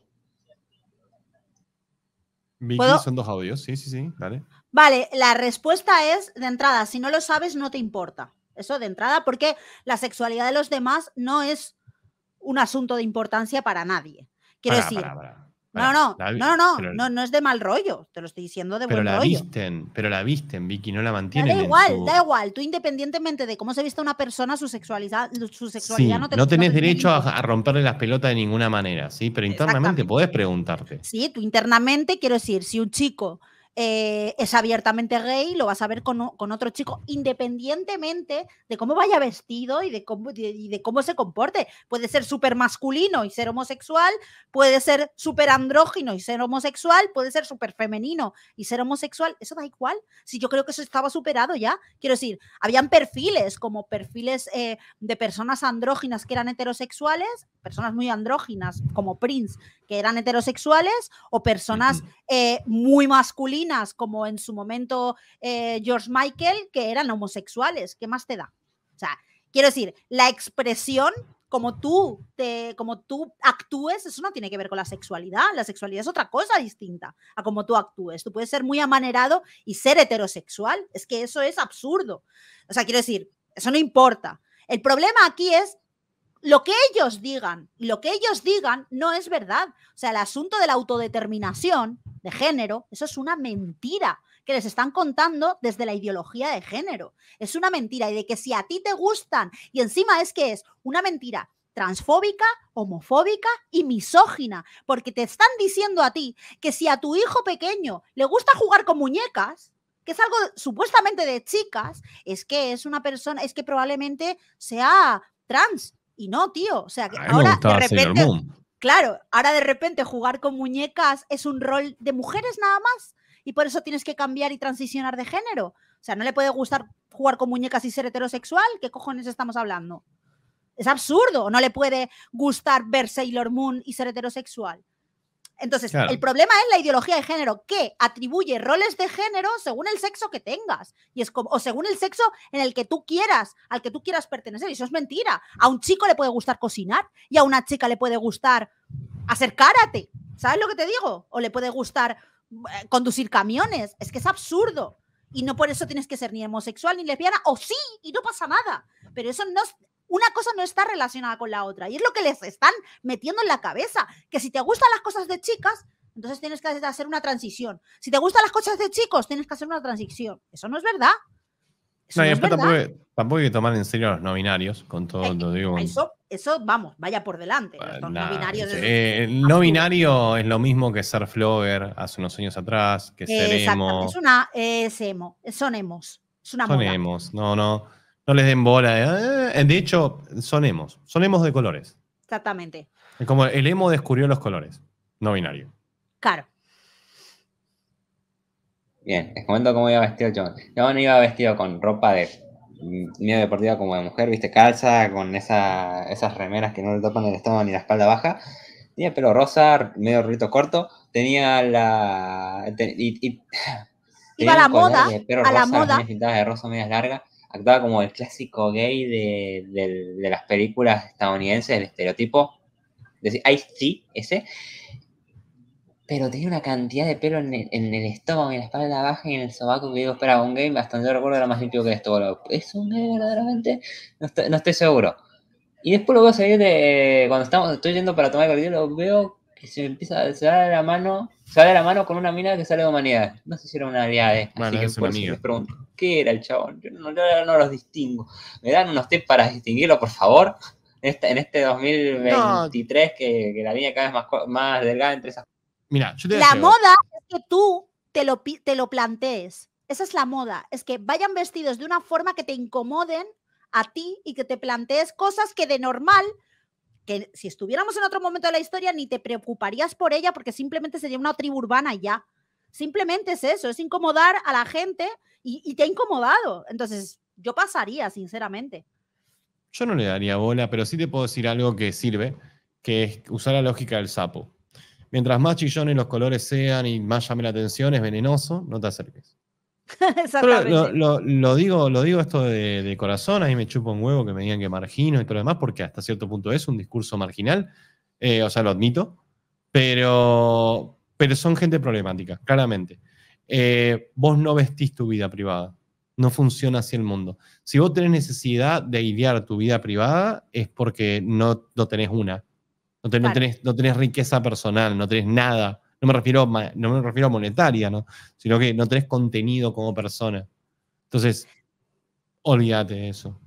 son dos audios, sí, sí, sí, dale. Vale, la respuesta es, de entrada, si no lo sabes, no te importa. Eso de entrada, porque la sexualidad de los demás no es un asunto de importancia para nadie. Quiero decir, no, no, no, no, no, es de mal rollo, te lo estoy diciendo de pero la Visten, pero la visten, Vicky, no la mantienen. Da igual, da igual, tú independientemente de cómo se vista una persona, su sexualidad, su sexualidad no te No tenés derecho a, a, romperle las pelotas de ninguna manera, sí, pero internamente podés preguntarte. Sí, tú internamente, quiero decir, si un chico eh, es abiertamente gay, lo vas a ver con, otro chico, independientemente de cómo vaya vestido y de cómo, cómo se comporte. Puede ser súper masculino y ser homosexual, puede ser súper andrógino y ser homosexual, puede ser súper femenino y ser homosexual. Eso da igual. Si yo creo que eso estaba superado ya. Quiero decir, habían perfiles como perfiles eh, de personas andróginas que eran heterosexuales personas muy andróginas como Prince, que eran heterosexuales, o personas eh, muy masculinas como en su momento eh, George Michael, que eran homosexuales. ¿Qué más te da? O sea, quiero decir, la expresión como tú te como tú actúes, eso no tiene que ver con la sexualidad, la sexualidad es otra cosa distinta a cómo tú actúes. Tú puedes ser muy amanerado y ser heterosexual, es que eso es absurdo. O sea, quiero decir, eso no importa. El problema aquí es lo que ellos digan, y lo que ellos digan no es verdad. O sea, el asunto de la autodeterminación de género, eso es una mentira que les están contando desde la ideología de género. Es una mentira y de que si a ti te gustan, y encima es que es una mentira transfóbica, homofóbica y misógina, porque te están diciendo a ti que si a tu hijo pequeño le gusta jugar con muñecas, que es algo supuestamente de chicas, es que es una persona, es que probablemente sea trans y no, tío. O sea, que ahora de repente. Claro, ahora de repente jugar con muñecas es un rol de mujeres nada más. Y por eso tienes que cambiar y transicionar de género. O sea, no le puede gustar jugar con muñecas y ser heterosexual. ¿Qué cojones estamos hablando? Es absurdo. No le puede gustar ver Sailor Moon y ser heterosexual. Entonces, el problema es la ideología de género que atribuye roles de género según el sexo que tengas y es como, o según el sexo en el que tú quieras, al que tú quieras pertenecer. Y eso es mentira. A un chico le puede gustar cocinar y a una chica le puede gustar hacer karate. ¿Sabes lo que te digo? O le puede gustar eh, conducir camiones. Es que es absurdo. Y no por eso tienes que ser ni homosexual ni lesbiana, o sí, y no pasa nada. Pero eso no, una cosa no está relacionada con la otra. Y es lo que les están metiendo en la cabeza. Que si te gustan las cosas de chicas, entonces tienes que hacer una transición. Si te gustan las cosas de chicos, tienes que hacer una transición. Eso no es verdad. no, Tampoco, hay que tomar en serio a los no binarios, con todo lo digo. Eso, vamos, vaya por delante. no eh, binario es lo mismo que ser flogger hace unos años atrás, que ser emo. Es una, es emo, son emos. Es una son emos, no, no. No les den bola. ¿eh? Eh, de hecho, son emos. Son emos de colores. Exactamente. como el emo descubrió los colores. No binario. Claro. Bien, les comento cómo iba vestido John. John iba vestido con ropa de mm, medio deportiva como de mujer, viste, calza, con esas remeras que no le topan el estómago ni la espalda baja. Tenía pelo rosa, medio rito corto. Tenía la. iba a la moda. a la moda. pintadas de rosa, medias largas actuaba como el clásico gay de, las películas estadounidenses, el estereotipo. Decir, ay, sí, ese. Pero tenía una cantidad de pelo en el, estómago, en la espalda baja y en el sobaco que digo, espera, un gay bastante recuerdo era más limpio que esto eso ¿Es un gay verdaderamente? No estoy, seguro. Y después lo veo salir de. Cuando estamos, estoy yendo para tomar el lo veo se empieza a la mano, la mano con una mina que sale de humanidad No sé si era una aliada, eh. así que les ¿qué era el chabón? Yo no, los distingo. ¿Me dan unos tips para distinguirlo, por favor? En este, en este 2023 que, la línea cada vez más, más delgada entre esas Mira, yo te La moda es que tú te lo, te lo plantees. Esa es la moda. Es que vayan vestidos de una forma que te incomoden a ti y que te plantees cosas que de normal que si estuviéramos en otro momento de la historia ni te preocuparías por ella porque simplemente sería una tribu urbana ya. Simplemente es eso, es incomodar a la gente y, y te ha incomodado. Entonces, yo pasaría, sinceramente. Yo no le daría bola, pero sí te puedo decir algo que sirve, que es usar la lógica del sapo. Mientras más chillones los colores sean y más llame la atención, es venenoso, no te acerques. Lo, digo, lo digo esto de, corazón, ahí me chupo un huevo que me digan que margino y todo lo demás, porque hasta cierto punto es un discurso marginal, eh, o sea, lo admito, pero, pero son gente problemática, claramente. Eh, vos no vestís tu vida privada, no funciona así el mundo. Si vos tenés necesidad de idear tu vida privada, es porque no, no tenés una, no tenés, no tenés riqueza personal, no tenés nada no me refiero, no me refiero a monetaria, ¿no? Sino que no tenés contenido como persona. Entonces, olvídate de eso.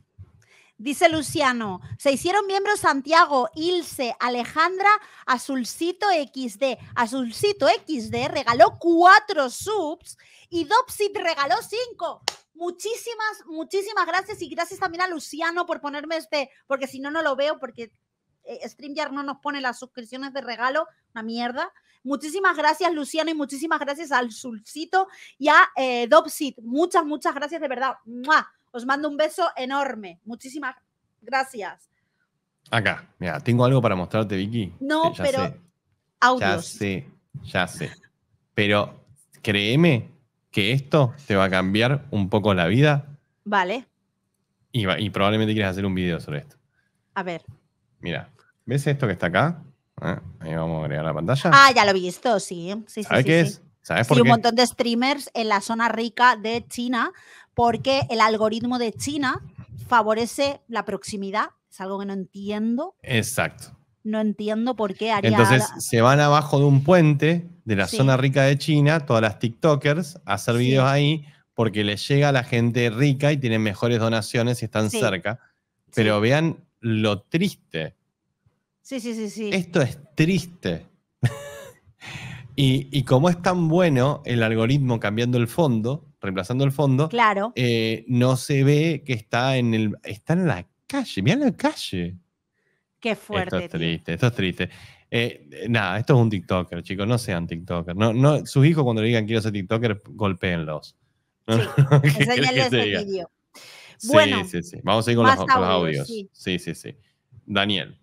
Dice Luciano, se hicieron miembros Santiago, Ilse, Alejandra, Azulcito XD. Azulcito XD regaló cuatro subs y Dopsit regaló cinco. Muchísimas, muchísimas gracias y gracias también a Luciano por ponerme este, porque si no, no lo veo, porque eh, StreamYard no nos pone las suscripciones de regalo, una mierda. Muchísimas gracias, Luciano, y muchísimas gracias al Sulcito y a eh, Muchas, muchas gracias, de verdad. Os mando un beso enorme. Muchísimas gracias. Acá, mira, tengo algo para mostrarte, Vicky. No, pero. Ya sé, ya sé. Pero créeme que esto te va a cambiar un poco la vida. Vale. Y, y probablemente quieras hacer un video sobre esto. A ver. Mira, ¿ves esto que está acá? Ah, ahí vamos a agregar la pantalla. Ah, ya lo he visto, sí. sí ¿Sabes qué es? ¿Sabes por qué? un montón de streamers en la zona rica de China porque el algoritmo de China favorece la proximidad. Es algo que no entiendo. Exacto. No entiendo por qué haría. Entonces se van abajo de un puente de la zona rica de China, todas las TikTokers, a hacer videos ahí porque les llega a la gente rica y tienen mejores donaciones y están cerca. Pero vean lo triste Sí, sí, sí, sí. Esto es triste. y, y, como es tan bueno el algoritmo cambiando el fondo, reemplazando el fondo, claro. Eh, no se ve que está en el. está en la calle. Mirá la calle. Qué fuerte. Esto es triste, esto es triste. Eh, nada, esto es un TikToker, chicos, no sean TikToker. No, no, sus hijos cuando le digan quiero ser TikToker, golpeenlos. Sí, el Bueno, sí, sí, sí. Vamos a ir con los, audios. sí, sí, sí. Daniel.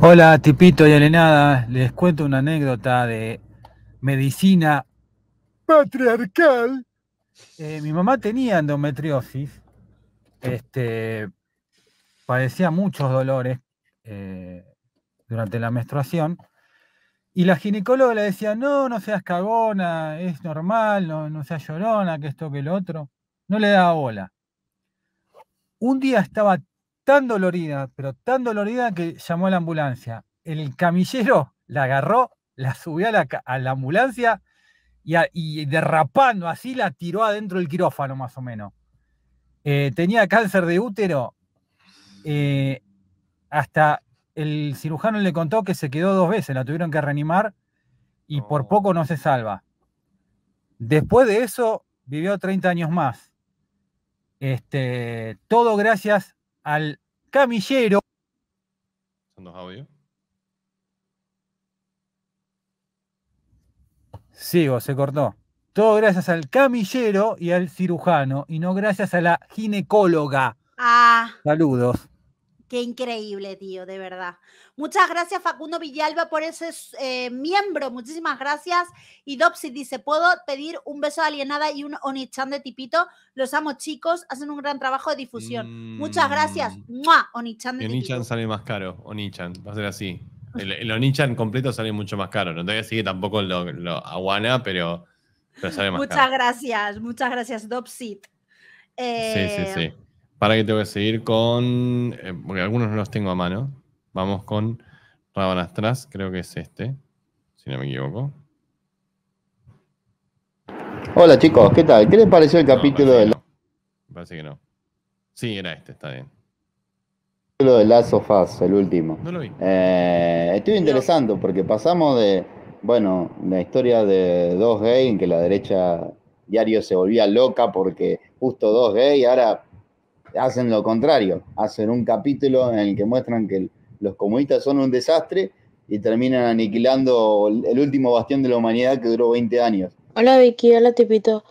Hola, Tipito y Elenada. Les cuento una anécdota de medicina patriarcal. Eh, mi mamá tenía endometriosis. Este, padecía muchos dolores eh, durante la menstruación. Y la ginecóloga le decía, no, no seas cagona, es normal, no, no seas llorona, que esto, que lo otro. No le daba bola. Un día estaba tan dolorida, pero tan dolorida que llamó a la ambulancia. El camillero la agarró, la subió a la, ambulancia y, derrapando así la tiró adentro del quirófano más o menos. Eh, tenía cáncer de útero. Eh, hasta el cirujano le contó que se quedó dos veces, la tuvieron que reanimar y por oh. poco no se salva. Después de eso, vivió 30 años más. Este, todo gracias al camillero. ¿Son los Sí, Sigo, se cortó. Todo gracias al camillero y al cirujano, y no gracias a la ginecóloga. Ah. Saludos. Qué increíble, tío, de verdad. Muchas gracias, Facundo Villalba, por ese eh, miembro. Muchísimas gracias. Y Dopsit dice: ¿Puedo pedir un beso de alienada y un Onichan de tipito? Los amo, chicos. Hacen un gran trabajo de difusión. Muchas gracias. Mm. Onichan de y Onichan sale más caro. Onichan, va a ser así. El, Onichan completo sale mucho más caro. No te voy a decir que tampoco lo, aguana, pero, sale más caro. Muchas gracias. Muchas gracias, Dopsit. sí, sí, eh, sí. Para que tengo que seguir con. Eh, porque algunos no los tengo a mano. Vamos con Rabanastras, creo que es este, si no me equivoco. Hola chicos, ¿qué tal? ¿Qué les pareció el capítulo de del.? Parece que no. Sí, era este, está bien. El capítulo de Last of Us, el último. No lo vi. Eh, estuvo interesante porque pasamos de. Bueno, la historia de dos gay en que la derecha diario se volvía loca porque justo dos gays, ahora hacen lo contrario, hacen un capítulo en el que muestran que los comunistas son un desastre y terminan aniquilando el último bastión de la humanidad que duró 20 años. Hola Vicky, hola Tipito.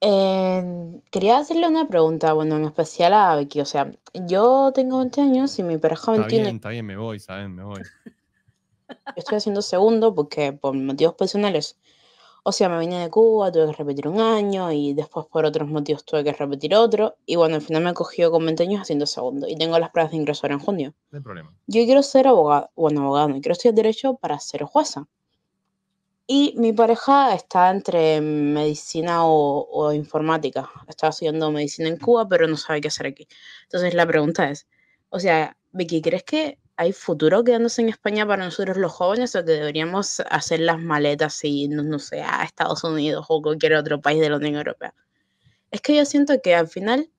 Eh, quería hacerle una pregunta, bueno, en especial a Vicky. O sea, yo tengo 20 años y mi pareja Está está bien, me voy, saben, me voy. estoy haciendo segundo porque por motivos personales. O sea, me vine de Cuba, tuve que repetir un año y después por otros motivos tuve que repetir otro. Y bueno, al final me cogido con 20 años haciendo segundo y tengo las pruebas de ingreso ahora en junio. No hay problema. Yo quiero ser abogado, bueno, abogado, y quiero estudiar derecho para ser jueza. Y mi pareja está entre medicina o, o, informática. Estaba estudiando medicina en Cuba, pero no sabe qué hacer aquí. Entonces la pregunta es, o sea, Vicky, ¿crees que hay futuro quedándose en España para nosotros los jóvenes o que deberíamos hacer las maletas y irnos, no sé, a Estados Unidos o cualquier otro país de la Unión Europea? Es que yo siento que al final,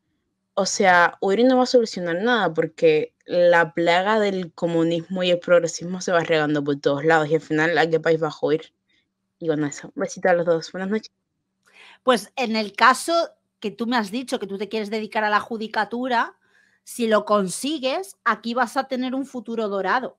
o sea, huir no va a solucionar nada porque la plaga del comunismo y el progresismo se va regando por todos lados y al final, ¿a qué país vas, a huir? Y con eso, besito a los dos. Buenas noches. Pues en el caso que tú me has dicho que tú te quieres dedicar a la judicatura, si lo consigues, aquí vas a tener un futuro dorado,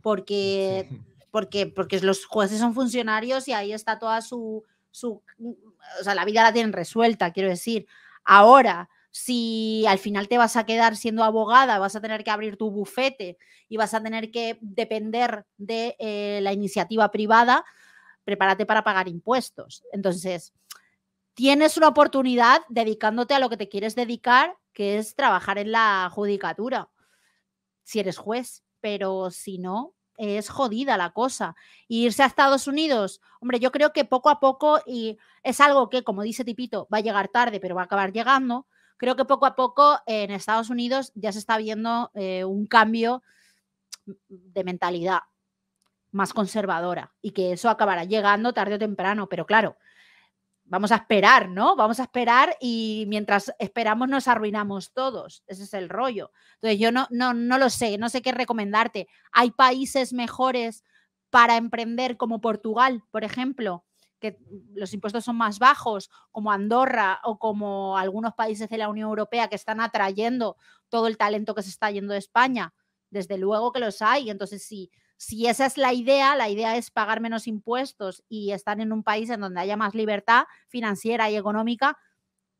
porque, porque, porque los jueces son funcionarios y ahí está toda su, su, o sea, la vida la tienen resuelta, quiero decir. Ahora, si al final te vas a quedar siendo abogada, vas a tener que abrir tu bufete y vas a tener que depender de eh, la iniciativa privada, prepárate para pagar impuestos. Entonces, tienes una oportunidad dedicándote a lo que te quieres dedicar que es trabajar en la judicatura, si eres juez, pero si no, es jodida la cosa. irse a Estados Unidos, hombre, yo creo que poco a poco, y es algo que, como dice Tipito, va a llegar tarde, pero va a acabar llegando, creo que poco a poco en Estados Unidos ya se está viendo eh, un cambio de mentalidad más conservadora y que eso acabará llegando tarde o temprano, pero claro, vamos a esperar, ¿no? Vamos a esperar y mientras esperamos nos arruinamos todos. Ese es el rollo. Entonces yo no, no, no lo sé, no sé qué recomendarte. Hay países mejores para emprender como Portugal, por ejemplo, que los impuestos son más bajos, como Andorra o como algunos países de la Unión Europea que están atrayendo todo el talento que se está yendo de España. Desde luego que los hay. Entonces, sí. Si esa es la idea, la idea es pagar menos impuestos y estar en un país en donde haya más libertad financiera y económica,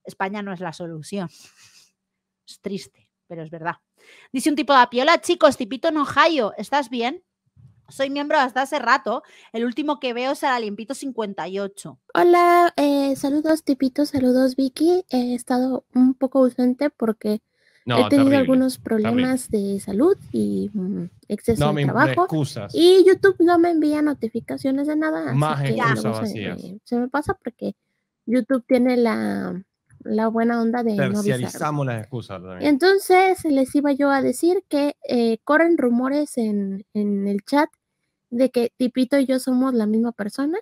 España no es la solución. Es triste, pero es verdad. Dice un tipo de apiola, chicos, tipito en Ohio, ¿estás bien? Soy miembro hasta hace rato. El último que veo será Limpito 58. Hola, eh, saludos Tipito, saludos Vicky. He estado un poco ausente porque he tenido algunos problemas de salud y mm, exceso de trabajo. Y YouTube no me envía notificaciones de nada. Más Se, me pasa porque YouTube tiene la, buena onda de. no no las excusas. Entonces les iba yo a decir que eh, corren rumores en, el chat de que Tipito y yo somos la misma persona.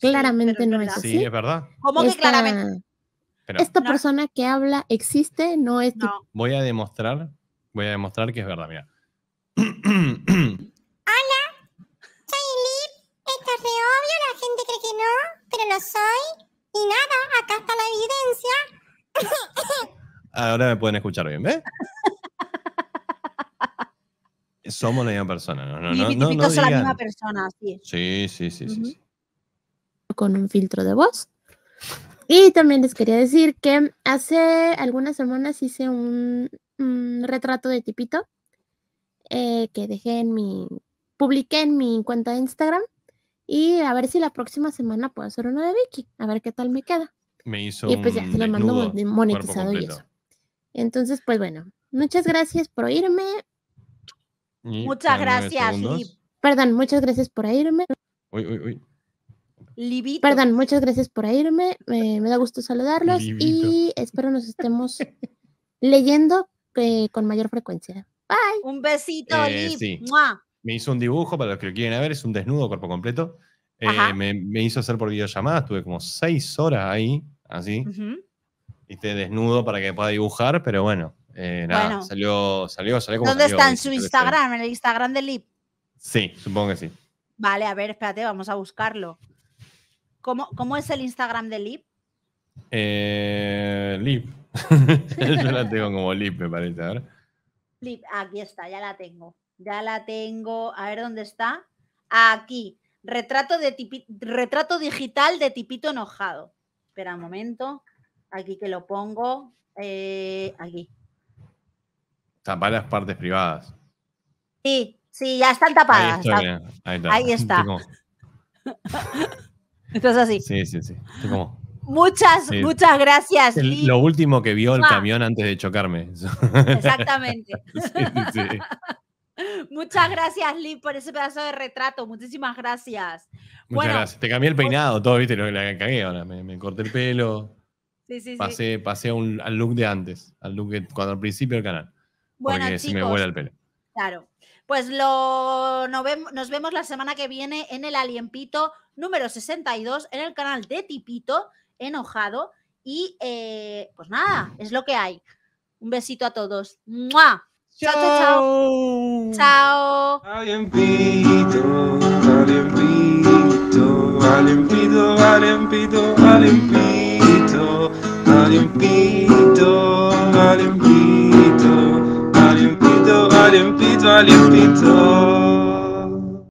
claramente no es así. Sí, es verdad. ¿Cómo que claramente? Esta persona que habla existe, no es. Voy a demostrar, voy a demostrar que es verdad, mira. Hola, soy Lip. Esto es re obvio, la gente cree que no, pero lo soy. Y nada, acá está la evidencia. Ahora me pueden escuchar bien, ¿ves? Somos la misma persona, no, no, no. no, la misma persona, sí. Sí, sí, sí, sí. Con un filtro de voz. Y también les quería decir que hace algunas semanas hice un, retrato de tipito eh, que dejé en mi, publiqué en mi cuenta de Instagram y a ver si la próxima semana puedo hacer uno de Vicky, a ver qué tal me queda. Me hizo. Y pues ya se lo mando monetizado y eso. Entonces, pues bueno, muchas gracias por oírme. muchas gracias, Perdón, muchas gracias por oírme. Uy, uy, uy. Perdón, muchas gracias por irme. me da gusto saludarlos y espero nos estemos leyendo eh, con mayor frecuencia. Bye. Un besito, eh, Me hizo un dibujo para los que lo quieren ver, es un desnudo cuerpo completo. Eh, me, hizo hacer por videollamada, estuve como seis horas ahí, así. y te desnudo para que pueda dibujar, pero bueno, salió, salió, salió ¿Dónde está? En su Instagram, en el Instagram de Lip. Sí, supongo que sí. Vale, a ver, espérate, vamos a buscarlo. ¿Cómo, es el Instagram de Lip? Eh, Lip. Yo la tengo como Lip, me parece. Lip, aquí está, ya la tengo. Ya la tengo. A ver dónde está. Aquí. Retrato, de retrato digital de tipito enojado. Espera un momento. Aquí que lo pongo. Eh, aquí. Tapar las partes privadas. Sí, sí, ya están tapadas. Ahí Ahí está. Estás así. Sí, sí, sí. Muchas, muchas gracias. Lo último que vio el camión antes de chocarme. Exactamente. Muchas gracias, Liz, por ese pedazo de retrato. Muchísimas gracias. Muchas gracias. Te cambié el peinado, todo, viste, lo la cagué ahora. Me, corté el pelo. Sí, sí, pasé, sí. pasé al look de antes, al look cuando al principio del canal. Bueno, porque chicos, me vuela el pelo. Claro. Pues lo, nos vemos la semana que viene en el Alienpito número 62, en el canal de Tipito, enojado. Y eh, pues nada, es lo que hay. Un besito a todos. Chao, chao, chao. Chao. Dolly Pinto.